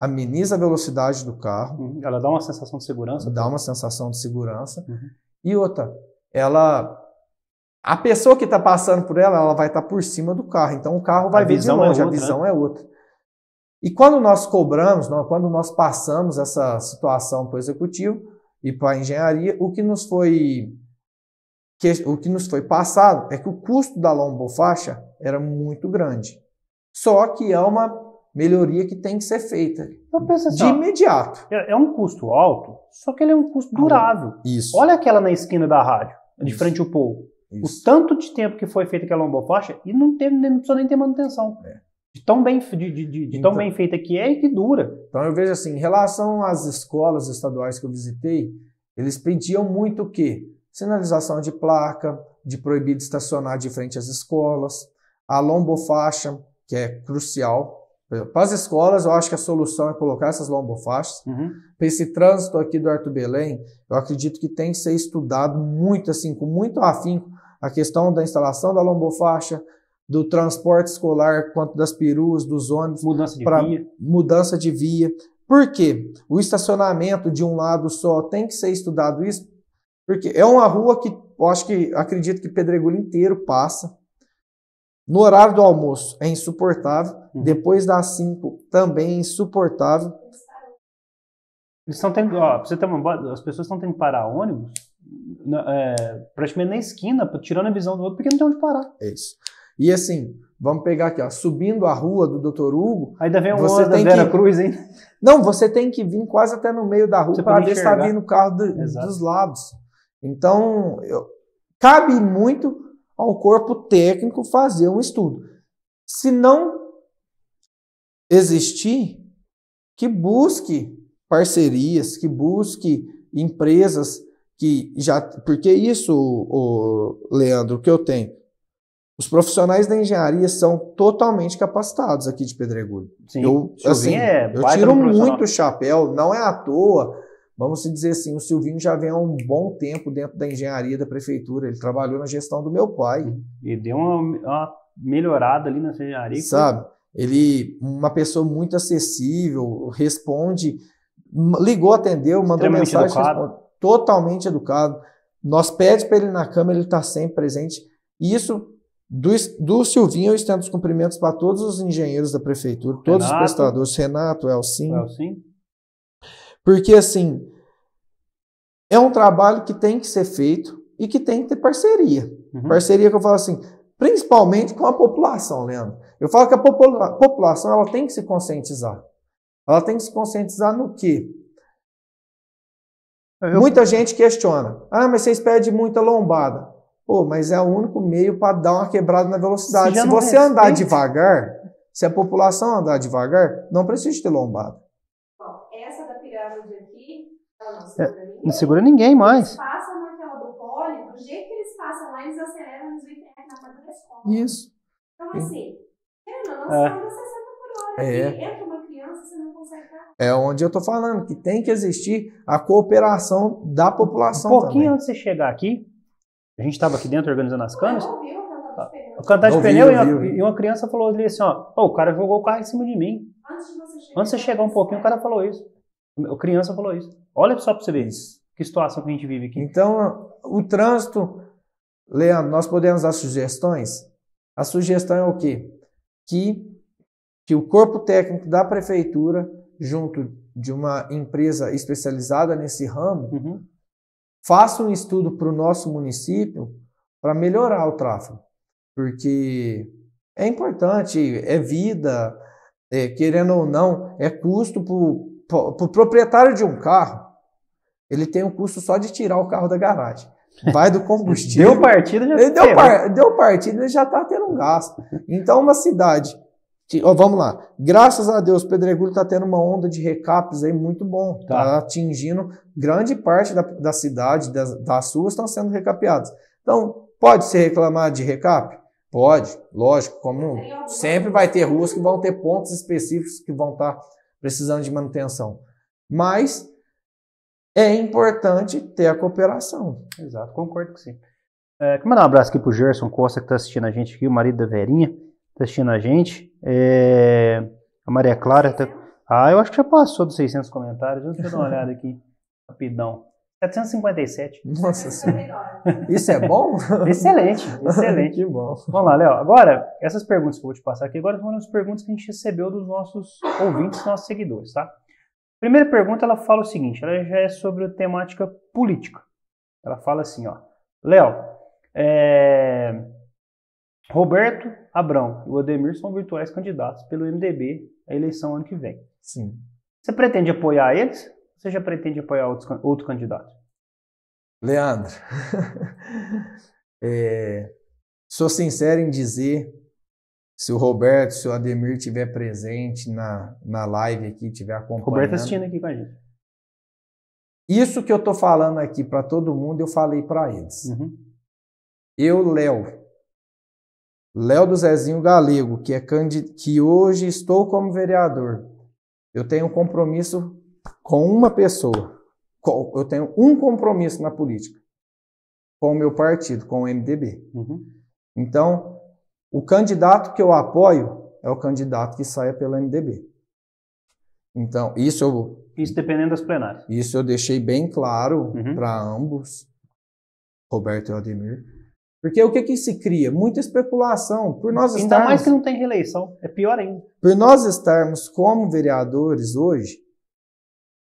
ameniza a velocidade do carro. Uhum. Ela dá uma sensação de segurança. Dá uma sensação de segurança. Uhum. E outra, ela a pessoa que está passando por ela, ela vai estar tá por cima do carro. Então o carro vai a de é longe, né? é outra, a visão né? é outra. E quando nós cobramos, quando nós passamos essa situação para o executivo e para a engenharia, o que nos foi que, o que nos foi passado é que o custo da lombofaixa era muito grande. Só que é uma melhoria que tem que ser feita assim, de ó, imediato. É, é, um custo alto, só que ele é um custo durável. Isso. Olha aquela na esquina da rádio, de Isso. frente ao povo. Isso. O tanto de tempo que foi feita aquela lombofaixa e não, teve, não precisou nem ter manutenção. É de tão bem, de, de, de então, tão bem feita que é e que dura. Então eu vejo assim, em relação às escolas estaduais que eu visitei, eles pediam muito o quê? Sinalização de placa, de proibido estacionar de frente às escolas, a lombofaixa, que é crucial. Para as escolas, eu acho que a solução é colocar essas lombofaixas. Uhum. Para esse trânsito aqui do Arthur Belém, eu acredito que tem que ser estudado muito, assim, com muito afinco, a questão da instalação da lombofaixa, do transporte escolar, quanto das peruas, dos ônibus. Mudança de via. Mudança de via. Por quê? O estacionamento de um lado só tem que ser estudado isso, porque é uma rua que eu acho que acredito que Pedregulho inteiro passa. No horário do almoço é insuportável. Uhum. Depois das 5 também é insuportável. Eles estão tendo, ó, você ter uma, as pessoas estão tendo que parar ônibus é, praticamente na esquina, tirando a visão do outro, porque não tem onde parar. É isso. E assim, vamos pegar aqui, ó, subindo a rua do Dr. Hugo. Ainda vem uma você tem Vera que... Cruz, hein? Não, você tem que vir quase até no meio da rua para ver se está vindo o carro do, dos lados. Então, eu... cabe muito ao corpo técnico fazer um estudo. Se não existir, que busque parcerias, que busque empresas que já. Porque isso, o, o Leandro, que eu tenho. Os profissionais da engenharia são totalmente capacitados aqui de Pedregulho. Sim. Eu, assim, é eu tiro muito o chapéu, não é à toa. Vamos dizer assim, o Silvinho já vem há um bom tempo dentro da engenharia da prefeitura. Ele trabalhou na gestão do meu pai. E deu uma, uma melhorada ali na engenharia. Sabe? Ele, uma pessoa muito acessível, responde, ligou, atendeu, mandou mensagem, educado. totalmente educado. Nós pede para ele na câmera, ele está sempre presente. E isso do, do Silvinho, eu estendo os cumprimentos para todos os engenheiros da prefeitura, todos os prestadores, Renato, Elcim. Elcim. Porque, assim, é um trabalho que tem que ser feito e que tem que ter parceria. Uhum. Parceria que eu falo assim, principalmente com a população, Leandro. Eu falo que a popula população ela tem que se conscientizar. Ela tem que se conscientizar no quê? Eu... Muita gente questiona. Ah, mas vocês pedem muita lombada. Pô, mas é o único meio para dar uma quebrada na velocidade. Se, Se você respeita. andar devagar, se a população andar devagar, não precisa ter lombada. Bom, essa da pirâmide aqui, ela não é, segura é, ninguém. Não segura ninguém mais. Eles passam naquela do pole, do jeito que eles passam lá, eles aceleram, eles vêm na porta da escola. Isso. Então, assim, é. querendo ou não, é. 60 por hora. É. Entra uma criança, você não consegue É onde eu estou falando, que tem que existir a cooperação da população. Um pouquinho também. antes de você chegar aqui, a gente estava aqui dentro organizando as câmeras. Tá o cantar tá de pneu, ouvi. e uma criança falou ali assim, ó, o cara jogou o carro em cima de mim. Antes de você chegar, Antes de chegar um pouquinho, o cara falou isso. A criança falou isso. Olha só para você ver isso. que situação que a gente vive aqui. Então, o trânsito, Leandro, nós podemos dar sugestões? A sugestão é o quê? Que, que o corpo técnico da prefeitura, junto de uma empresa especializada nesse ramo, uhum. Faça um estudo para o nosso município para melhorar o tráfego, porque é importante, é vida, é, querendo ou não, é custo para o proprietário de um carro. Ele tem um custo só de tirar o carro da garagem. Vai do combustível. [LAUGHS] deu partida, já ele deu, par, deu partida, ele já está tendo um gasto. Então, uma cidade Oh, vamos lá. Graças a Deus, o Pedregulho está tendo uma onda de recaps aí muito bom. Está tá atingindo grande parte da, da cidade, das, das ruas estão sendo recapeadas. Então, pode se reclamar de recap, Pode, lógico, como sempre vai ter ruas que vão ter pontos específicos que vão estar tá precisando de manutenção. Mas é importante ter a cooperação. Exato, concordo com você. É, mandar um abraço aqui pro Gerson Costa, que está assistindo a gente aqui, o marido da Verinha, está assistindo a gente. É, a Maria Clara. Tá... Ah, eu acho que já passou dos 600 comentários. Deixa eu dar uma [LAUGHS] olhada aqui. Rapidão. 757. Nossa é senhora. Isso é bom? excelente, [LAUGHS] excelente. que bom. Vamos lá, Léo. Agora, essas perguntas que eu vou te passar aqui agora foram as perguntas que a gente recebeu dos nossos ouvintes, nossos seguidores, tá? Primeira pergunta, ela fala o seguinte, ela já é sobre a temática política. Ela fala assim, ó. Léo, é... Roberto Abrão e o Ademir são virtuais candidatos pelo MDB à eleição ano que vem. Sim. Você pretende apoiar eles? Ou você já pretende apoiar outros, outro candidato? Leandro, [LAUGHS] é, sou sincero em dizer, se o Roberto, se o Ademir estiver presente na, na live aqui, estiver acompanhando... Roberto tá assistindo aqui com a gente. Isso que eu estou falando aqui para todo mundo, eu falei para eles. Uhum. Eu, Léo, Léo do Zezinho Galego, que, é candid... que hoje estou como vereador. Eu tenho um compromisso com uma pessoa. Eu tenho um compromisso na política. Com o meu partido, com o MDB. Uhum. Então, o candidato que eu apoio é o candidato que saia pelo MDB. Então, isso eu. Isso dependendo das plenárias. Isso eu deixei bem claro uhum. para ambos, Roberto e Ademir porque o que, que se cria? Muita especulação. Por nós Ainda estarmos, mais que não tem reeleição, é pior ainda. Por nós estarmos como vereadores hoje,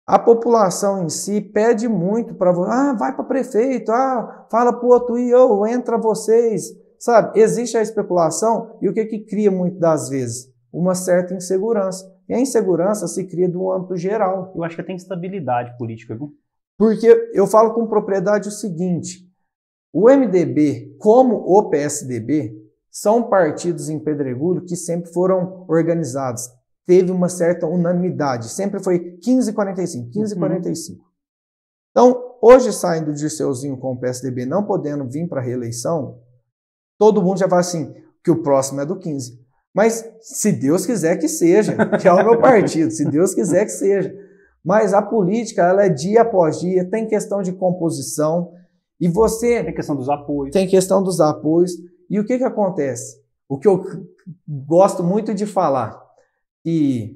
a população em si pede muito para você. Ah, vai para prefeito, ah, fala para o outro e eu, oh, entra vocês. Sabe, existe a especulação e o que, que cria muitas das vezes? Uma certa insegurança. E a insegurança se cria do âmbito geral. Eu acho que tem estabilidade política, viu? Porque eu falo com propriedade o seguinte: o MDB, como o PSDB, são partidos em Pedregulho que sempre foram organizados. Teve uma certa unanimidade, sempre foi 15-45, 15-45. Uhum. Então, hoje saindo de Dirceuzinho com o PSDB, não podendo vir para a reeleição, todo mundo já fala assim, que o próximo é do 15. Mas se Deus quiser que seja, que é o meu partido, se Deus quiser que seja. Mas a política, ela é dia após dia, tem questão de composição, e você. Tem questão dos apoios. Tem questão dos apoios. E o que, que acontece? O que eu gosto muito de falar, que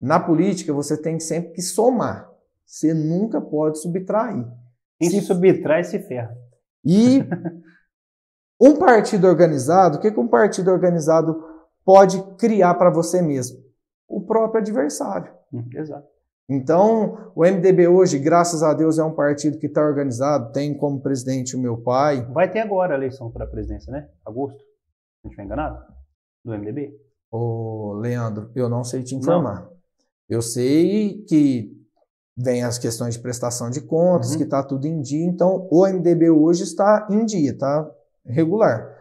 na política você tem sempre que somar. Você nunca pode subtrair. E se, se subtrai se ferra. E [LAUGHS] um partido organizado, o que, que um partido organizado pode criar para você mesmo? O próprio adversário. Hum, exato. Então, o MDB hoje, graças a Deus, é um partido que está organizado, tem como presidente o meu pai. Vai ter agora a eleição para a presidência, né? Agosto? A gente foi enganado? Do MDB? Ô, Leandro, eu não sei te informar. Não. Eu sei que vem as questões de prestação de contas, uhum. que está tudo em dia. Então, o MDB hoje está em dia, está regular.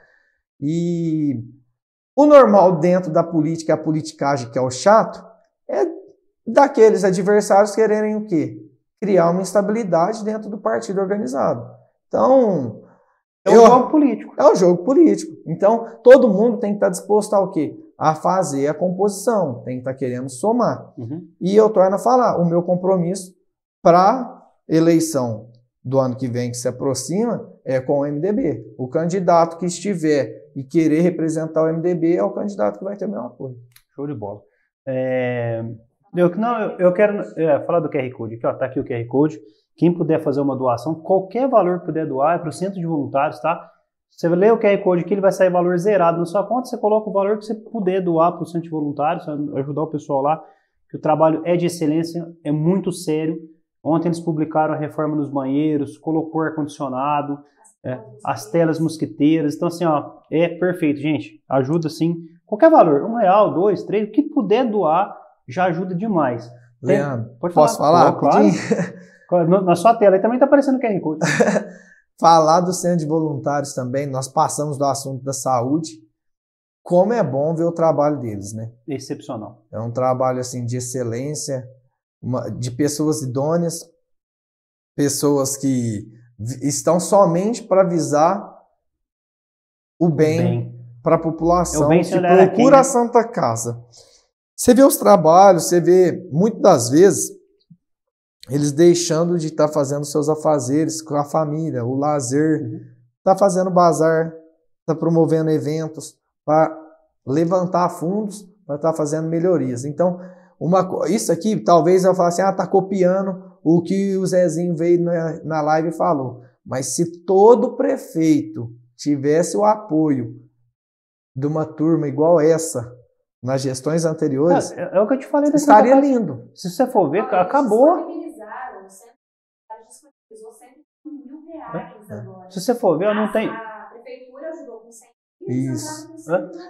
E o normal dentro da política, é a politicagem, que é o chato, daqueles adversários quererem o quê? Criar uma instabilidade dentro do partido organizado. Então. É um eu, jogo político. É um jogo político. Então, todo mundo tem que estar tá disposto ao quê? A fazer a composição, tem que estar tá querendo somar. Uhum. E eu torno a falar, o meu compromisso para eleição do ano que vem que se aproxima é com o MDB. O candidato que estiver e querer representar o MDB é o candidato que vai ter o meu apoio. Show de bola. É, eu, não, eu, eu quero é, falar do QR Code. Aqui, ó, tá aqui o QR Code. Quem puder fazer uma doação, qualquer valor que puder doar, é para o centro de voluntários, tá? Você lê o QR Code aqui, ele vai sair valor zerado na sua conta, você coloca o valor que você puder doar para o centro de voluntários, ajudar o pessoal lá, que o trabalho é de excelência, é muito sério. Ontem eles publicaram a reforma nos banheiros, colocou ar-condicionado, é, as telas mosquiteiras. Então, assim, ó, é perfeito, gente. Ajuda sim. Qualquer valor, um real, dois, três, o que puder doar já ajuda demais. Leandro, Tem, pode posso falar? falar? Claro. [LAUGHS] Na sua tela aí também está aparecendo QR Code. [LAUGHS] falar do centro de voluntários também, nós passamos do assunto da saúde. Como é bom ver o trabalho deles, né? Excepcional. É um trabalho assim de excelência, uma, de pessoas idôneas, pessoas que estão somente para visar o bem, bem. para a população é que procura quem, né? a Santa Casa. Você vê os trabalhos, você vê muitas das vezes eles deixando de estar tá fazendo seus afazeres com a família, o lazer, está uhum. fazendo bazar, está promovendo eventos para levantar fundos para estar tá fazendo melhorias. Então, uma, isso aqui talvez eu fale assim, ah, está copiando o que o Zezinho veio na, na live e falou. Mas se todo prefeito tivesse o apoio de uma turma igual essa, nas gestões anteriores. É, é o que eu te falei da Estaria Santa lindo. Se você for ver, Olha, ah, acabou. Disponibilizaram, disponibilizou 100 mil reais agora. Se você for ver, eu não tenho. A prefeitura ajudou com 100 mil. Isso.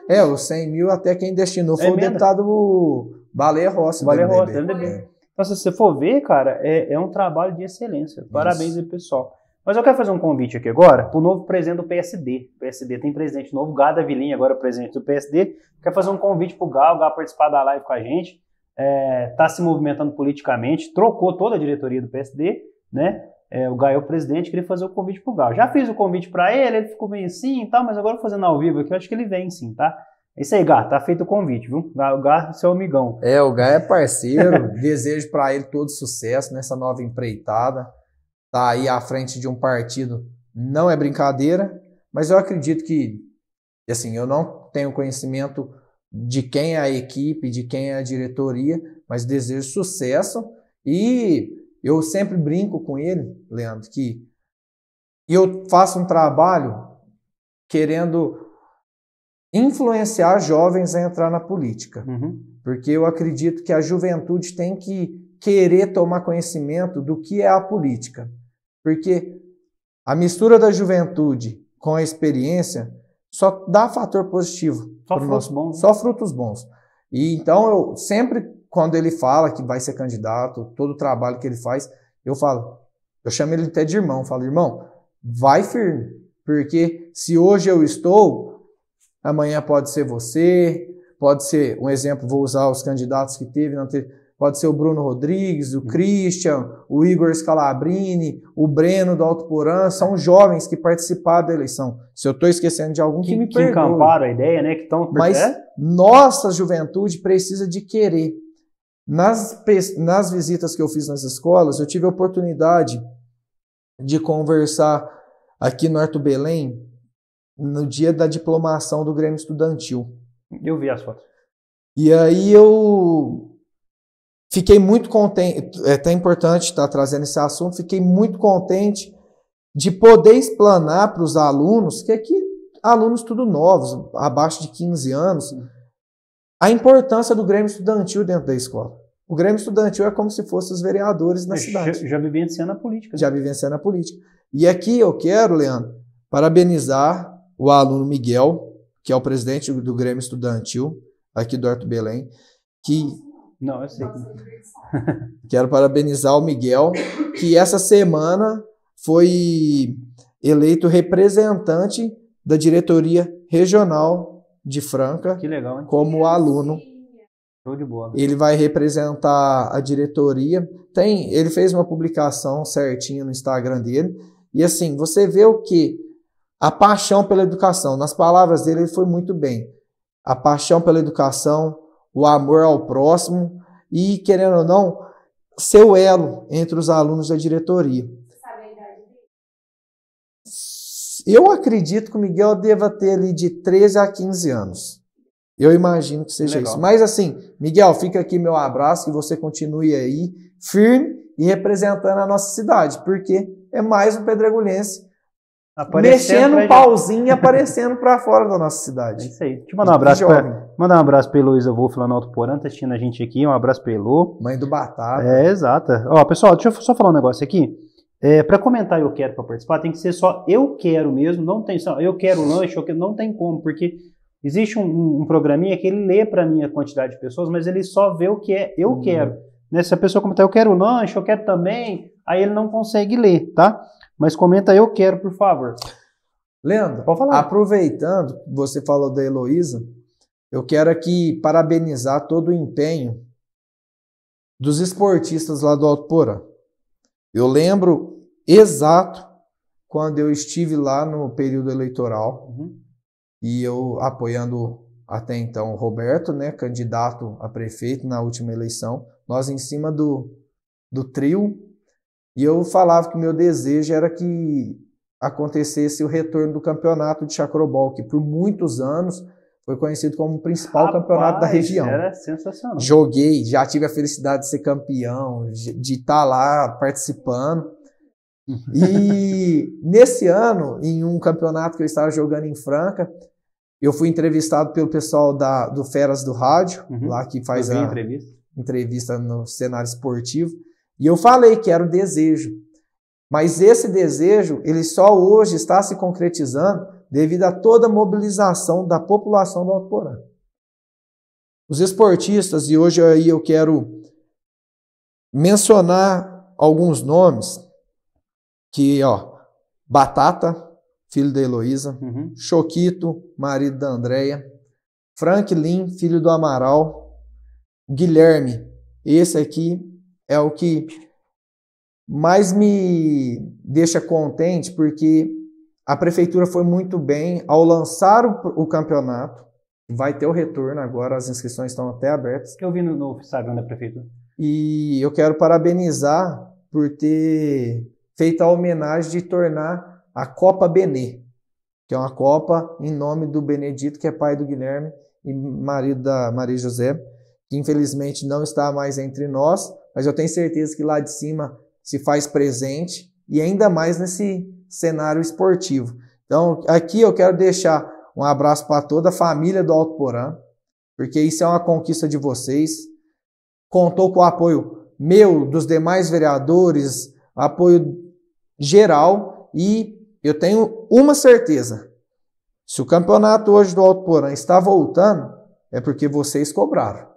É, os 100 mil até quem destinou foi o deputado Baleia Rossi. Baleia Rossi, MDB. Então, se você for ver, cara, é, é um trabalho de excelência. Parabéns aí, pessoal. Mas eu quero fazer um convite aqui agora para o novo presidente do PSD. O PSD tem presidente novo, Gá da Vilinha, agora é presidente do PSD. Quero fazer um convite para o Gá, o Gá participar da live com a gente. Está é, tá se movimentando politicamente, trocou toda a diretoria do PSD, né? É, o Gá é o presidente, queria fazer o convite para o Gá. já fiz o convite para ele, ele ficou bem assim e tal, mas agora fazendo ao vivo aqui, eu acho que ele vem sim, tá? É isso aí, Gá, tá feito o convite, viu? O Gá, seu amigão. É, o Gá é parceiro, [LAUGHS] desejo para ele todo sucesso nessa nova empreitada tá aí à frente de um partido não é brincadeira, mas eu acredito que, assim, eu não tenho conhecimento de quem é a equipe, de quem é a diretoria, mas desejo sucesso e eu sempre brinco com ele, Leandro, que eu faço um trabalho querendo influenciar jovens a entrar na política, uhum. porque eu acredito que a juventude tem que querer tomar conhecimento do que é a política. Porque a mistura da juventude com a experiência só dá fator positivo. Só frutos nosso, bons. Só né? frutos bons. E então eu sempre, quando ele fala que vai ser candidato, todo o trabalho que ele faz, eu falo, eu chamo ele até de irmão, falo, irmão, vai firme, porque se hoje eu estou, amanhã pode ser você, pode ser um exemplo, vou usar os candidatos que teve, não teve. Pode ser o Bruno Rodrigues, o uhum. Christian, o Igor Scalabrini, o Breno do Alto Porã, são jovens que participaram da eleição. Se eu estou esquecendo de algum, que, que me perdoe. Que encamparam a ideia, né? Que tão... Mas é? nossa juventude precisa de querer. Nas, nas visitas que eu fiz nas escolas, eu tive a oportunidade de conversar aqui no Arto Belém no dia da diplomação do Grêmio Estudantil. Eu vi as fotos. E aí eu Fiquei muito contente, é até importante estar tá trazendo esse assunto, fiquei muito contente de poder explanar para os alunos, que aqui alunos tudo novos, abaixo de 15 anos, a importância do Grêmio Estudantil dentro da escola. O Grêmio Estudantil é como se fossem os vereadores na é, cidade. Já, vivenciando a política. Né? Já vivenciando a política. E aqui eu quero, Leandro, parabenizar o aluno Miguel, que é o presidente do Grêmio Estudantil, aqui do Horto Belém, que não, eu sei. [LAUGHS] Quero parabenizar o Miguel, que essa semana foi eleito representante da diretoria regional de Franca que legal, hein? como aluno. Show de bola. Ele vai representar a diretoria. Tem, ele fez uma publicação certinha no Instagram dele. E assim, você vê o que? A paixão pela educação. Nas palavras dele, ele foi muito bem. A paixão pela educação, o amor ao próximo e, querendo ou não, ser o elo entre os alunos da diretoria. Eu acredito que o Miguel deva ter ali de 13 a 15 anos. Eu imagino que seja Legal. isso. Mas assim, Miguel, fica aqui meu abraço, que você continue aí firme e representando a nossa cidade, porque é mais um pedregulhense mexendo um pauzinho e aparecendo para fora da nossa cidade. É isso aí. Deixa eu mandar um abraço pra, mandar um abraço para Heloísa Wolf lá no Alto Porã, tá assistindo a gente aqui. Um abraço para Elo. Mãe do Batata. É, exata. Ó, pessoal, deixa eu só falar um negócio aqui. É, para comentar eu quero para participar, tem que ser só eu quero mesmo, não tem só eu quero lanche, eu quero, não tem como, porque existe um, um, um programinha que ele lê para mim a quantidade de pessoas, mas ele só vê o que é eu hum. quero. Né? Se a pessoa comentar eu quero lanche, eu quero também, aí ele não consegue ler, tá? Mas comenta eu quero, por favor. Leandro, Pode falar. aproveitando, você falou da Heloísa, eu quero aqui parabenizar todo o empenho dos esportistas lá do Alto Porã. Eu lembro exato quando eu estive lá no período eleitoral uhum. e eu apoiando até então o Roberto, né, candidato a prefeito na última eleição, nós em cima do, do trio e eu falava que meu desejo era que acontecesse o retorno do campeonato de Chacrobol, que por muitos anos foi conhecido como o principal Rapaz, campeonato da região. Era sensacional. Joguei, já tive a felicidade de ser campeão, de estar tá lá participando. Uhum. E nesse ano, em um campeonato que eu estava jogando em Franca, eu fui entrevistado pelo pessoal da, do Feras do Rádio, uhum. lá que faz a entrevista, entrevista no cenário esportivo. E eu falei que era o desejo. Mas esse desejo, ele só hoje está se concretizando devido a toda a mobilização da população do Alto Porã. Os esportistas, e hoje aí eu quero mencionar alguns nomes que, ó, Batata, filho da Heloísa, uhum. Choquito, marido da Andréia, Franklin, filho do Amaral, Guilherme, esse aqui é o que mais me deixa contente, porque a prefeitura foi muito bem ao lançar o, o campeonato. Vai ter o retorno agora, as inscrições estão até abertas. Que eu vi no, no Instagram da prefeitura. E eu quero parabenizar por ter feito a homenagem de tornar a Copa Benê, que é uma Copa em nome do Benedito, que é pai do Guilherme e marido da Maria José, que infelizmente não está mais entre nós, mas eu tenho certeza que lá de cima se faz presente e ainda mais nesse cenário esportivo. Então, aqui eu quero deixar um abraço para toda a família do Alto Porã, porque isso é uma conquista de vocês. Contou com o apoio meu, dos demais vereadores, apoio geral e eu tenho uma certeza. Se o campeonato hoje do Alto Porã está voltando, é porque vocês cobraram.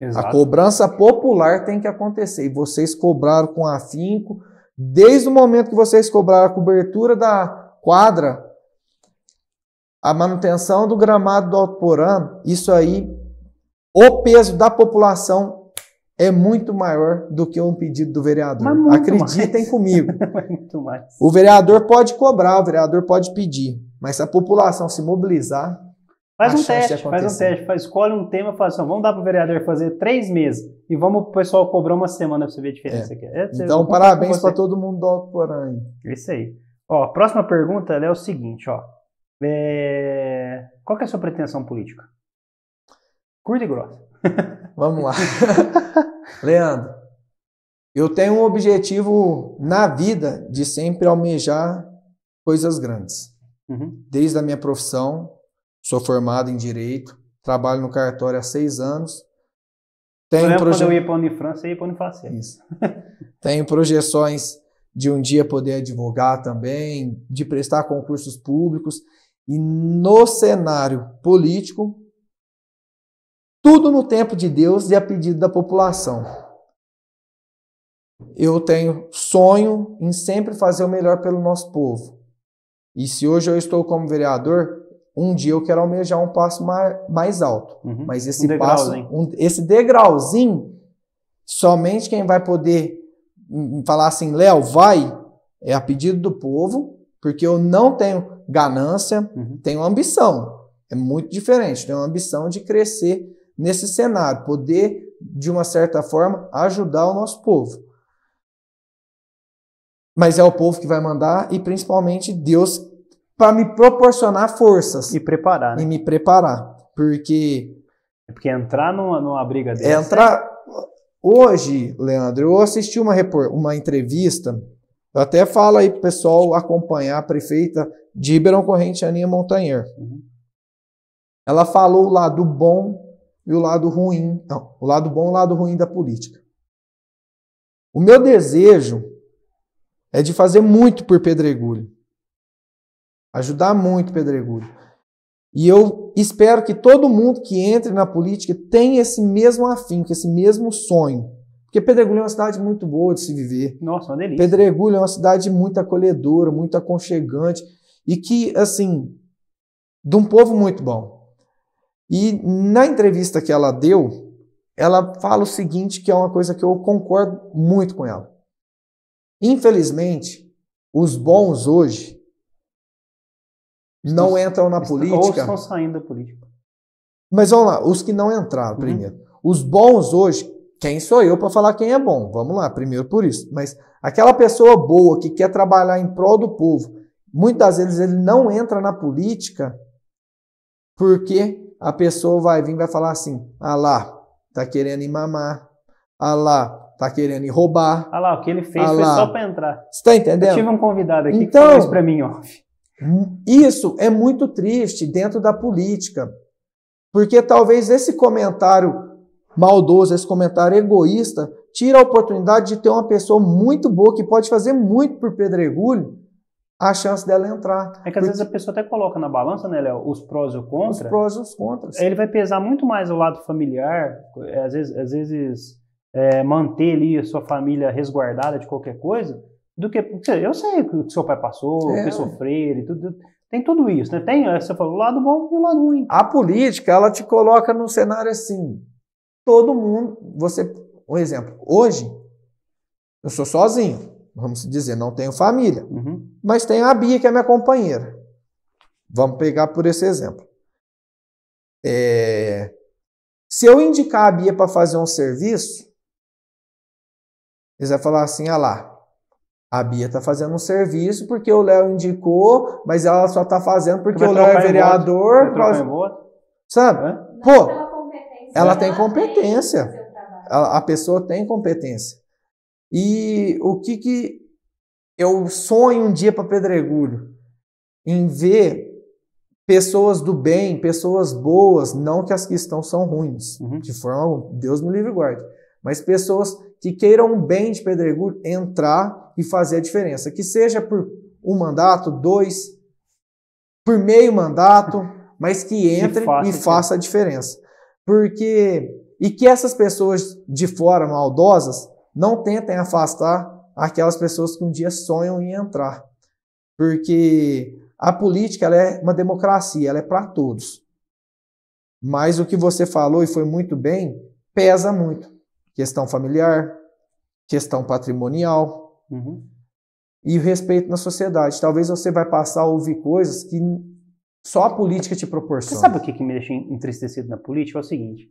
Exato. A cobrança popular tem que acontecer. E vocês cobraram com afinco, desde o momento que vocês cobraram a cobertura da quadra, a manutenção do gramado do Alto Porã, isso aí, o peso da população é muito maior do que um pedido do vereador. Acreditem mais. comigo. [LAUGHS] o vereador pode cobrar, o vereador pode pedir, mas se a população se mobilizar, Faz um teste, faz um teste, faz, escolhe um tema e fala assim, vamos dar para o vereador fazer três meses e vamos o pessoal cobrar uma semana para você ver a diferença. É. Aqui. É, é então, parabéns para todo mundo do Alto Porã. Isso aí. Ó, a próxima pergunta é o seguinte, ó. É... Qual é a sua pretensão política? Curta e grossa. [LAUGHS] vamos lá. [LAUGHS] Leandro, eu tenho um objetivo na vida de sempre almejar coisas grandes. Uhum. Desde a minha profissão, Sou formado em Direito, trabalho no cartório há seis anos. Tenho eu proje... quando eu ia para a Unifrança, eu ia para a Unifacê. Isso. [LAUGHS] Tenho projeções de um dia poder advogar também, de prestar concursos públicos. E no cenário político, tudo no tempo de Deus e a pedido da população. Eu tenho sonho em sempre fazer o melhor pelo nosso povo. E se hoje eu estou como vereador, um dia eu quero almejar um passo mais alto. Uhum. Mas esse um passo, um, esse degrauzinho, somente quem vai poder hum, hum, falar assim, Léo, vai, é a pedido do povo, porque eu não tenho ganância, uhum. tenho ambição. É muito diferente, tenho ambição de crescer nesse cenário, poder, de uma certa forma, ajudar o nosso povo. Mas é o povo que vai mandar e principalmente Deus para me proporcionar forças. E preparar, né? E me preparar. Porque. É porque entrar numa, numa briga dessa. Entrar. Hoje, Leandro, eu assisti uma, repor... uma entrevista. Eu até falo aí pro pessoal acompanhar a prefeita de Ribeirão Corrente, Aninha Montanher. Uhum. Ela falou o lado bom e o lado ruim. Não, o lado bom e o lado ruim da política. O meu desejo é de fazer muito por Pedregulho ajudar muito Pedregulho. E eu espero que todo mundo que entre na política tenha esse mesmo afinco, esse mesmo sonho. Porque Pedregulho é uma cidade muito boa de se viver. Nossa, uma delícia. Pedregulho é uma cidade muito acolhedora, muito aconchegante e que, assim, de um povo muito bom. E na entrevista que ela deu, ela fala o seguinte, que é uma coisa que eu concordo muito com ela. Infelizmente, os bons hoje não estão, entram na política. Ou estão saindo da política. Mas vamos lá, os que não entraram uhum. primeiro. Os bons hoje, quem sou eu para falar quem é bom? Vamos lá, primeiro por isso. Mas aquela pessoa boa que quer trabalhar em prol do povo, muitas vezes ele não entra na política porque a pessoa vai vir e vai falar assim: ah lá, tá querendo ir mamar, ah lá, tá querendo ir roubar. Ah lá, o que ele fez ah foi só para entrar. Você tá entendendo? Eu tive um convidado aqui então, que falou isso para mim, ó. Isso é muito triste dentro da política, porque talvez esse comentário maldoso, esse comentário egoísta, tira a oportunidade de ter uma pessoa muito boa que pode fazer muito por Pedregulho, a chance dela entrar. É que porque... às vezes a pessoa até coloca na balança, né, Léo, os prós e os contras. Os prós e os contras. Ele vai pesar muito mais o lado familiar, às vezes, às vezes é, manter ali a sua família resguardada de qualquer coisa, do que. Eu sei o que seu pai passou, é. o que é, sofrer e tudo. Tem tudo isso, né? Tem, você falou, o lado bom e o lado ruim. A política, ela te coloca num cenário assim. Todo mundo. Você. Um exemplo. Hoje, eu sou sozinho, vamos dizer, não tenho família. Uhum. Mas tenho a Bia, que é minha companheira. Vamos pegar por esse exemplo. É... Se eu indicar a Bia para fazer um serviço, eles vão falar assim: ah lá, a Bia tá fazendo um serviço porque o Léo indicou, mas ela só tá fazendo porque o Léo é vereador. Pra... Sabe? Hã? Pô, ela tem competência. A pessoa tem competência. E o que que eu sonho um dia para Pedregulho? Em ver pessoas do bem, pessoas boas, não que as que estão são ruins, uhum. de forma Deus me livre e guarde, mas pessoas que queiram o bem de Pedregulho entrar e fazer a diferença, que seja por um mandato, dois, por meio mandato, [LAUGHS] mas que entre e faça a diferença. Porque e que essas pessoas de fora maldosas não tentem afastar aquelas pessoas que um dia sonham em entrar. Porque a política ela é uma democracia, ela é para todos. Mas o que você falou e foi muito bem, pesa muito questão familiar, questão patrimonial uhum. e o respeito na sociedade. Talvez você vai passar a ouvir coisas que só a política te proporciona. Você sabe o que, que me deixa entristecido na política? É o seguinte,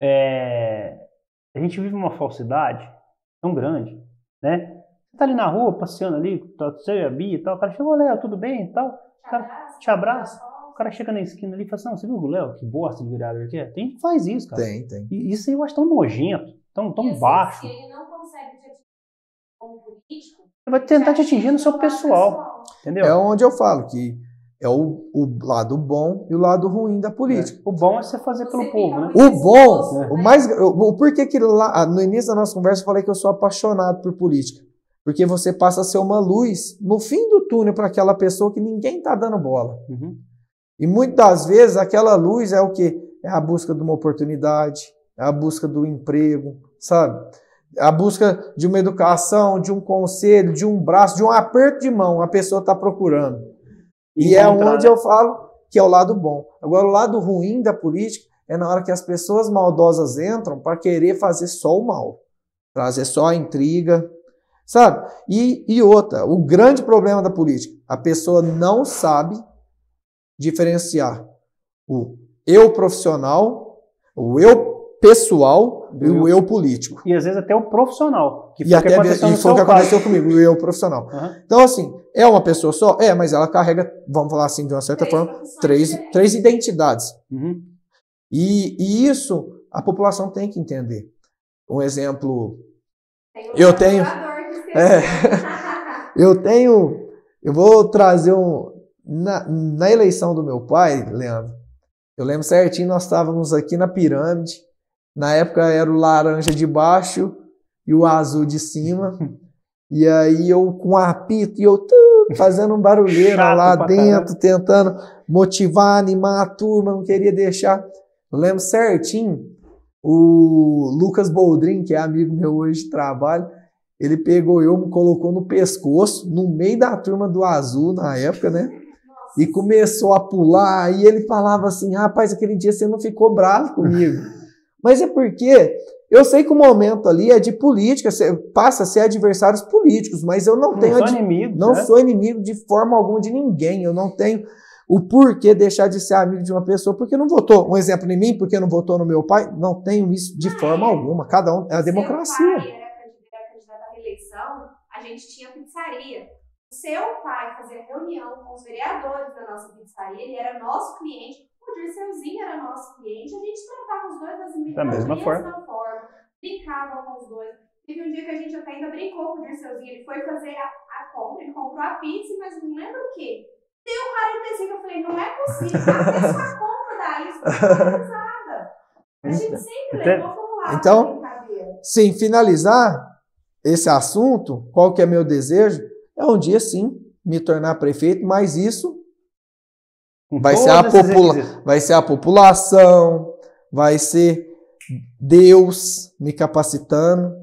é... a gente vive uma falsidade tão grande, né? Você tá ali na rua, passeando ali, seja tá, Bia e tal, o cara chegou, Léo, tudo bem e tal, o cara te abraça o cara chega na esquina ali e fala assim, não, você viu o Léo? Que bosta de virada que é? Tem gente que faz isso, cara. Tem, tem. E isso aí eu acho tão nojento, tão, tão baixo. Se ele não consegue te atingir como político... Ele vai tentar te atingir no seu pessoal, pessoal, entendeu? É onde eu falo que é o, o, lado bom e o lado ruim da política. É. O bom é você fazer você pelo povo, né? O bom, é. o mais, o, o porquê que lá ah, no início da nossa conversa eu falei que eu sou apaixonado por política, porque você passa a ser uma luz no fim do túnel para aquela pessoa que ninguém tá dando bola. Uhum. E muitas das vezes aquela luz é o que? É a busca de uma oportunidade, é a busca do emprego, sabe? É a busca de uma educação, de um conselho, de um braço, de um aperto de mão, a pessoa está procurando. E, e é onde né? eu falo que é o lado bom. Agora, o lado ruim da política é na hora que as pessoas maldosas entram para querer fazer só o mal, trazer só a intriga, sabe? E, e outra, o grande problema da política, a pessoa não sabe diferenciar o eu profissional, o eu pessoal e o eu político. E às vezes até o profissional. Que e até que e foi o que aconteceu comigo, o eu profissional. Uhum. Então, assim, é uma pessoa só? É, mas ela carrega, vamos falar assim, de uma certa três forma, três, três identidades. Uhum. E, e, isso a população tem que entender. Um exemplo. Um eu tenho. É, [LAUGHS] eu tenho. Eu vou trazer um. Na, na eleição do meu pai, Leandro, eu lembro certinho, nós estávamos aqui na pirâmide. Na época era o laranja de baixo e o azul de cima. E aí eu com apito e eu tu, fazendo um barulheiro lá dentro, caramba. tentando motivar, animar a turma, não queria deixar. Eu lembro certinho, o Lucas Boldrin, que é amigo meu hoje de trabalho, ele pegou eu, me colocou no pescoço, no meio da turma do azul na época, né? e começou a pular. E ele falava assim: rapaz, aquele dia você não ficou bravo comigo. [LAUGHS] Mas é porque eu sei que o momento ali é de política, passa a ser adversários políticos, mas eu não, não tenho. Sou inimigo, não né? sou inimigo de forma alguma de ninguém. Eu não tenho o porquê deixar de ser amigo de uma pessoa porque não votou. Um exemplo em mim, porque não votou no meu pai. Não tenho isso de forma é, alguma. Cada um é a democracia. Seu pai era candidato à reeleição, a gente tinha pizzaria seu pai fazia reunião com os vereadores da nossa pizzaria, ele era nosso cliente, o Dirceuzinho era nosso cliente, a gente tratava os dois das da mesma, mesma forma. forma, brincava com os dois. Teve um dia que a gente até ainda brincou com o Dirceuzinho, ele foi fazer a, a compra, ele comprou a pizza, mas não lembro o quê. Deu 45, eu falei, não é possível, até compra conta não é pesada. A gente sempre então, levou pro lado. Então, sim, finalizar esse assunto, qual que é meu desejo, é um dia sim me tornar prefeito, mas isso vai ser, a popula vai ser a população, vai ser Deus me capacitando.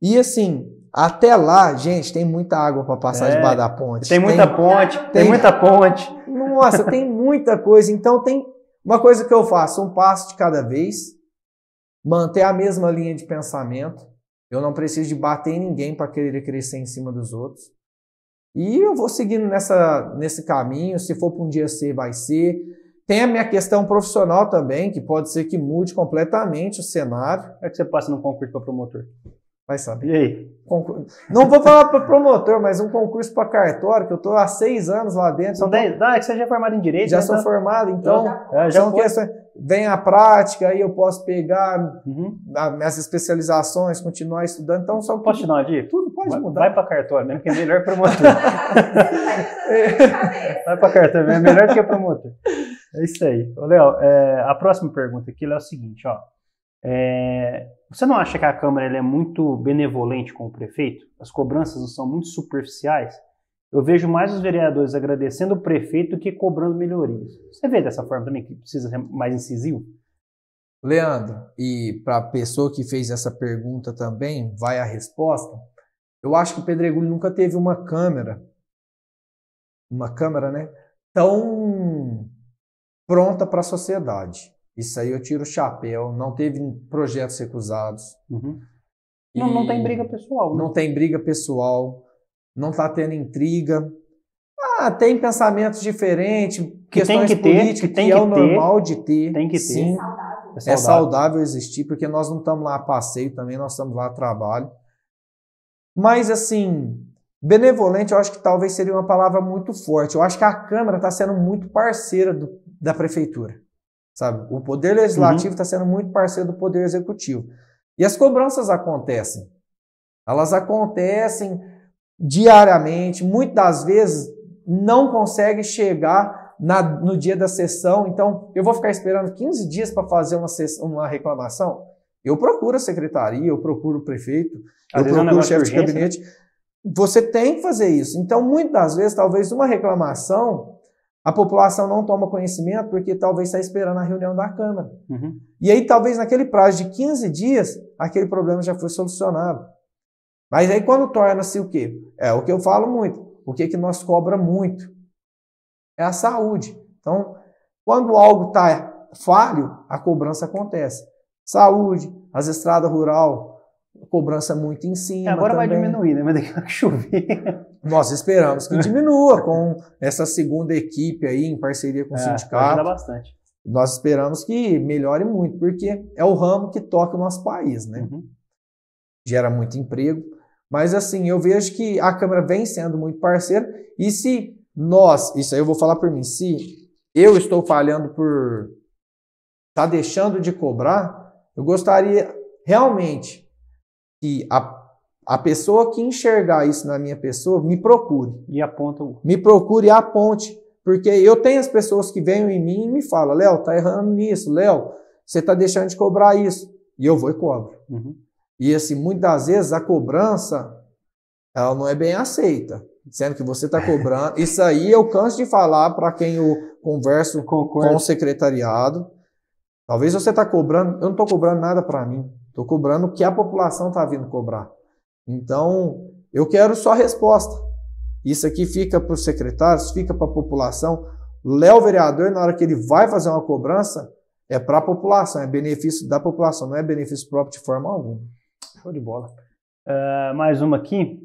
E assim, até lá, gente, tem muita água para passar é, debaixo da ponte. Tem muita tem, ponte, tem, tem muita ponte. Nossa, tem muita coisa. Então tem uma coisa que eu faço, um passo de cada vez, manter a mesma linha de pensamento. Eu não preciso de bater em ninguém para querer crescer em cima dos outros. E eu vou seguindo nessa, nesse caminho, se for para um dia ser, vai ser. Tem a minha questão profissional também, que pode ser que mude completamente o cenário. Como é que você passa num concurso para promotor? Vai saber. E aí? Concur... Não vou falar para promotor, mas um concurso para cartório, que eu estou há seis anos lá dentro. São então... dez... Não, ah, é que você já é formado em Direito. Já né, sou então? formado, então... É, já é são questões... Vem a prática, aí eu posso pegar uhum. minhas especializações, continuar estudando. Então, só... Posso te dar uma dica? Tudo pode vai, mudar. Vai para cartório mesmo, né? que é melhor promotor. [LAUGHS] vai para cartório é melhor do que promotor. É isso aí. Léo, é, a próxima pergunta aqui é o seguinte, ó. É, você não acha que a Câmara é muito benevolente com o prefeito? As cobranças não são muito superficiais? Eu vejo mais os vereadores agradecendo o prefeito do que cobrando melhorias. Você vê dessa forma também que precisa ser mais incisivo? Leandro, e para a pessoa que fez essa pergunta também, vai a resposta. Eu acho que o Pedregulho nunca teve uma câmera, uma câmera, né, tão pronta para a sociedade. Isso aí eu tiro o chapéu. Não teve projetos recusados. Uhum. Não, não, tem briga pessoal. Né? Não tem briga pessoal. Não está tendo intriga. Ah, tem pensamentos diferentes, que questões que políticas, ter, que, que, que é o normal de ter. Tem que Sim, ter. É, é saudável. é saudável existir, porque nós não estamos lá a passeio também, nós estamos lá a trabalho. Mas assim, benevolente eu acho que talvez seria uma palavra muito forte. Eu acho que a Câmara está sendo muito parceira do, da Prefeitura, sabe? O Poder Legislativo está uhum. Tá sendo muito parceiro do Poder Executivo. E as cobranças acontecem. Elas acontecem diariamente, muitas das vezes não consegue chegar na, no dia da sessão, então eu vou ficar esperando 15 dias para fazer uma, sessão, uma reclamação? Eu procuro a secretaria, eu procuro o prefeito, Às eu é procuro é o chefe de né? gabinete. Você tem que fazer isso. Então, muitas das vezes, talvez uma reclamação, a população não toma conhecimento porque talvez está esperando a reunião da Câmara. Uhum. E aí, talvez naquele prazo de 15 dias, aquele problema já foi solucionado. Mas aí, quando torna-se o quê? É o que eu falo muito. O que, é que nós cobra muito? É a saúde. Então, quando algo está falho, a cobrança acontece. Saúde, as estradas rural, cobrança é muito em cima. É, agora também. vai diminuir, né? Mas daqui a que [LAUGHS] chover. Nós esperamos que [LAUGHS] diminua com essa segunda equipe aí, em parceria com é, o sindicato. Vai bastante. Nós esperamos que melhore muito, porque é o ramo que toca o nosso país, né? Uhum. Gera muito emprego. Mas assim, eu vejo que a Câmara vem sendo muito parceira e se nós, isso aí eu vou falar por mim, se eu estou falhando por tá deixando de cobrar, eu gostaria realmente que a, a pessoa que enxergar isso na minha pessoa me procure. E aponta o. Me procure e aponte. Porque eu tenho as pessoas que vêm em mim e me falam, Léo, tá errando nisso, Léo, você tá deixando de cobrar isso. E eu vou e cobro. Uhum. E assim, muitas vezes a cobrança ela não é bem aceita. Sendo que você está cobrando. [LAUGHS] Isso aí eu canso de falar para quem eu converso Concordo. com o secretariado. Talvez você está cobrando, eu não estou cobrando nada para mim, estou cobrando o que a população está vindo cobrar. Então, eu quero só resposta. Isso aqui fica para os secretários, fica para a população. Léo vereador, na hora que ele vai fazer uma cobrança, é para a população, é benefício da população, não é benefício próprio de forma alguma. Show de bola. Uh, mais uma aqui.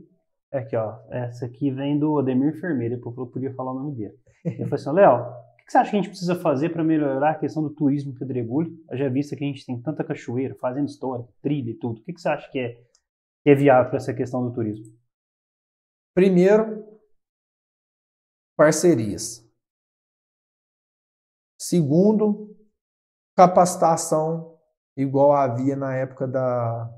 É aqui, ó. Essa aqui vem do Ademir Fermeira, eu podia falar o nome dele. Ele falou assim: Léo, o que você acha que a gente precisa fazer para melhorar a questão do turismo em Pedregulho? Já vista que a gente tem tanta cachoeira, fazendo história, trilha e tudo. O que você acha que é, que é viável para essa questão do turismo? Primeiro, parcerias. Segundo, capacitação, igual havia na época da,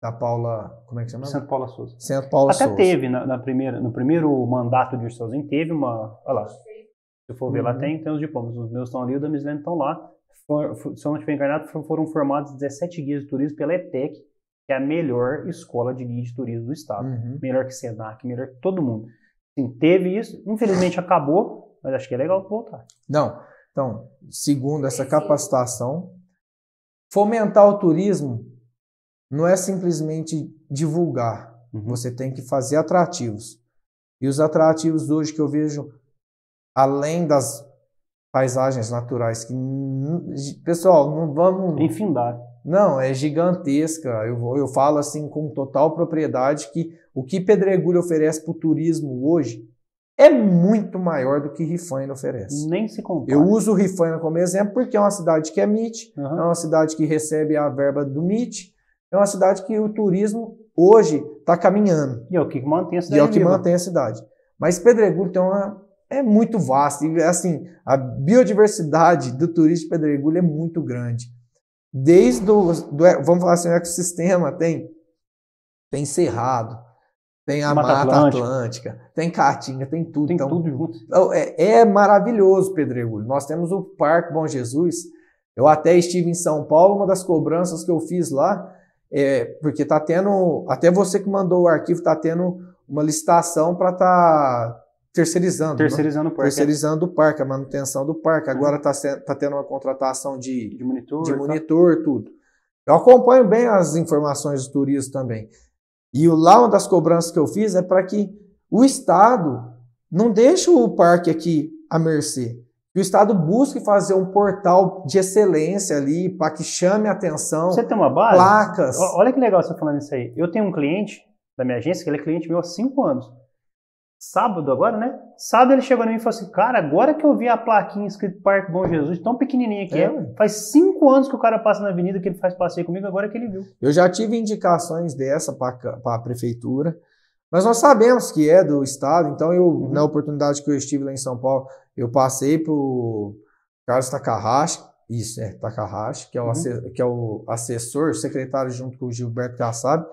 da Paula, como é que chama? Santo Paula Souza. Santo Paula Até Souza. teve na, na, primeira, no primeiro mandato de Ursalzinho teve uma, olha lá, se for uhum. ver lá, uhum. tem, tem os diplomas. Os meus estão ali, o da Miss estão lá. For, for, não tiver encarnados, foram formados 17 guias de turismo pela ETEC, que é a melhor escola de guia de turismo do estado. Uhum. Melhor que Senac, melhor que todo mundo. teve isso, infelizmente acabou, mas acho que é legal voltar. Não, então, segundo essa capacitação, fomentar o turismo não é simplesmente divulgar. Uhum. Você tem que fazer atrativos. E os atrativos hoje que eu vejo além das paisagens naturais que pessoal não vamos infindar não é gigantesca eu, eu falo assim com total propriedade que o que Pedregulho oferece para o turismo hoje é muito maior do que Rifaina oferece. Nem se compara. Eu uso Rifaina como exemplo porque é uma cidade que é MIT, uhum. é uma cidade que recebe a verba do MIT, é uma cidade que o turismo hoje está caminhando. E é o que mantém a cidade. E é o que viva. mantém a cidade. Mas Pedregulho tem uma é muito vasto. E, assim, a biodiversidade do turismo de pedregulho é muito grande. Desde o, do, vamos falar assim, o ecossistema tem, tem cerrado, tem a Mata, Mata Atlântica. Atlântica. tem Caatinga, tem tudo. Tem então, tudo junto. Então, é, é maravilhoso, Pedregulho. Nós temos o Parque Bom Jesus. Eu até estive em São Paulo, uma das cobranças que eu fiz lá, é, porque está tendo, até você que mandou o arquivo, está tendo uma licitação para tá terceirizando. Terceirizando né? o parque. É. Terceirizando o parque, a manutenção do parque. Agora está tá tendo uma contratação de, de monitor, de monitor tá? tudo. Eu acompanho bem as informações do turismo também. E lá uma das cobranças que eu fiz é para que o Estado não deixe o parque aqui à mercê. Que o Estado busque fazer um portal de excelência ali para que chame a atenção. Você tem uma base? Placas. Olha que legal você falando isso aí. Eu tenho um cliente da minha agência que ele é cliente meu há cinco anos sábado agora, né? Sábado ele chegou em mim e falou assim, cara, agora que eu vi a plaquinha escrito Parque Bom Jesus, tão pequenininha que é, é faz cinco anos que o cara passa na avenida, que ele faz passeio comigo, agora que ele viu. Eu já tive indicações dessa para a prefeitura, mas nós sabemos que é do estado, então eu, uhum. na oportunidade que eu estive lá em São Paulo, eu passei o Carlos Takahashi, isso, é, Takahashi, que é o, uhum. assessor, que é o assessor, secretário junto com o Gilberto Kassab,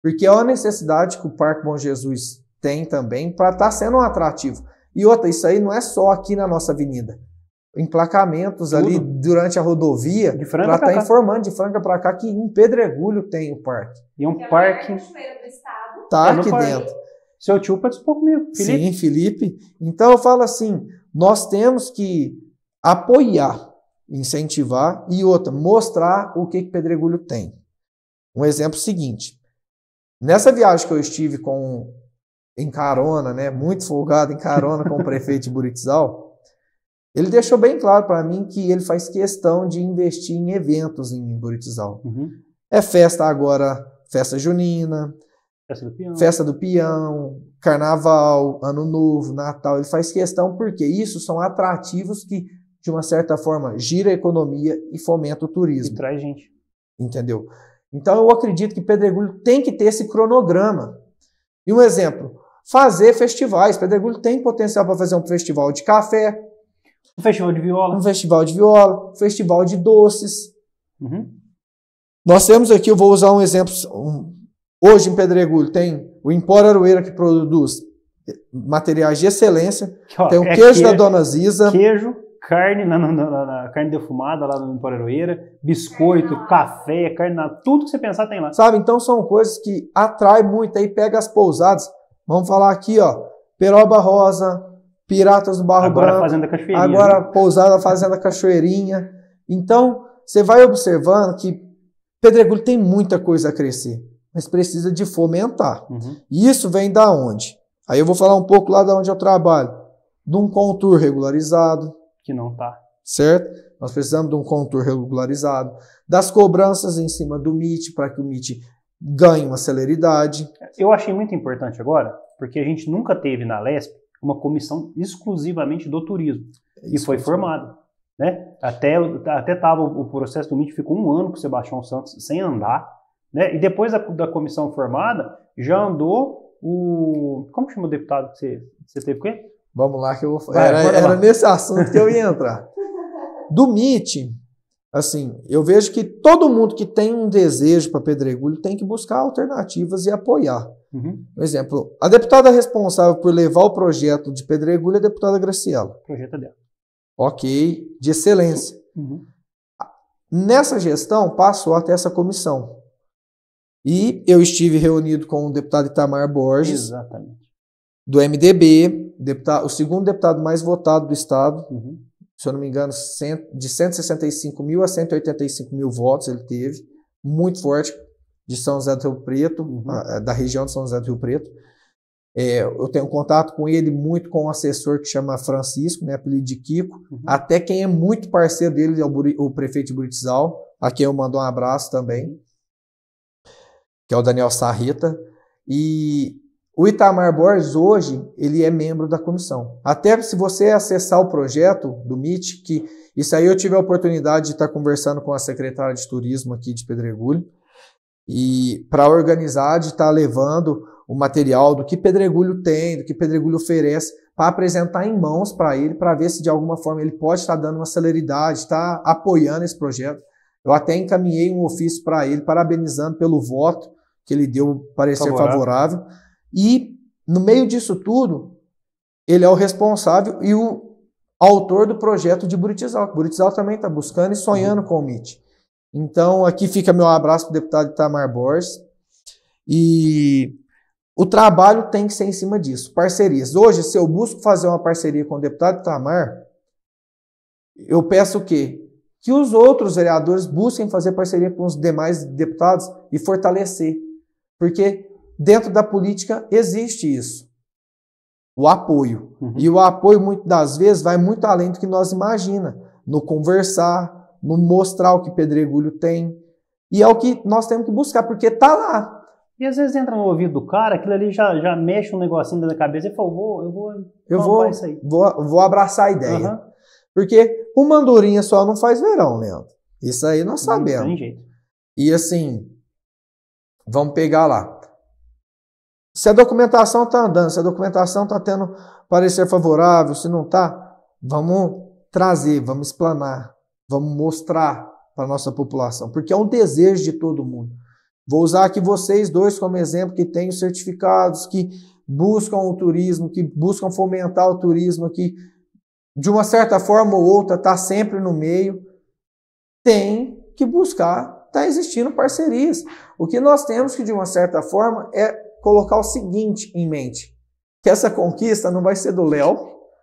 porque é uma necessidade que o Parque Bom Jesus tem também para estar tá sendo um atrativo. E outra, isso aí não é só aqui na nossa avenida. Emplacamentos Tudo. ali durante a rodovia para estar tá informando de Franca para cá que em Pedregulho tem o parque. E é um é parque. Tá é aqui dentro. Seu tio participou comigo, Felipe. Sim, Felipe. Então eu falo assim: nós temos que apoiar, incentivar e outra, mostrar o que, que Pedregulho tem. Um exemplo seguinte: nessa viagem que eu estive com em carona, né, muito folgado em carona com o prefeito de Buritizal, ele deixou bem claro para mim que ele faz questão de investir em eventos em Buritizal. Uhum. É festa agora, festa junina, festa do, peão. festa do peão, carnaval, ano novo, Natal. Ele faz questão porque isso são atrativos que, de uma certa forma, gira a economia e fomenta o turismo. E traz gente. Entendeu? Então eu acredito que Pedregulho tem que ter esse cronograma e um exemplo, fazer festivais. Pedregulho tem potencial para fazer um festival de café. Um festival de viola. Um festival de viola, um festival de doces. Uhum. Nós temos aqui, eu vou usar um exemplo. Um, hoje em Pedregulho tem o Empório Aroeira que produz materiais de excelência. Que, ó, tem o é queijo, queijo, da Dona Ziza. Queijo carne na, na, na, na, carne defumada lá no Imparoeira, biscoito, é, café, carne, na, tudo que você pensar tem lá. Sabe, então são coisas que atraem muito aí, pega as pousadas. Vamos falar aqui, ó, Peroba Rosa, Piratas do Barro agora Branco. Fazenda Cachoeirinha. Agora né? Pousada Fazenda Cachoeirinha. Então, você vai observando que Pedregulho tem muita coisa a crescer, mas precisa de fomentar. Uhum. E isso vem da onde? Aí eu vou falar um pouco lá da onde eu trabalho. De um contour regularizado, que não está. Certo? Nós precisamos de um contorno regularizado, das cobranças em cima do MIT, para que o MIT ganhe uma celeridade. Eu achei muito importante agora, porque a gente nunca teve na LESP uma comissão exclusivamente do turismo, é e foi formada. Né? Até até tava, o processo do MIT ficou um ano com o Sebastião Santos sem andar, né? E depois da, da comissão formada já andou o como chama o deputado que você, você teve com ele? Vamos lá que eu vou. Era, era nesse assunto que eu ia entrar. [LAUGHS] Do MIT, assim, eu vejo que todo mundo que tem um desejo para pedregulho tem que buscar alternativas e apoiar. Uhum. Por exemplo, a deputada responsável por levar o projeto de pedregulho é a deputada Graciela. projeto dela. Ok, de excelência. Uhum. Nessa gestão passou até essa comissão. E eu estive reunido com o deputado Itamar Borges. Exatamente do MDB, deputado, o segundo deputado mais votado do Estado, uhum. se eu não me engano, de 165 mil a 185 mil votos ele teve, muito forte, de São José do Rio Preto, uhum. a, da região de São José do Rio Preto. É, eu tenho contato com ele muito com um assessor que chama Francisco, né, apelido de Kiko, uhum. até quem é muito parceiro dele é o, Buri, o prefeito de Buritizal, a quem eu mando um abraço também, uhum. que é o Daniel Sarreta. E o Itamar Borges hoje ele é membro da comissão. Até se você acessar o projeto do MIT, que isso aí eu tive a oportunidade de estar conversando com a secretária de turismo aqui de Pedregulho e para organizar de estar levando o material do que Pedregulho tem, do que Pedregulho oferece, para apresentar em mãos para ele, para ver se de alguma forma ele pode estar dando uma celeridade, estar tá apoiando esse projeto. Eu até encaminhei um ofício para ele, parabenizando pelo voto que ele deu, parecer favorável. favorável e no meio disso tudo, ele é o responsável e o autor do projeto de Buritizal. Buritizal também está buscando e sonhando uhum. com o MIT. Então, aqui fica meu abraço para o deputado Itamar Borges. E o trabalho tem que ser em cima disso, parcerias. Hoje, se eu busco fazer uma parceria com o deputado Itamar, eu peço o quê? Que os outros vereadores busquem fazer parceria com os demais deputados e fortalecer. Porque Dentro da política existe isso, o apoio. Uhum. E o apoio, muitas das vezes, vai muito além do que nós imagina, no conversar, no mostrar o que Pedregulho tem. E é o que nós temos que buscar, porque tá lá. E às vezes entra no ouvido do cara, aquilo ali já, já mexe um negocinho da cabeça e fala, vou, eu vou eu vou, isso aí. Vou, vou abraçar a ideia. Uhum. Porque o andorinha só não faz verão, Leandro. Isso aí nós sabemos. Não tem jeito. E assim, vamos pegar lá. Se a documentação está andando, se a documentação está tendo parecer favorável, se não está, vamos trazer, vamos explanar, vamos mostrar para a nossa população, porque é um desejo de todo mundo. Vou usar aqui vocês dois como exemplo que têm os certificados, que buscam o turismo, que buscam fomentar o turismo, que de uma certa forma ou outra está sempre no meio, tem que buscar, está existindo parcerias. O que nós temos que, de uma certa forma, é colocar o seguinte em mente: que essa conquista não vai ser do Léo,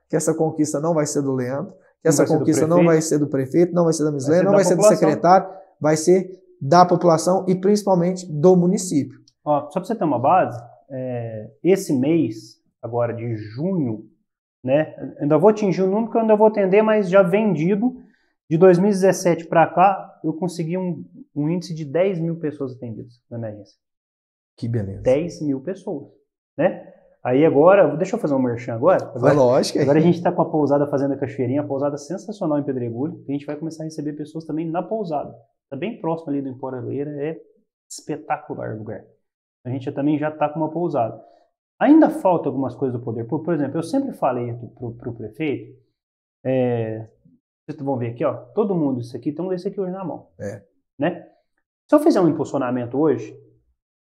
que essa conquista não vai ser do Leandro, que essa conquista não vai ser do prefeito, não vai ser da Mislena, não vai ser do secretário, vai ser da população e principalmente do município. Ó, só para você ter uma base, é, esse mês, agora de junho, né, ainda vou atingir o número que eu ainda vou atender, mas já vendido, de 2017 para cá, eu consegui um, um índice de 10 mil pessoas atendidas na minha agência. Que beleza. 10 mil pessoas, né? Aí agora, deixa eu fazer um merchan agora. É agora lógico. Agora a gente está com a pousada Fazenda Cachoeirinha, a pousada sensacional em Pedregulho. A gente vai começar a receber pessoas também na pousada. Está bem próximo ali do Empora Leira, é espetacular o lugar. A gente também já está com uma pousada. Ainda falta algumas coisas do poder público. Por exemplo, eu sempre falei para o prefeito, é, vocês vão ver aqui, ó, todo mundo isso aqui tem um desse aqui hoje na mão. É. Né? Se eu fizer um impulsionamento hoje,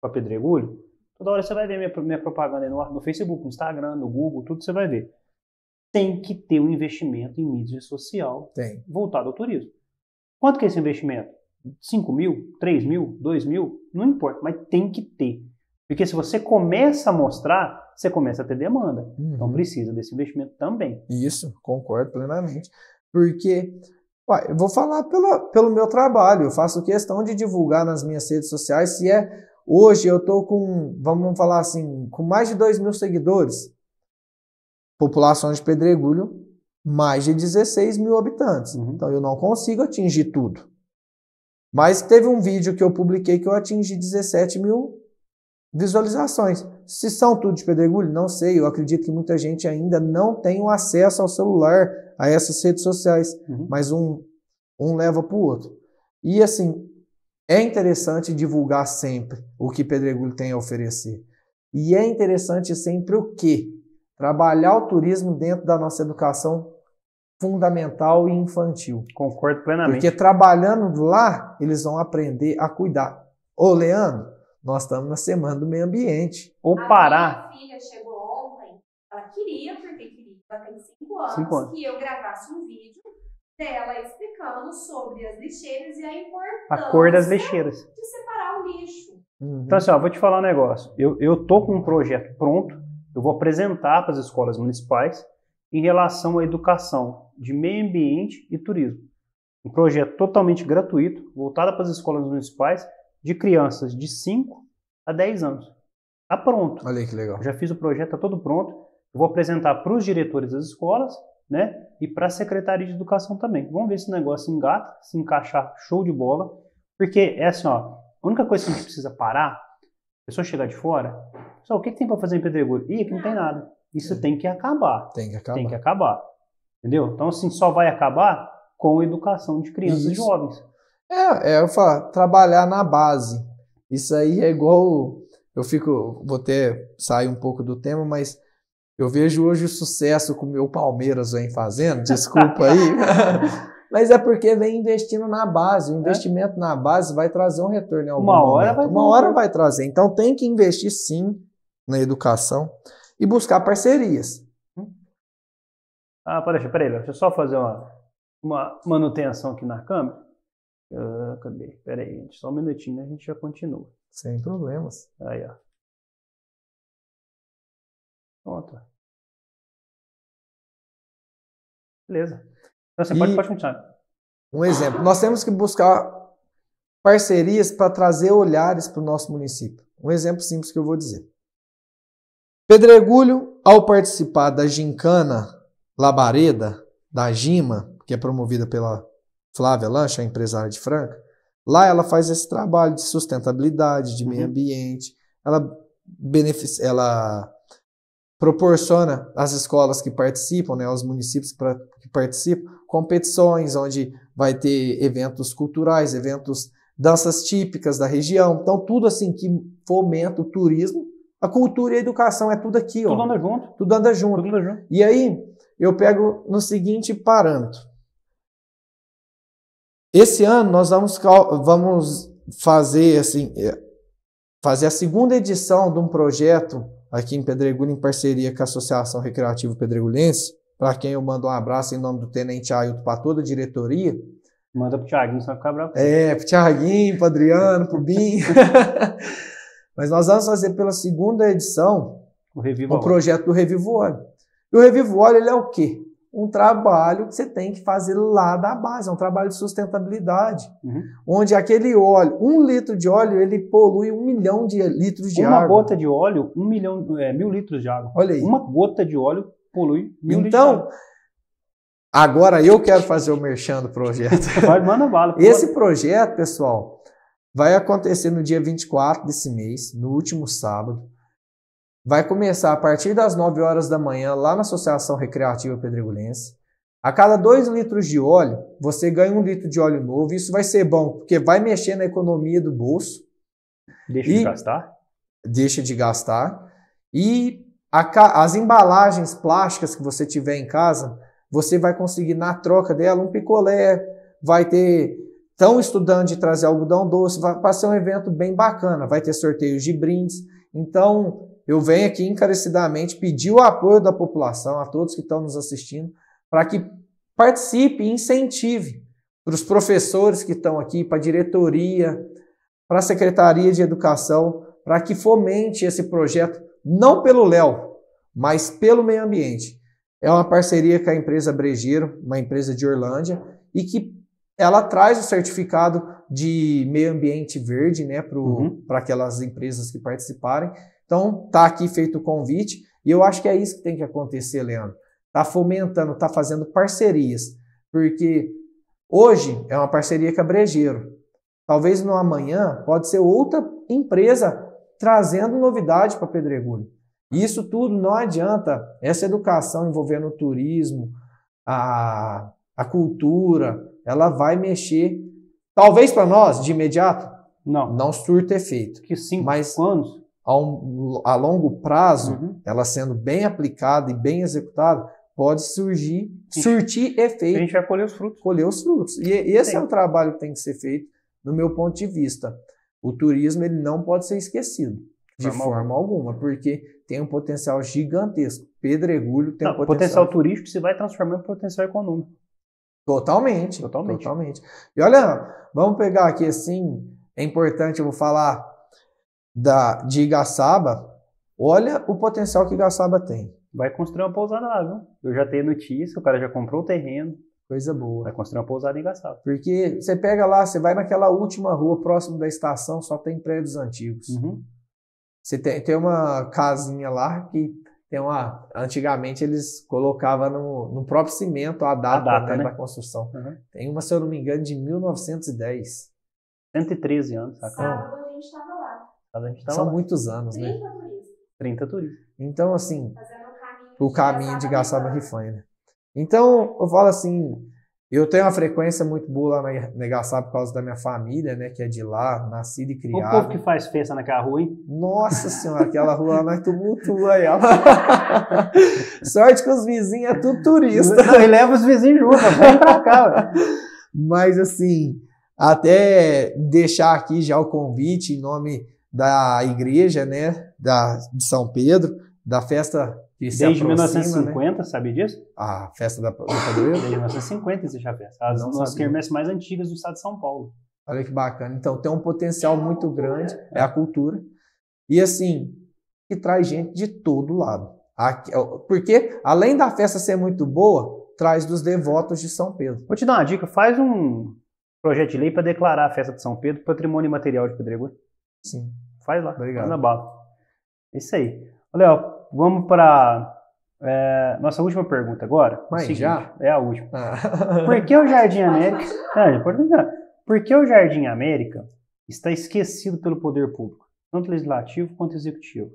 para pedregulho, toda hora você vai ver minha, minha propaganda no, no Facebook, no Instagram, no Google, tudo você vai ver. Tem que ter um investimento em mídia social Tem. voltado ao turismo. Quanto que é esse investimento? 5 mil, 3 mil, 2 mil, não importa, mas tem que ter. Porque se você começa a mostrar, você começa a ter demanda. Então uhum. Então precisa desse investimento também. Isso, concordo plenamente. Porque, uai, eu vou falar pela, pelo meu trabalho, eu faço questão de divulgar nas minhas redes sociais se é Hoje eu estou com, vamos falar assim, com mais de 2 mil seguidores. População de Pedregulho, mais de 16 mil habitantes. Uhum. Então eu não consigo atingir tudo. Mas teve um vídeo que eu publiquei que eu atingi 17 mil visualizações. Se são tudo de pedregulho, não sei. Eu acredito que muita gente ainda não tem o acesso ao celular, a essas redes sociais. Uhum. Mas um, um leva para o outro. E assim, é interessante divulgar sempre o que Pedregulho tem a oferecer. E é interessante sempre o quê? Trabalhar o turismo dentro da nossa educação fundamental e infantil. Concordo plenamente. Porque trabalhando lá, eles vão aprender a cuidar. Ô, Leandro, nós estamos na semana do meio ambiente. Ou parar. Minha filha chegou ontem, ela queria, porque queria, ela tem 5 anos, anos, que eu gravasse um vídeo dela explicando sobre as lixeiras e a importância a cor das lixeiras. de separar o lixo. Uhum. Então, assim, ó, vou te falar um negócio. Eu, eu tô com um projeto pronto, eu vou apresentar para as escolas municipais em relação à educação de meio ambiente e turismo. Um projeto totalmente gratuito, voltado para as escolas municipais, de crianças de 5 a 10 anos. Tá pronto. Olha aí que legal. Eu já fiz o projeto, tá todo pronto. Eu vou apresentar para os diretores das escolas né? E para a Secretaria de Educação também. Vamos ver se o negócio engata, se encaixar, show de bola. Porque é assim, ó, a única coisa que a gente precisa parar, a é pessoa chegar de fora, só o que, que tem para fazer em Pedregulho? Ih, aqui não tem nada. Isso é. tem que acabar. Tem que acabar. Tem que acabar. Entendeu? Então, assim, só vai acabar com a educação de crianças Isso. e jovens. É, é, eu falo, trabalhar na base. Isso aí é igual. Eu fico, vou até sair um pouco do tema, mas eu vejo hoje o sucesso que o meu Palmeiras vem fazendo, desculpa aí. [LAUGHS] Mas é porque vem investindo na base. O é. investimento é? na base vai trazer um retorno Uma momento. hora vai Uma hora vai trazer. Então tem que investir sim na educação e buscar parcerias. Ah, peraí, peraí, deixa eu só fazer uma, uma manutenção aqui na câmera. Ah, cadê? Peraí, gente, só um minutinho, a gente já continua. Sem problemas. Aí, ó. Pronto. Beleza. Então, você assim, e pode, pode continuar. Um exemplo. Nós temos que buscar parcerias para trazer olhares para o nosso município. Um exemplo simples que eu vou dizer. Pedregulho, ao participar da gincana Labareda, da Gima, que é promovida pela Flávia Lancha, empresária de Franca, lá ela faz esse trabalho de sustentabilidade, de meio uhum. ambiente, ela, beneficia, ela proporciona às escolas que participam, né, aos municípios pra, que participam, competições onde vai ter eventos culturais, eventos danças típicas da região. Então, tudo assim que fomenta o turismo, a cultura e a educação é tudo aqui. Tudo ó. anda junto. Tudo anda junto. Tudo anda junto. E aí, eu pego no seguinte parâmetro. Esse ano nós vamos, vamos fazer assim é, fazer a segunda edição de um projeto aqui em Pedregulho, em parceria com a Associação Recreativa Pedregulhense, para quem eu mando um abraço em nome do Tenente Ailton para toda a diretoria. Manda para o Thiaguinho, só ficar bravo. É, pro Thiaguinho, para é, Adriano, para o Bim. Mas nós vamos fazer pela segunda edição o, Revivo projeto do Revivo Óleo. E o Revivo Óleo ele é o quê? um trabalho que você tem que fazer lá da base, é um trabalho de sustentabilidade, uhum. onde aquele óleo, um litro de óleo, ele polui um milhão de litros de Uma água. Uma gota de óleo, um milhão, é, mil litros de água. Olha aí. Uma gota de óleo polui mil então, litros. Então, agora eu quero fazer o merchan do projeto. [LAUGHS] Vai, manda bala. Esse projeto, pessoal, vai acontecer no dia 24 desse mês, no último sábado vai começar a partir das 9 horas da manhã lá na Associação Recreativa Pedregulense. A cada 2 litros de óleo, você ganha um litro de óleo novo. Isso vai ser bom, porque vai mexer na economia do bolso. Deixa de gastar? Deixa de gastar. E a, as embalagens plásticas que você tiver em casa, você vai conseguir, na troca dela, um picolé, vai ter estão estudando de trazer algodão doce, vai, vai ser um evento bem bacana, vai ter sorteios de brindes. Então, eu venho aqui encarecidamente pedir o apoio da população, a todos que estão nos assistindo, para que participe e incentive para os professores que estão aqui, para a diretoria, para a Secretaria de Educação, para que fomente esse projeto, não pelo Léo, mas pelo meio ambiente. É uma parceria com a empresa Brejeiro, uma empresa de Orlândia, e que ela traz o certificado de meio ambiente verde né, para uhum. aquelas empresas que participarem. Então, tá aqui feito o convite e eu acho que é isso que tem que acontecer, Leandro. Tá fomentando, tá fazendo parcerias, porque hoje é uma parceria com a Brejeiro. Talvez no amanhã pode ser outra empresa trazendo novidade para Pedregulho. Isso tudo não adianta. Essa educação envolvendo o turismo, a, a cultura, ela vai mexer. Talvez para nós, de imediato, não. não surta efeito. Que cinco, mas, anos? a, um, a longo prazo, uhum. ela sendo bem aplicada e bem executada, pode surgir, surtir efeito. A gente vai colher os frutos. Colher os frutos. E, esse é Sim. é um trabalho que tem que ser feito, no meu ponto de vista. O turismo ele não pode ser esquecido de forma, forma alguma, porque tem um potencial gigantesco. Pedregulho tem não, um potencial. potencial turístico se vai transformar em potencial econômico. Totalmente, totalmente. Totalmente. E olha, vamos pegar aqui assim, é importante eu vou falar da, de Igaçaba, olha o potencial que Igaçaba tem. Vai construir uma pousada lá, viu? Eu já tenho notícia, o cara já comprou o terreno. Coisa boa. Vai construir uma pousada em Igaçaba. Porque você pega lá, você vai naquela última rua próximo da estação, só tem prédios antigos. Uhum. Você tem, tem uma casinha lá que tem uma. Antigamente eles colocavam no, no próprio cimento a data, a data né, né, da construção. Uhum. Tem uma, se eu não me engano, de 1910. 113 anos, sacana. São tá lá. muitos anos, 30 né? Turismo. 30 turistas. Então, assim, o caminho, de Gaçaba Rifanha, né? Então, eu falo assim, eu tenho uma frequência muito boa lá na Negaçá por causa da minha família, né? Que é de lá, nascida e criada. O povo que faz festa naquela rua, hein? Nossa senhora, aquela rua lá nós tumultua aí. [LAUGHS] Sorte que os vizinhos é tudo turista. e leva os vizinhos junto, vem pra cá. Mas assim, até deixar aqui já o convite em nome da igreja, né, da, de São Pedro, da festa que Desde aproxima, 1950, né? sabe disso? A festa da, do padroeiro? Desde 1950 existe a festa. As, as quermesses mais antigas do estado de São Paulo. Olha que bacana. Então tem um potencial muito grande, é a cultura. E assim, que traz gente de todo lado. Porque além da festa ser muito boa, traz dos devotos de São Pedro. Vou te dar uma dica, faz um projeto de lei para declarar a festa de São Pedro patrimônio material de Pedregulho. Sim. Faz lá. Obrigado. Manda bala. É isso aí. Léo, vamos para é, nossa última pergunta agora. Mas seguinte, já? É a última. Ah. [LAUGHS] Por que o Jardim América... Ah, pode Por que o Jardim América está esquecido pelo poder público, tanto legislativo quanto executivo?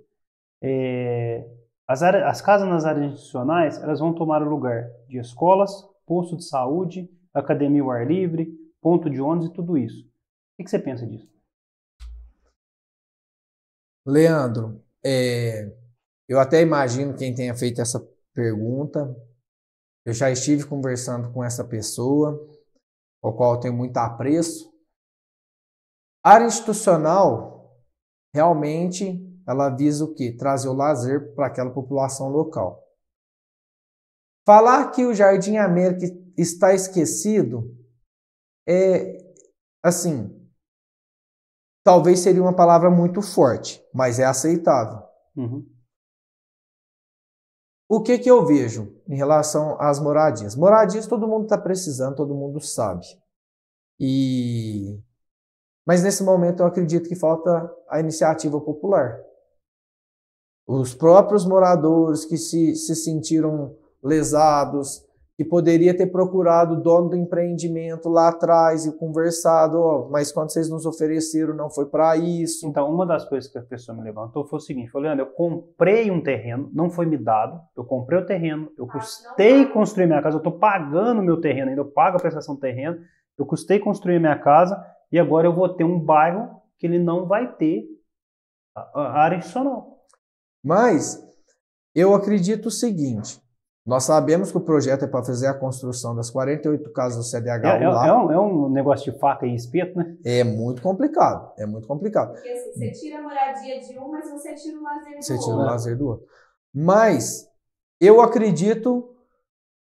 É, as, áreas, as casas nas áreas institucionais elas vão tomar o lugar de escolas, posto de saúde, academia ao ar livre, ponto de ônibus e tudo isso. O que, que você pensa disso? Leandro, é, eu até imagino quem tenha feito essa pergunta. Eu já estive conversando com essa pessoa, ao qual tenho muito apreço. A área institucional realmente ela visa o quê? Trazer o lazer para aquela população local. Falar que o Jardim América está esquecido é assim, talvez seria uma palavra muito forte, mas é aceitável. Uhum. O que, que eu vejo em relação às moradias? Moradias todo mundo está precisando, todo mundo sabe. E mas nesse momento eu acredito que falta a iniciativa popular. Os próprios moradores que se, se sentiram lesados, que poderia ter procurado o dono do empreendimento lá atrás e conversado, oh, mas quando vocês nos ofereceram não foi para isso. Então, uma das coisas que a pessoa me levantou foi o seguinte, falou, Leandro, eu comprei um terreno, não foi me dado, eu comprei o terreno, eu custei construir minha casa, eu estou pagando meu terreno ainda, eu pago a prestação do terreno, eu custei construir minha casa e agora eu vou ter um bairro que ele não vai ter a área institucional. Mas eu acredito o seguinte, nós sabemos que o projeto é para fazer a construção das 48 casas do CDH. É, é lá. É, um, é um negócio de faca e espeto, né? É muito complicado, é muito complicado. Porque assim, você tira a moradia de um, mas você tira o lazer do você outro. Você tira o lazer do outro. Mas eu acredito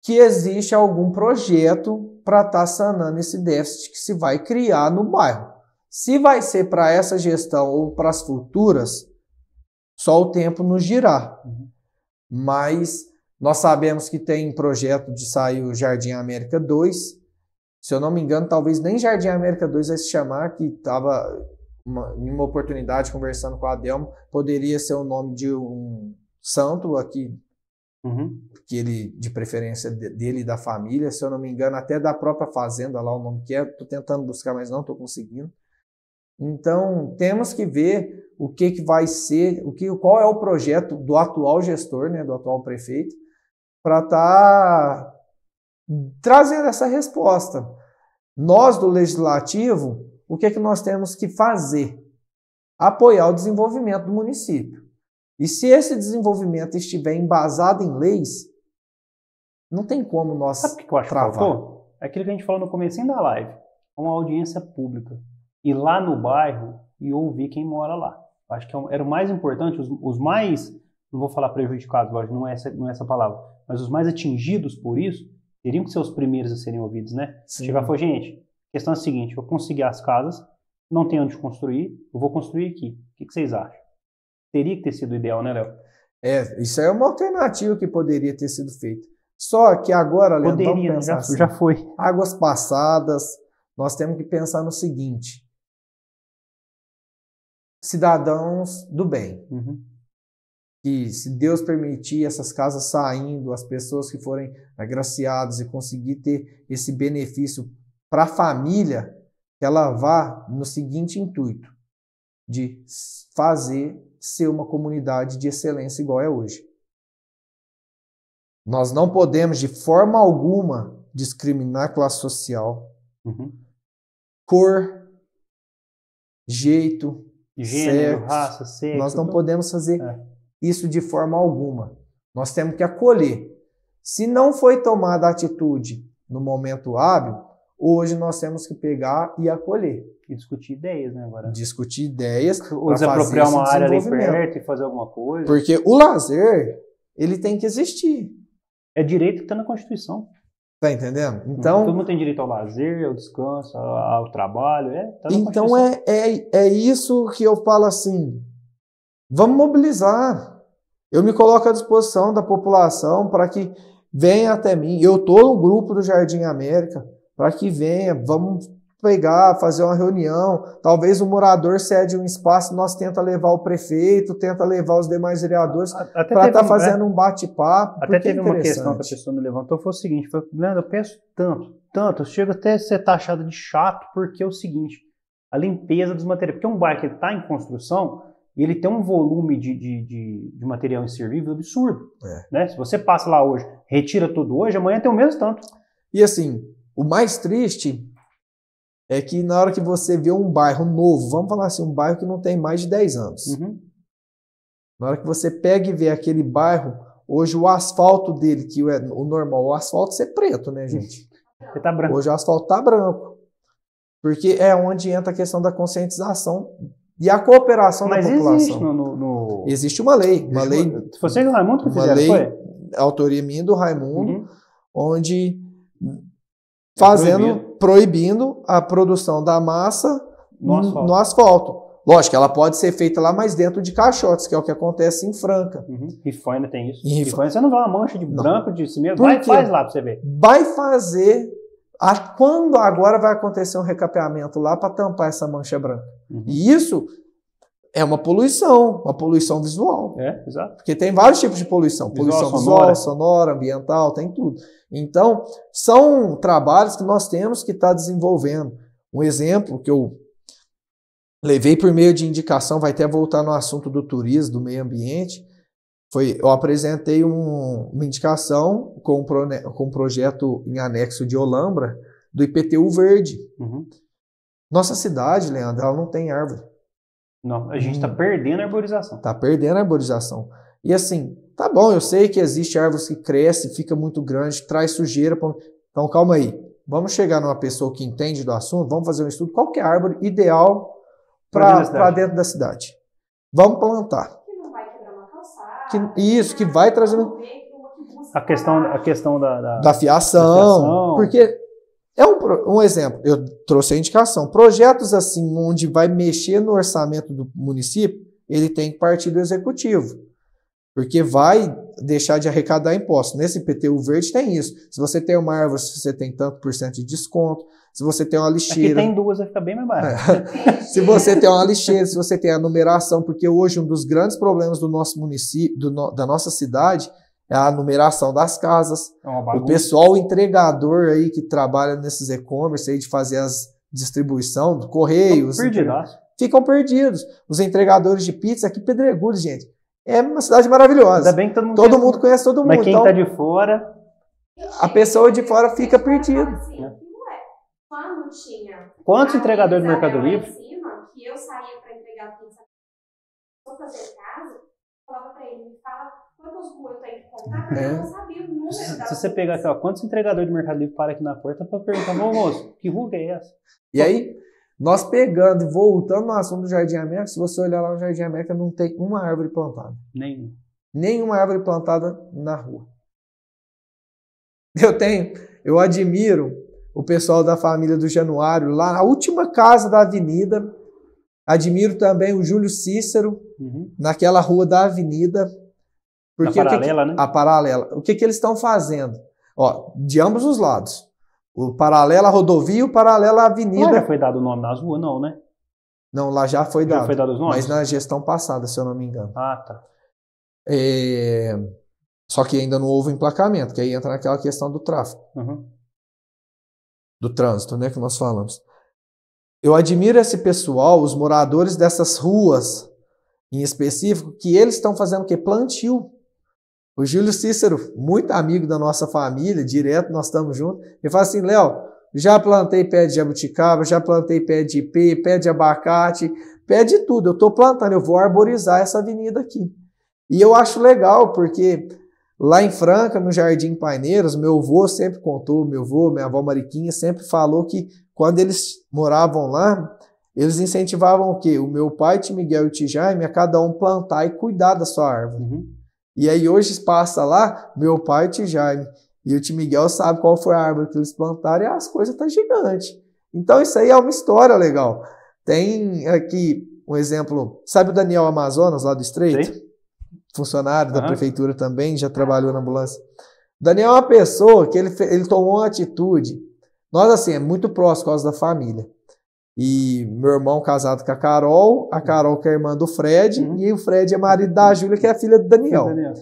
que existe algum projeto para estar tá sanando esse déficit que se vai criar no bairro. Se vai ser para essa gestão ou para as futuras, só o tempo nos girar. Uhum. Mas nós sabemos que tem projeto de sair o Jardim América 2. Se eu não me engano, talvez nem Jardim América 2 vai se chamar, que estava em uma oportunidade conversando com a Adelmo, poderia ser o nome de um santo aqui, uhum. que ele, de preferência dele e da família, se eu não me engano, até da própria fazenda lá o nome que é. Estou tentando buscar, mas não estou conseguindo. Então, temos que ver o que, que vai ser, o que, qual é o projeto do atual gestor, né, do atual prefeito, para estar tá trazendo essa resposta. Nós do legislativo, o que é que nós temos que fazer? Apoiar o desenvolvimento do município. E se esse desenvolvimento estiver embasado em leis, não tem como nós Sabe o que eu acho travar. Que é Aquilo que a gente falou no começo da live, uma audiência pública. Ir lá no bairro e ouvir quem mora lá. Acho que é era o mais importante, os, os mais não vou falar prejudicados, lógico, não é essa, não é essa palavra, mas os mais atingidos por isso teriam que ser os primeiros a serem ouvidos, né? Sim. Chegar e falar, gente, a questão é a seguinte, eu consegui as casas, não tenho onde construir, eu vou construir aqui. O que, que vocês acham? Teria que ter sido ideal, né, Léo? É, isso é uma alternativa que poderia ter sido feita. Só que agora, Léo, né? já, assim, já foi. Águas passadas, nós temos que pensar no seguinte. Cidadãos do bem. Uhum que se Deus permitir essas casas saindo, as pessoas que forem agraciadas e conseguir ter esse benefício para a família, que ela vá no seguinte intuito de fazer ser uma comunidade de excelência igual é hoje. Nós não podemos de forma alguma discriminar classe social, uhum. cor, jeito, gênero, sexo. raça, sexo. Nós não tudo. podemos fazer é isso de forma alguma. Nós temos que acolher. Se não foi tomada atitude no momento hábil, hoje nós temos que pegar e acolher. E discutir ideias, né, agora? Discutir ideias. Ou desapropriar uma área ali perto e fazer alguma coisa. Porque o lazer, ele tem que existir. É direito que está na Constituição. Tá entendendo? Uhum. Então. Todo mundo tem direito ao lazer, ao descanso, ao, ao trabalho. É, tá então é, é, é isso que eu falo assim. Vamos mobilizar. Eu me coloco à disposição da população para que venha até mim. Eu estou no grupo do Jardim América para que venha. Vamos pegar, fazer uma reunião. Talvez o morador cede um espaço, nós tenta levar o prefeito, tenta levar os demais vereadores para estar tá né? fazendo um bate-papo. Até é teve é uma questão que a pessoa me levantou, foi o seguinte, foi, Leandro, eu peço tanto, tanto, eu chego até a ser taxado de chato, porque é o seguinte, a limpeza dos materiais, porque um bairro que está em construção, e ele tem um volume de, de, de, de material inservível absurdo. É. Né? Se você passa lá hoje, retira tudo hoje, amanhã tem o mesmo tanto. E assim, o mais triste é que na hora que você vê um bairro novo, vamos falar assim, um bairro que não tem mais de 10 anos. Uhum. Na hora que você pega e vê aquele bairro, hoje o asfalto dele, que é o normal, o asfalto é preto, né, gente? [LAUGHS] Ele tá branco. Hoje o asfalto tá branco. Porque é onde entra a questão da conscientização e a cooperação Mas da população. Existe, no, no, no... existe uma lei. Uma existe lei uma... Foi o Raimundo que fizeram, lei, foi? Autoria minha do Raimundo, uhum. onde fazendo, proibindo. a produção da massa no asfalto. no asfalto. Lógico, ela pode ser feita lá, mas dentro de caixotes, que é o que acontece em Franca. Uhum. Rifaina tem isso. Em Rifaina você não vê uma mancha de não. branco de cimento? Vai faz lá para você ver. Vai fazer. A, quando agora vai acontecer um recapeamento lá para tampar essa mancha branca? Uhum. E isso é uma poluição, uma poluição visual. É, exato. Porque tem vários tipos de poluição: poluição visual, sonora. sonora, ambiental, tem tudo. Então, são trabalhos que nós temos que estar tá desenvolvendo. Um exemplo que eu levei por meio de indicação, vai até voltar no assunto do turismo, do meio ambiente. Foi, eu apresentei um, uma indicação com um, pro, com um projeto em anexo de Olambra do IPTU Verde. Uhum. Nossa cidade, Leandro, ela não tem árvore. Não, a gente está hum. perdendo a arborização. Está perdendo a arborização. E assim, tá bom, eu sei que existe árvores que crescem, fica muito grande, traz sujeira. Pra... Então calma aí. Vamos chegar numa pessoa que entende do assunto, vamos fazer um estudo. Qual é a árvore ideal para dentro, dentro, da cidade? Vamos plantar. Que não vai quebrar uma calçada. Que, isso, que vai trazer. A questão, a questão da, da, da, fiação, da fiação. Porque é um, um exemplo, eu trouxe a indicação. Projetos assim, onde vai mexer no orçamento do município, ele tem que partir do executivo, porque vai deixar de arrecadar impostos. Nesse PTU verde tem isso. Se você tem uma árvore, você tem tanto por cento de desconto. Se você tem uma lixeira. Aqui tem duas, vai ficar bem mais barato. [LAUGHS] se você tem uma lixeira, se você tem a numeração, porque hoje um dos grandes problemas do nosso município, do no, da nossa cidade, é a numeração das casas. É o pessoal o entregador aí que trabalha nesses e-commerce aí de fazer as distribuição do correios. Né? Ficam perdidos. Os entregadores de pizza aqui Pedregulho, gente. É uma cidade maravilhosa. Ainda bem que todo mundo, todo conhece, mundo conhece todo mundo. Mas quem está então, tá de fora, a pessoa de fora fica perdida. Assim, é. é. tinha Quantos entregadores do Mercado Livre? Cima, que eu saía para entregar pizza, vou fazer eu tenho que contar? Porque é. eu não sabia o número se, da Se você pegar aqui, ó, quantos entregadores de Mercado Livre para aqui na porta para perguntar, meu moço, que ruga é essa? E aí, nós pegando e voltando no assunto do Jardim América, se você olhar lá no Jardim América, não tem uma árvore plantada. Nenhuma. Nenhuma árvore plantada na rua. Eu tenho, eu admiro o pessoal da família do Januário, lá na última casa da avenida. Admiro também o Júlio Cícero, uhum. naquela rua da avenida. Porque a paralela, que, né? A paralela. O que, que eles estão fazendo? Ó, de ambos os lados. O paralela rodovia e o paralela avenida. Não já foi dado o nome nas ruas, não, né? Não, lá já foi já dado. Já foi dado os nomes? Mas na gestão passada, se eu não me engano. Ah, tá. É... Só que ainda não houve emplacamento, que aí entra naquela questão do tráfego. Uhum. Do trânsito, né, que nós falamos. Eu admiro esse pessoal, os moradores dessas ruas em específico, que eles estão fazendo o quê? Plantio. O Júlio Cícero, muito amigo da nossa família, direto, nós estamos juntos, ele fala assim: Léo, já plantei pé de jabuticaba, já plantei pé de ipê, pé de abacate, pé de tudo. Eu estou plantando, eu vou arborizar essa avenida aqui. E eu acho legal, porque lá em Franca, no Jardim Paineiros, meu avô sempre contou, meu avô, minha avó Mariquinha sempre falou que quando eles moravam lá, eles incentivavam o quê? O meu pai, Tim Miguel e o Tijaime a cada um plantar e cuidar da sua árvore. Uhum. E aí hoje passa lá meu pai e o Jaime. E o tio Miguel sabe qual foi a árvore que eles plantaram e as coisas estão tá gigantes. Então isso aí é uma história legal. Tem aqui um exemplo. Sabe o Daniel Amazonas, lá do Estreito? Sim. Funcionário da ah. prefeitura também, já trabalhou na ambulância. Daniel é uma pessoa que ele, ele tomou uma atitude. Nós, assim, é muito próximo por causa da família. E meu irmão casado com a Carol, a uhum. Carol que é irmã do Fred, uhum. e o Fred é marido da Júlia, que é filha do Daniel. Daniel.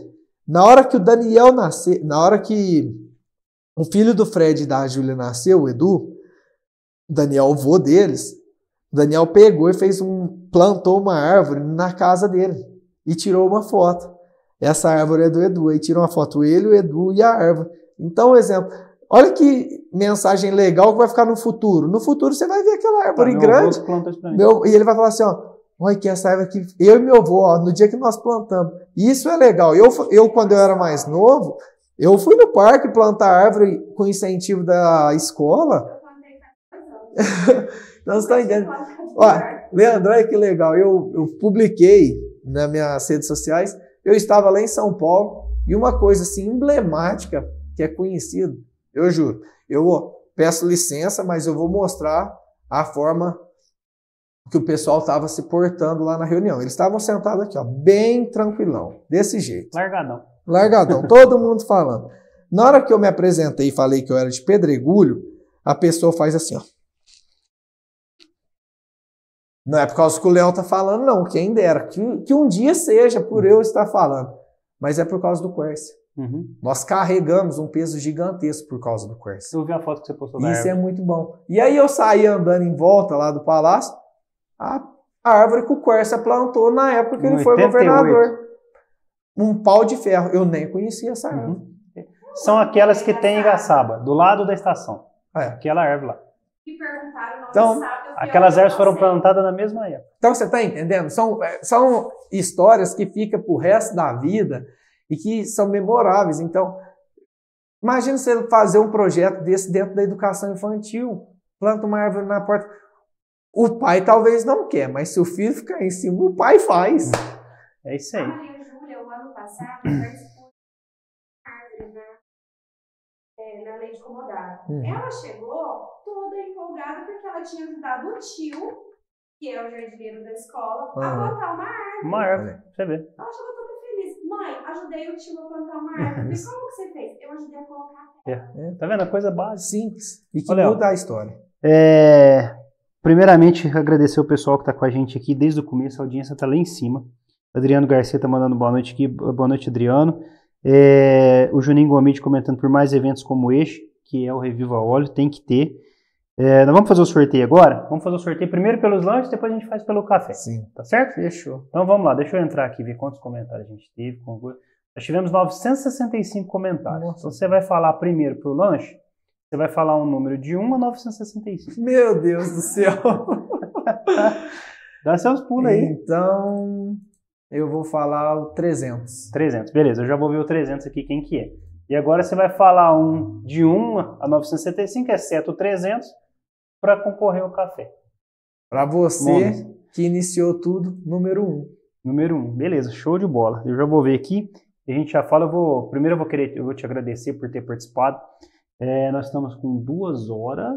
Na hora que o Daniel nasceu, na hora que o filho do Fred e da Júlia nasceu, o Edu, Daniel, o vô deles, Daniel pegou e fez um. plantou uma árvore na casa dele e tirou uma foto. Essa árvore é do Edu. Aí tirou uma foto ele, o Edu e a árvore. Então, exemplo, Olha que mensagem legal que vai ficar no futuro. No futuro você vai ver aquela tá, árvore grande. Meu, e ele vai falar assim, ó, olha que essa árvore aqui, eu e meu avô, ó, no dia que nós plantamos. Isso é legal. Eu, eu quando eu era mais novo, eu fui no parque plantar árvore com incentivo da escola. [LAUGHS] Não está entendendo. Olha, Leandro, olha que legal. Eu, eu publiquei nas minhas redes sociais. Eu estava lá em São Paulo e uma coisa assim emblemática que é conhecido eu juro. Eu peço licença, mas eu vou mostrar a forma que o pessoal estava se portando lá na reunião. Eles estavam sentados aqui, ó, bem tranquilão, desse jeito. Largadão. Largadão, [LAUGHS] todo mundo falando. Na hora que eu me apresentei e falei que eu era de pedregulho, a pessoa faz assim, ó. Não é por causa que o Léo tá falando, não. Quem dera. Que, que um dia seja por eu estar falando. Mas é por causa do Quercia. Uhum. Nós carregamos um peso gigantesco por causa do Quercy. Eu vi a foto que você postou Isso é muito bom. E aí eu saí andando em volta lá do palácio, a, a árvore que o Quercy plantou na época que ele 88. foi governador. Um pau de ferro. Eu nem conhecia essa uhum. árvore. Uhum. São aquelas que tem em Gaçaba, do lado da estação. É. Aquela árvore lá. Então, é aquelas árvores foram plantadas na mesma época. Então você está entendendo? São, é, são histórias que ficam para o resto da vida e que são memoráveis. Então, imagina você fazer um projeto desse dentro da educação infantil, planta uma árvore na porta. O pai talvez não quer, mas se o filho ficar em cima, o pai faz. É isso aí. Maria ah, Júlia, o ano passado, participou árvore na, é, na lei de comodato Uhum. Ela chegou toda empolgada porque ela tinha ajudado o tio, que é o jardineiro da escola, uhum. a plantar uma árvore. Uma árvore, você vê. Ela chegou mãe, ajudei o tio a plantar uma árvore. [LAUGHS] Mas como que você fez? Eu ajudei a colocar a terra. É, é tá vendo? A coisa básica. Simples. E que Olha, muda a história. É... Primeiramente, agradecer o pessoal que está com a gente aqui desde o começo. A audiência está lá em cima. Adriano Garcia está mandando boa noite aqui. Boa noite, Adriano. É... O Juninho Gomit comentando por mais eventos como este, que é o Reviva Óleo, tem que ter. É, nós vamos fazer o sorteio agora? Vamos fazer o sorteio primeiro pelos lanches, depois a gente faz pelo café. Sim. Tá certo? Fechou. Então vamos lá, deixa eu entrar aqui ver quantos comentários a gente teve. Nós tivemos 965 comentários. Nossa. Então você vai falar primeiro pro lanche, você vai falar um número de 1 a 965. Meu Deus do céu! [LAUGHS] Dá seus pulos aí. Então, eu vou falar o 300. 300, beleza. Eu já vou ver o 300 aqui, quem que é. E agora você vai falar um de 1 a 965, exceto o 300 para concorrer ao café. Para você Bom, né? que iniciou tudo, número um. Número um, beleza, show de bola. Eu já vou ver aqui. A gente já fala. Eu vou, primeiro eu vou querer, eu vou te agradecer por ter participado. É, nós estamos com duas horas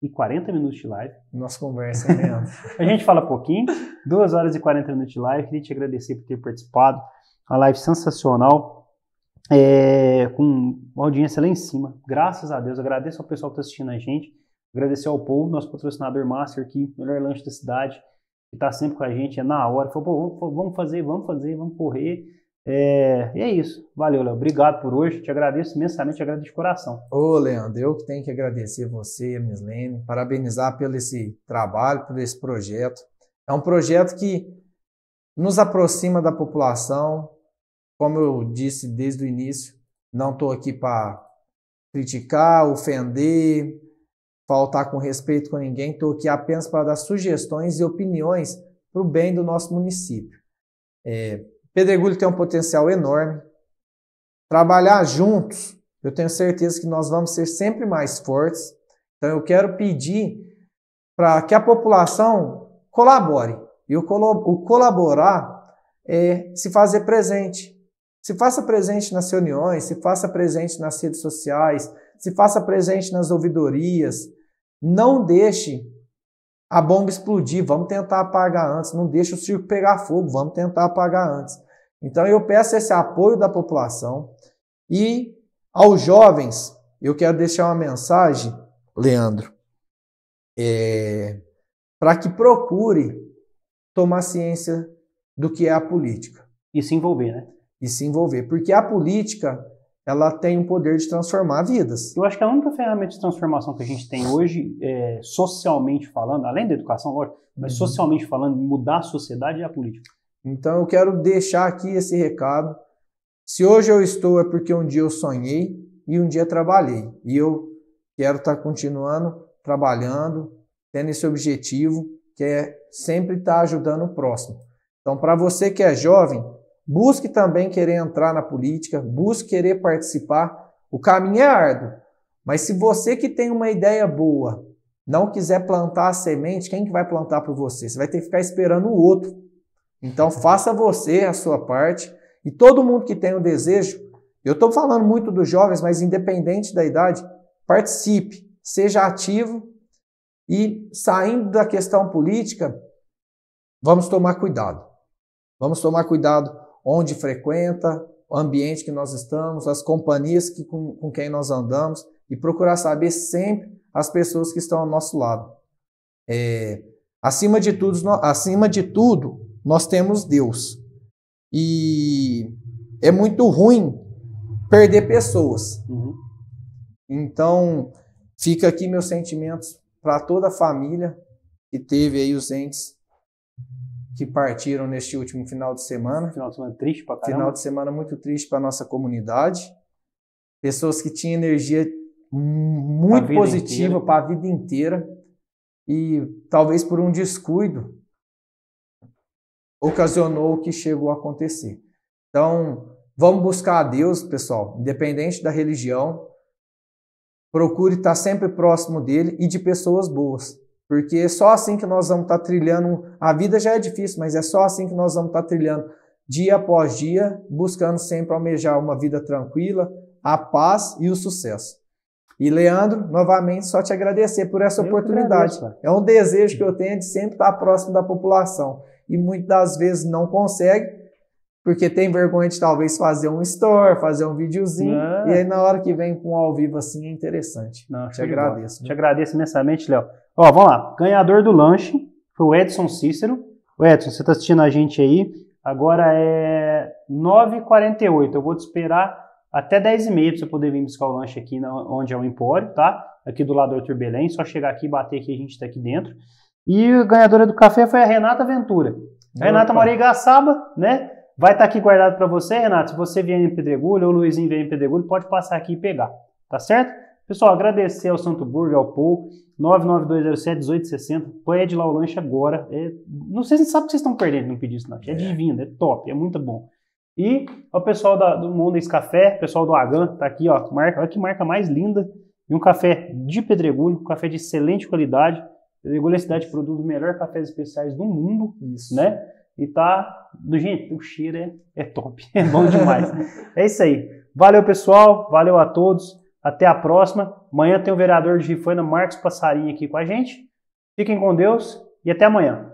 e 40 minutos de live. Nossa conversa, né? [LAUGHS] a gente fala pouquinho, duas horas e 40 minutos de live. Queria te agradecer por ter participado. Uma live sensacional, é, com uma audiência lá em cima. Graças a Deus, agradeço ao pessoal que está assistindo a gente. Agradecer ao povo nosso patrocinador master aqui, melhor lanche da cidade, que está sempre com a gente, é na hora. Falou, Pô, vamos fazer, vamos fazer, vamos correr. É, e é isso. Valeu, Léo. Obrigado por hoje. Te agradeço imensamente, te agradeço de coração. Ô, Leandro, eu que tenho que agradecer você, a Mislene, parabenizar pelo esse trabalho, por esse projeto. É um projeto que nos aproxima da população. Como eu disse desde o início, não estou aqui para criticar, ofender, faltar com respeito com ninguém, estou aqui apenas para dar sugestões e opiniões para o bem do nosso município. É, Pedregulho tem um potencial enorme. Trabalhar juntos, eu tenho certeza que nós vamos ser sempre mais fortes. Então eu quero pedir para que a população colabore. E o, colaborar é se fazer presente. Se faça presente nas reuniões, se faça presente nas redes sociais, se faça presente nas ouvidorias, não deixe a bomba explodir, vamos tentar apagar antes, não deixe o circo pegar fogo, vamos tentar apagar antes. Então eu peço esse apoio da população e aos jovens, eu quero deixar uma mensagem, Leandro, é, para que procure tomar ciência do que é a política. E se envolver, né? E se envolver, porque a política ela tem o poder de transformar vidas. Eu acho que a única ferramenta de transformação que a gente tem hoje, é, socialmente falando, além da educação, lógico, mas uhum. socialmente falando, mudar a sociedade é a política. Então eu quero deixar aqui esse recado. Se hoje eu estou é porque um dia eu sonhei e um dia trabalhei. E eu quero estar continuando trabalhando, tendo esse objetivo, que é sempre estar ajudando o próximo. Então, para você que é jovem, busque também querer entrar na política, busque querer participar. O caminho é árduo, mas se você que tem uma ideia boa não quiser plantar a semente, quem que vai plantar para você? Você vai ter que ficar esperando o outro. Então uhum. faça você a sua parte e todo mundo que tem o desejo. Eu estou falando muito dos jovens, mas independente da idade, participe, seja ativo e saindo da questão política, vamos tomar cuidado. Vamos tomar cuidado onde frequenta, o ambiente que nós estamos, as companhias que, com, com quem nós andamos e procurar saber sempre as pessoas que estão ao nosso lado. É, acima, de tudo, nós, acima de tudo, nós temos Deus. E é muito ruim perder pessoas. Uhum. Então, fica aqui meus sentimentos para toda a família que teve aí os entes que partiram neste último final de semana. Final de semana triste para caramba. Final de semana muito triste para nossa comunidade. Pessoas que tinham energia muito positiva para a vida inteira e talvez por um descuido ocasionou o que chegou a acontecer. Então, vamos buscar a Deus, pessoal, independente da religião. Procure estar sempre próximo dele e de pessoas boas. Porque é só assim que nós vamos estar tá trilhando. A vida já é difícil, mas é só assim que nós vamos estar tá trilhando dia após dia, buscando sempre almejar uma vida tranquila, a paz e o sucesso. E Leandro, novamente, só te agradecer por essa eu oportunidade. Agradeço, é um desejo que eu tenho de sempre estar tá próximo da população e muitas das vezes não consegue, porque tem vergonha de talvez fazer um store, fazer um videozinho, ah. e aí na hora que vem com um ao vivo assim é interessante. Não, te agradeço. Te agradeço imensamente, Léo. Ó, vamos lá. Ganhador do lanche foi o Edson Cícero. O Edson, você está assistindo a gente aí. Agora é 9h48. Eu vou te esperar até 10h30 para você poder vir buscar o lanche aqui na, onde é o Empório, tá? Aqui do lado do Arthur Belém. Só chegar aqui e bater aqui, a gente está aqui dentro. E a ganhadora do café foi a Renata Ventura. Renata Moreira Gaçaba, né? Vai estar tá aqui guardado para você, Renato. Se você vier em Pedregulho ou o Luizinho vier em Pedregulho, pode passar aqui e pegar, tá certo? Pessoal, agradecer ao Santo Burger, ao Paul, 99207-1860. Pede lá o lanche agora. É, não sei se sabe o que vocês estão perdendo não pedir isso, não. É, é divino, é top, é muito bom. E o pessoal da, do Mondays Café, pessoal do Agan, tá aqui, ó. Marca, olha que marca mais linda. E um café de pedregulho, um café de excelente qualidade. Pedregulho é a cidade que produz os melhores cafés especiais do mundo, isso. né? E tá. Gente, o cheiro é, é top. [LAUGHS] É bom demais. é isso aí. Valeu, pessoal. Valeu a todos. Até a próxima. Amanhã tem o vereador de Rifaina, Marcos Passarinho, aqui com a gente. Fiquem com Deus e até amanhã.